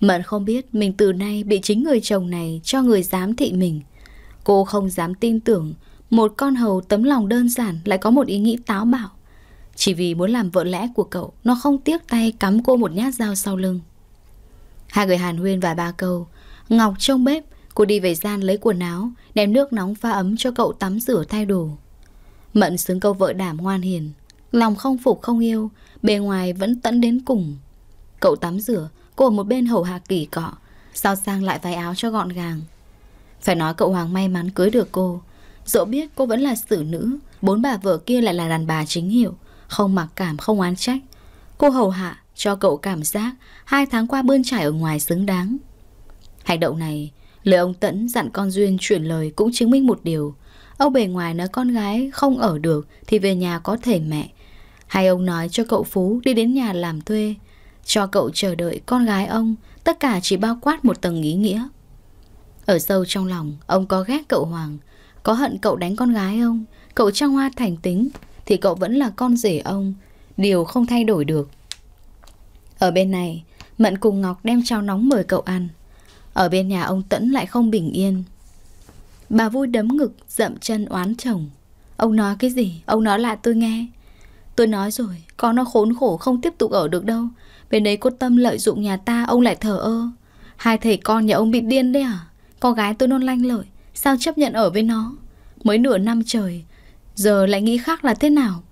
Mận không biết mình từ nay bị chính người chồng này cho người giám thị mình Cô không dám tin tưởng Một con hầu tấm lòng đơn giản lại có một ý nghĩ táo bạo chỉ vì muốn làm vợ lẽ của cậu Nó không tiếc tay cắm cô một nhát dao sau lưng Hai người hàn huyên vài ba câu Ngọc trong bếp Cô đi về gian lấy quần áo Đem nước nóng pha ấm cho cậu tắm rửa thay đồ Mận xứng câu vợ đảm ngoan hiền Lòng không phục không yêu Bề ngoài vẫn tận đến cùng Cậu tắm rửa Cô ở một bên hầu hạ kỳ cọ Sao sang lại váy áo cho gọn gàng Phải nói cậu Hoàng may mắn cưới được cô Dẫu biết cô vẫn là xử nữ Bốn bà vợ kia lại là đàn bà chính hiệu không mặc cảm, không oán trách. Cô hầu hạ, cho cậu cảm giác hai tháng qua bươn trải ở ngoài xứng đáng. Hành động này, lời ông Tẫn dặn con Duyên chuyển lời cũng chứng minh một điều. Ông bề ngoài nói con gái không ở được thì về nhà có thể mẹ. Hay ông nói cho cậu Phú đi đến nhà làm thuê, cho cậu chờ đợi con gái ông, tất cả chỉ bao quát một tầng ý nghĩa. Ở sâu trong lòng, ông có ghét cậu Hoàng, có hận cậu đánh con gái ông, cậu trang hoa thành tính, thì cậu vẫn là con rể ông, điều không thay đổi được. Ở bên này, Mận cùng Ngọc đem cháo nóng mời cậu ăn. Ở bên nhà ông Tẫn lại không bình yên. Bà vui đấm ngực, dậm chân oán chồng. Ông nói cái gì? Ông nói lại tôi nghe. Tôi nói rồi, con nó khốn khổ không tiếp tục ở được đâu. Bên đấy cô Tâm lợi dụng nhà ta, ông lại thờ ơ. Hai thầy con nhà ông bị điên đấy à? Con gái tôi non lanh lợi, sao chấp nhận ở với nó? Mới nửa năm trời, Giờ lại nghĩ khác là thế nào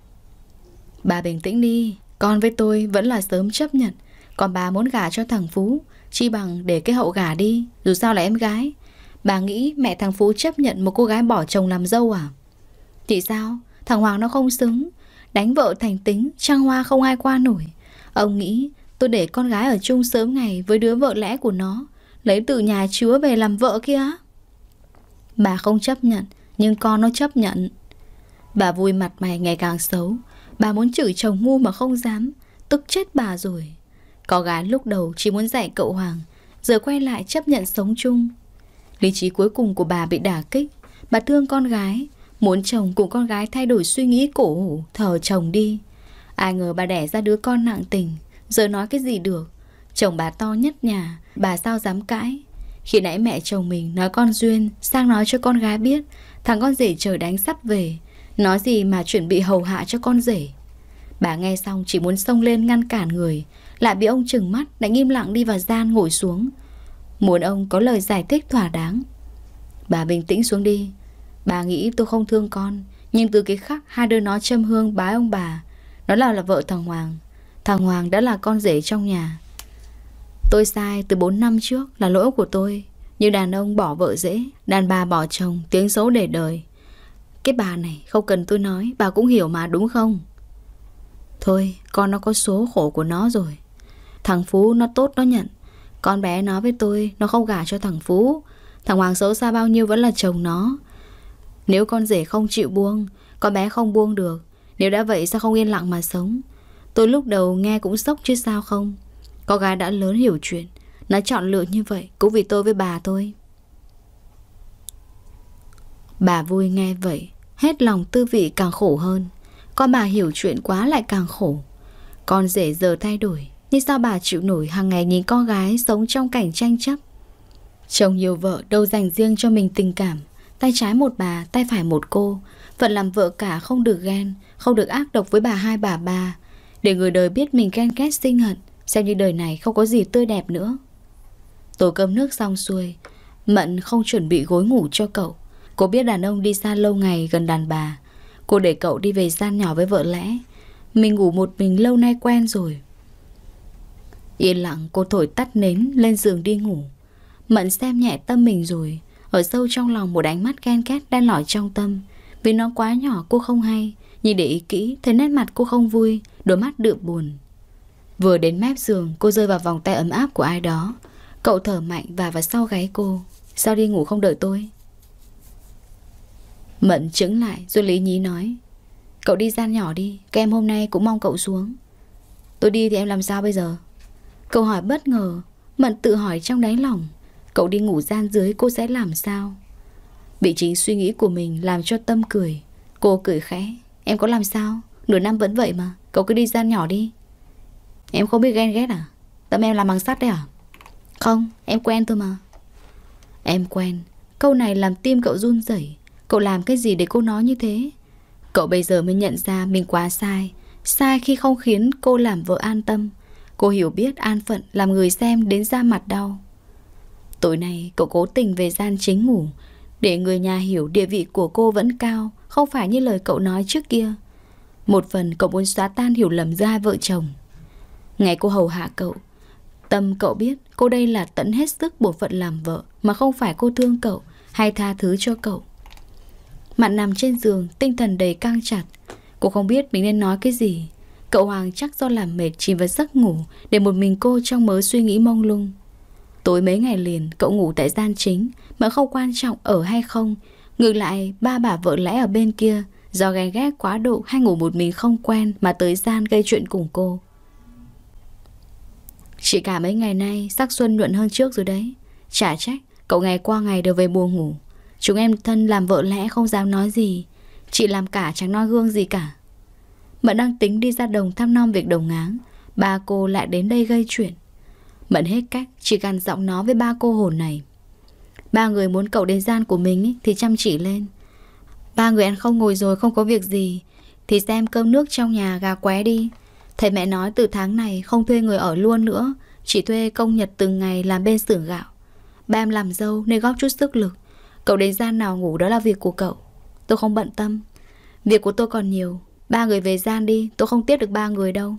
Bà bình tĩnh đi Con với tôi vẫn là sớm chấp nhận Còn bà muốn gả cho thằng Phú Chi bằng để cái hậu gả đi Dù sao là em gái Bà nghĩ mẹ thằng Phú chấp nhận một cô gái bỏ chồng làm dâu à Thì sao Thằng Hoàng nó không xứng Đánh vợ thành tính Trăng hoa không ai qua nổi Ông nghĩ tôi để con gái ở chung sớm ngày Với đứa vợ lẽ của nó Lấy từ nhà chúa về làm vợ kia Bà không chấp nhận Nhưng con nó chấp nhận Bà vui mặt mày ngày càng xấu Bà muốn chửi chồng ngu mà không dám Tức chết bà rồi Có gái lúc đầu chỉ muốn dạy cậu Hoàng Giờ quay lại chấp nhận sống chung Lý trí cuối cùng của bà bị đả kích Bà thương con gái Muốn chồng cùng con gái thay đổi suy nghĩ cổ hủ Thờ chồng đi Ai ngờ bà đẻ ra đứa con nặng tình Giờ nói cái gì được Chồng bà to nhất nhà Bà sao dám cãi Khi nãy mẹ chồng mình nói con Duyên Sang nói cho con gái biết Thằng con rể trời đánh sắp về Nói gì mà chuẩn bị hầu hạ cho con rể Bà nghe xong chỉ muốn xông lên ngăn cản người Lại bị ông trừng mắt Đánh im lặng đi vào gian ngồi xuống Muốn ông có lời giải thích thỏa đáng Bà bình tĩnh xuống đi Bà nghĩ tôi không thương con Nhưng từ cái khắc hai đứa nó châm hương bái ông bà Nó là là vợ thằng Hoàng Thằng Hoàng đã là con rể trong nhà Tôi sai từ 4 năm trước là lỗi của tôi như đàn ông bỏ vợ dễ Đàn bà bỏ chồng Tiếng xấu để đời cái bà này không cần tôi nói Bà cũng hiểu mà đúng không Thôi con nó có số khổ của nó rồi Thằng Phú nó tốt nó nhận Con bé nói với tôi Nó không gả cho thằng Phú Thằng Hoàng xấu xa bao nhiêu vẫn là chồng nó Nếu con rể không chịu buông Con bé không buông được Nếu đã vậy sao không yên lặng mà sống Tôi lúc đầu nghe cũng sốc chứ sao không Có gái đã lớn hiểu chuyện Nó chọn lựa như vậy Cũng vì tôi với bà thôi Bà vui nghe vậy Hết lòng tư vị càng khổ hơn Con bà hiểu chuyện quá lại càng khổ Con rể giờ thay đổi Nhưng sao bà chịu nổi hàng ngày nhìn con gái Sống trong cảnh tranh chấp Chồng nhiều vợ đâu dành riêng cho mình tình cảm Tay trái một bà, tay phải một cô Phận làm vợ cả không được ghen Không được ác độc với bà hai bà ba Để người đời biết mình ghen ghét sinh hận Xem như đời này không có gì tươi đẹp nữa Tổ cơm nước xong xuôi Mận không chuẩn bị gối ngủ cho cậu Cô biết đàn ông đi xa lâu ngày gần đàn bà Cô để cậu đi về gian nhỏ với vợ lẽ Mình ngủ một mình lâu nay quen rồi Yên lặng cô thổi tắt nến lên giường đi ngủ Mận xem nhẹ tâm mình rồi Ở sâu trong lòng một ánh mắt ghen két đang lỏi trong tâm Vì nó quá nhỏ cô không hay Nhìn để ý kỹ thấy nét mặt cô không vui Đôi mắt đượm buồn Vừa đến mép giường cô rơi vào vòng tay ấm áp của ai đó Cậu thở mạnh và vào sau gáy cô Sao đi ngủ không đợi tôi Mận chứng lại rồi Lý Nhí nói Cậu đi gian nhỏ đi Các em hôm nay cũng mong cậu xuống Tôi đi thì em làm sao bây giờ Câu hỏi bất ngờ Mận tự hỏi trong đáy lòng Cậu đi ngủ gian dưới cô sẽ làm sao Bị chính suy nghĩ của mình làm cho tâm cười Cô cười khẽ Em có làm sao Nửa năm vẫn vậy mà Cậu cứ đi gian nhỏ đi Em không biết ghen ghét à Tâm em làm bằng sắt đấy à Không em quen thôi mà Em quen Câu này làm tim cậu run rẩy Cậu làm cái gì để cô nói như thế Cậu bây giờ mới nhận ra mình quá sai Sai khi không khiến cô làm vợ an tâm Cô hiểu biết an phận Làm người xem đến da mặt đau Tối nay cậu cố tình về gian chính ngủ Để người nhà hiểu địa vị của cô vẫn cao Không phải như lời cậu nói trước kia Một phần cậu muốn xóa tan hiểu lầm giữa hai vợ chồng Ngày cô hầu hạ cậu Tâm cậu biết cô đây là tận hết sức bổ phận làm vợ Mà không phải cô thương cậu Hay tha thứ cho cậu Mạn nằm trên giường, tinh thần đầy căng chặt. Cô không biết mình nên nói cái gì. Cậu Hoàng chắc do làm mệt chỉ vào giấc ngủ để một mình cô trong mớ suy nghĩ mông lung. Tối mấy ngày liền, cậu ngủ tại gian chính mà không quan trọng ở hay không. Ngược lại, ba bà vợ lẽ ở bên kia do ghen ghét quá độ hay ngủ một mình không quen mà tới gian gây chuyện cùng cô. Chỉ cả mấy ngày nay sắc xuân nhuận hơn trước rồi đấy. Chả trách, cậu ngày qua ngày đều về buồn ngủ. Chúng em thân làm vợ lẽ không dám nói gì Chị làm cả chẳng nói gương gì cả Mận đang tính đi ra đồng thăm nom việc đồng áng Ba cô lại đến đây gây chuyện Mận hết cách Chỉ gằn giọng nó với ba cô hồn này Ba người muốn cậu đến gian của mình Thì chăm chỉ lên Ba người ăn không ngồi rồi không có việc gì Thì xem cơm nước trong nhà gà qué đi Thầy mẹ nói từ tháng này Không thuê người ở luôn nữa Chỉ thuê công nhật từng ngày làm bên xưởng gạo Ba em làm dâu nên góp chút sức lực Cậu đến gian nào ngủ đó là việc của cậu Tôi không bận tâm Việc của tôi còn nhiều Ba người về gian đi Tôi không tiếp được ba người đâu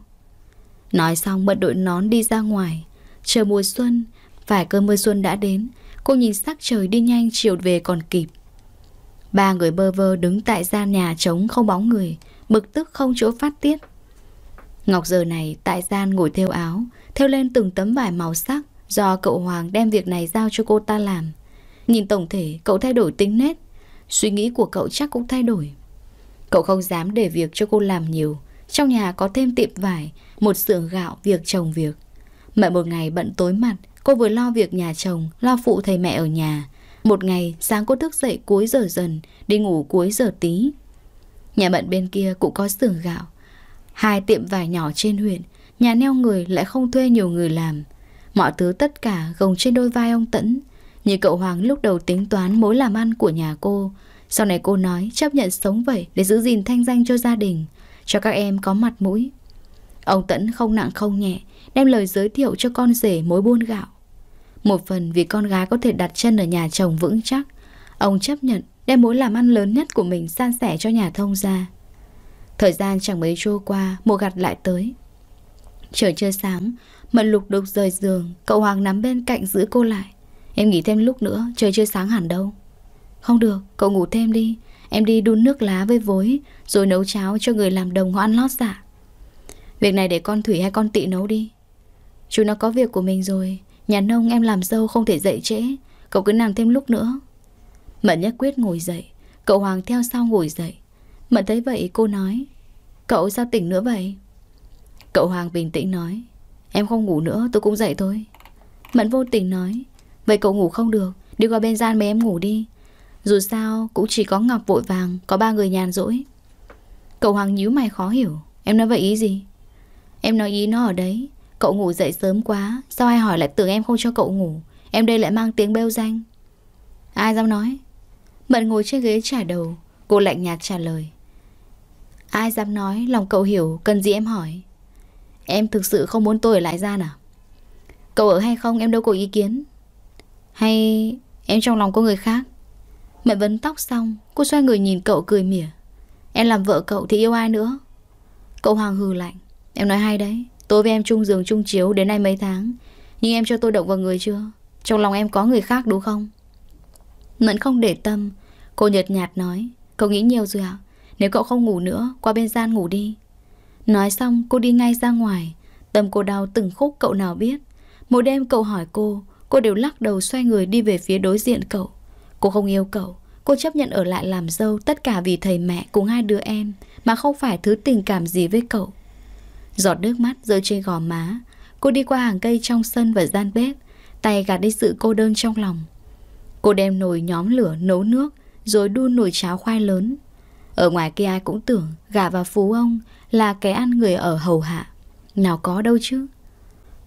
Nói xong bận đội nón đi ra ngoài trời mùa xuân Phải cơn mưa xuân đã đến Cô nhìn sắc trời đi nhanh chiều về còn kịp Ba người bơ vơ đứng tại gian nhà trống không bóng người Bực tức không chỗ phát tiết Ngọc giờ này tại gian ngồi thêu áo Thêu lên từng tấm vải màu sắc Do cậu Hoàng đem việc này giao cho cô ta làm Nhìn tổng thể, cậu thay đổi tính nét. Suy nghĩ của cậu chắc cũng thay đổi. Cậu không dám để việc cho cô làm nhiều. Trong nhà có thêm tiệm vải, một xưởng gạo việc chồng việc. Mẹ một ngày bận tối mặt, cô vừa lo việc nhà chồng, lo phụ thầy mẹ ở nhà. Một ngày, sáng cô thức dậy cuối giờ dần, đi ngủ cuối giờ tí. Nhà bận bên kia cũng có xưởng gạo. Hai tiệm vải nhỏ trên huyện, nhà neo người lại không thuê nhiều người làm. Mọi thứ tất cả gồng trên đôi vai ông Tẫn như cậu Hoàng lúc đầu tính toán mối làm ăn của nhà cô Sau này cô nói chấp nhận sống vậy để giữ gìn thanh danh cho gia đình Cho các em có mặt mũi Ông Tẫn không nặng không nhẹ Đem lời giới thiệu cho con rể mối buôn gạo Một phần vì con gái có thể đặt chân ở nhà chồng vững chắc Ông chấp nhận đem mối làm ăn lớn nhất của mình san sẻ cho nhà thông gia Thời gian chẳng mấy trôi qua, mùa gặt lại tới Trời chưa sáng, Mận lục đục rời giường Cậu Hoàng nắm bên cạnh giữ cô lại Em nghỉ thêm lúc nữa Trời chưa sáng hẳn đâu Không được cậu ngủ thêm đi Em đi đun nước lá với vối Rồi nấu cháo cho người làm đồng ăn lót dạ Việc này để con Thủy hay con Tị nấu đi Chú nó có việc của mình rồi Nhà nông em làm dâu không thể dậy trễ Cậu cứ nằm thêm lúc nữa Mận nhất quyết ngồi dậy Cậu Hoàng theo sau ngồi dậy Mận thấy vậy cô nói Cậu sao tỉnh nữa vậy Cậu Hoàng bình tĩnh nói Em không ngủ nữa tôi cũng dậy thôi Mận vô tình nói Vậy cậu ngủ không được Đi qua bên gian mấy em ngủ đi Dù sao cũng chỉ có Ngọc vội vàng Có ba người nhàn rỗi Cậu Hoàng nhíu mày khó hiểu Em nói vậy ý gì Em nói ý nó ở đấy Cậu ngủ dậy sớm quá Sao ai hỏi lại tưởng em không cho cậu ngủ Em đây lại mang tiếng bêu danh Ai dám nói Mận ngồi trên ghế trả đầu Cô lạnh nhạt trả lời Ai dám nói lòng cậu hiểu Cần gì em hỏi Em thực sự không muốn tôi ở lại gian à Cậu ở hay không em đâu có ý kiến hay em trong lòng có người khác? Mẹ vấn tóc xong, cô xoay người nhìn cậu cười mỉa. Em làm vợ cậu thì yêu ai nữa? Cậu Hoàng hừ lạnh. Em nói hay đấy, tôi với em chung giường chung chiếu đến nay mấy tháng. Nhưng em cho tôi động vào người chưa? Trong lòng em có người khác đúng không? Mẫn không để tâm, cô nhợt nhạt nói. Cậu nghĩ nhiều rồi ạ. À? Nếu cậu không ngủ nữa, qua bên gian ngủ đi. Nói xong, cô đi ngay ra ngoài. Tâm cô đau từng khúc cậu nào biết. Một đêm cậu hỏi cô, Cô đều lắc đầu xoay người đi về phía đối diện cậu Cô không yêu cậu Cô chấp nhận ở lại làm dâu tất cả vì thầy mẹ cùng hai đứa em Mà không phải thứ tình cảm gì với cậu Giọt nước mắt rơi trên gò má Cô đi qua hàng cây trong sân và gian bếp Tay gạt đi sự cô đơn trong lòng Cô đem nồi nhóm lửa nấu nước Rồi đun nồi cháo khoai lớn Ở ngoài kia ai cũng tưởng gà và phú ông Là kẻ ăn người ở hầu hạ Nào có đâu chứ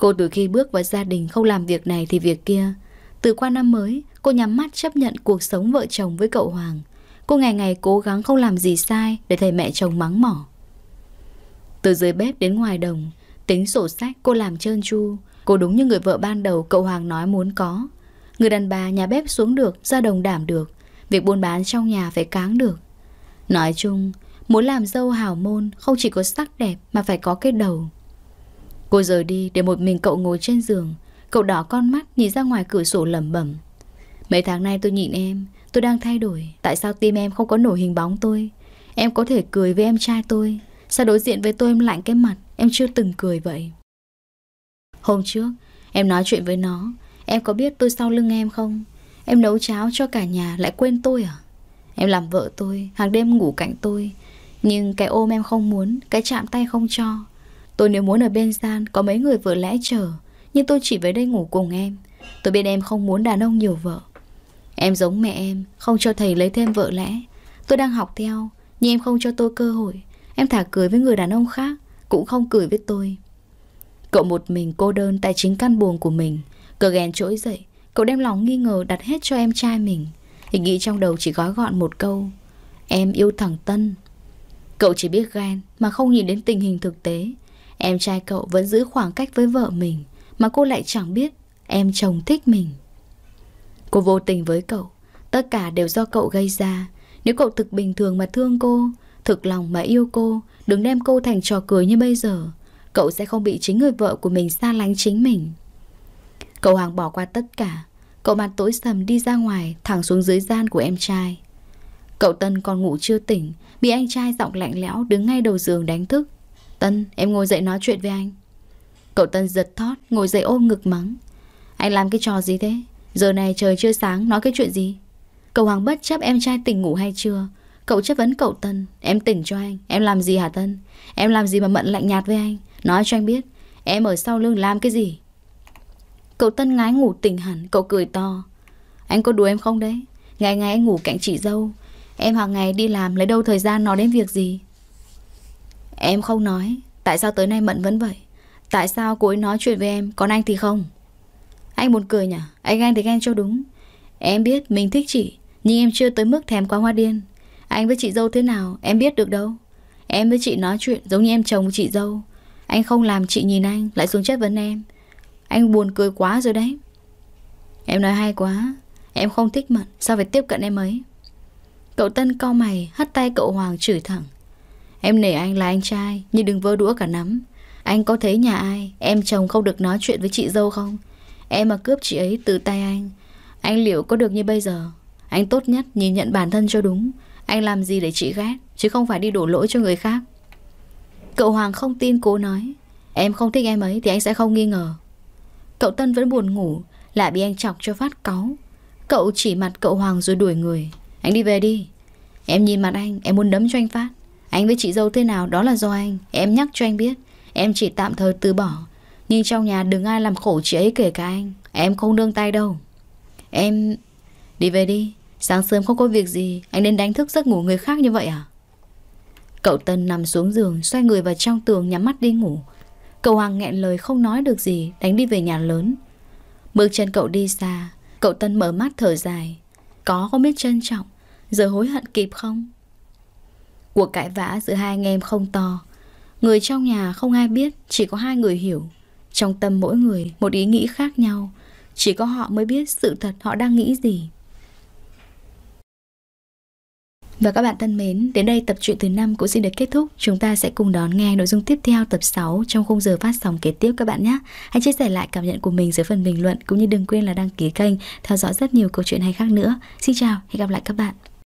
Cô từ khi bước vào gia đình không làm việc này thì việc kia. Từ qua năm mới, cô nhắm mắt chấp nhận cuộc sống vợ chồng với cậu Hoàng. Cô ngày ngày cố gắng không làm gì sai để thầy mẹ chồng mắng mỏ. Từ dưới bếp đến ngoài đồng, tính sổ sách cô làm trơn tru. Cô đúng như người vợ ban đầu cậu Hoàng nói muốn có. Người đàn bà nhà bếp xuống được, ra đồng đảm được. Việc buôn bán trong nhà phải cáng được. Nói chung, muốn làm dâu hào môn không chỉ có sắc đẹp mà phải có cái đầu. Cô rời đi để một mình cậu ngồi trên giường Cậu đỏ con mắt nhìn ra ngoài cửa sổ lẩm bẩm Mấy tháng nay tôi nhìn em Tôi đang thay đổi Tại sao tim em không có nổi hình bóng tôi Em có thể cười với em trai tôi Sao đối diện với tôi em lạnh cái mặt Em chưa từng cười vậy Hôm trước em nói chuyện với nó Em có biết tôi sau lưng em không Em nấu cháo cho cả nhà lại quên tôi à Em làm vợ tôi Hàng đêm ngủ cạnh tôi Nhưng cái ôm em không muốn Cái chạm tay không cho Tôi nếu muốn ở bên gian có mấy người vợ lẽ chờ Nhưng tôi chỉ về đây ngủ cùng em Tôi biết em không muốn đàn ông nhiều vợ Em giống mẹ em Không cho thầy lấy thêm vợ lẽ Tôi đang học theo Nhưng em không cho tôi cơ hội Em thả cười với người đàn ông khác Cũng không cười với tôi Cậu một mình cô đơn tại chính căn buồng của mình Cờ ghen trỗi dậy Cậu đem lòng nghi ngờ đặt hết cho em trai mình Hình nghĩ trong đầu chỉ gói gọn một câu Em yêu thằng Tân Cậu chỉ biết ghen mà không nhìn đến tình hình thực tế Em trai cậu vẫn giữ khoảng cách với vợ mình Mà cô lại chẳng biết Em chồng thích mình Cô vô tình với cậu Tất cả đều do cậu gây ra Nếu cậu thực bình thường mà thương cô Thực lòng mà yêu cô Đừng đem cô thành trò cười như bây giờ Cậu sẽ không bị chính người vợ của mình xa lánh chính mình Cậu Hoàng bỏ qua tất cả Cậu mặt tối sầm đi ra ngoài Thẳng xuống dưới gian của em trai Cậu Tân còn ngủ chưa tỉnh Bị anh trai giọng lạnh lẽo đứng ngay đầu giường đánh thức Tân, em ngồi dậy nói chuyện với anh. Cậu Tân giật thót, ngồi dậy ôm ngực mắng. Anh làm cái trò gì thế? Giờ này trời chưa sáng, nói cái chuyện gì? Cậu Hoàng bất chấp em trai tỉnh ngủ hay chưa? Cậu chất vấn cậu Tân. Em tỉnh cho anh. Em làm gì hả Tân? Em làm gì mà mận lạnh nhạt với anh? Nói cho anh biết. Em ở sau lưng làm cái gì? Cậu Tân lái ngủ tỉnh hẳn, cậu cười to. Anh có đùa em không đấy? Ngày ngày anh ngủ cạnh chị dâu. Em hàng ngày đi làm lấy đâu thời gian nói đến việc gì? Em không nói Tại sao tới nay Mận vẫn vậy Tại sao cô ấy nói chuyện với em Còn anh thì không Anh buồn cười nhỉ Anh anh thì ghen cho đúng Em biết mình thích chị Nhưng em chưa tới mức thèm quá hoa điên Anh với chị dâu thế nào Em biết được đâu Em với chị nói chuyện giống như em chồng chị dâu Anh không làm chị nhìn anh Lại xuống chất vấn em Anh buồn cười quá rồi đấy Em nói hay quá Em không thích Mận Sao phải tiếp cận em ấy Cậu Tân co mày Hắt tay cậu Hoàng chửi thẳng Em nể anh là anh trai, nhưng đừng vơ đũa cả nắm. Anh có thấy nhà ai, em chồng không được nói chuyện với chị dâu không? Em mà cướp chị ấy từ tay anh, anh liệu có được như bây giờ? Anh tốt nhất nhìn nhận bản thân cho đúng. Anh làm gì để chị ghét, chứ không phải đi đổ lỗi cho người khác. Cậu Hoàng không tin cố nói, em không thích em ấy thì anh sẽ không nghi ngờ. Cậu Tân vẫn buồn ngủ, lại bị anh chọc cho phát cáu. Cậu chỉ mặt cậu Hoàng rồi đuổi người. Anh đi về đi. Em nhìn mặt anh, em muốn đấm cho anh phát. Anh với chị dâu thế nào đó là do anh Em nhắc cho anh biết Em chỉ tạm thời từ bỏ Nhưng trong nhà đừng ai làm khổ chị ấy kể cả anh Em không nương tay đâu Em... Đi về đi Sáng sớm không có việc gì Anh nên đánh thức giấc ngủ người khác như vậy à Cậu Tân nằm xuống giường Xoay người vào trong tường nhắm mắt đi ngủ Cậu Hoàng nghẹn lời không nói được gì Đánh đi về nhà lớn Bước chân cậu đi xa Cậu Tân mở mắt thở dài Có có biết trân trọng Giờ hối hận kịp không Cuộc cãi vã giữa hai anh em không to Người trong nhà không ai biết Chỉ có hai người hiểu Trong tâm mỗi người một ý nghĩ khác nhau Chỉ có họ mới biết sự thật họ đang nghĩ gì Và các bạn thân mến, đến đây tập truyện thứ 5 cũng xin được kết thúc. Chúng ta sẽ cùng đón nghe nội dung tiếp theo tập 6 trong khung giờ phát sóng kế tiếp các bạn nhé. Hãy chia sẻ lại cảm nhận của mình dưới phần bình luận cũng như đừng quên là đăng ký kênh, theo dõi rất nhiều câu chuyện hay khác nữa. Xin chào, hẹn gặp lại các bạn.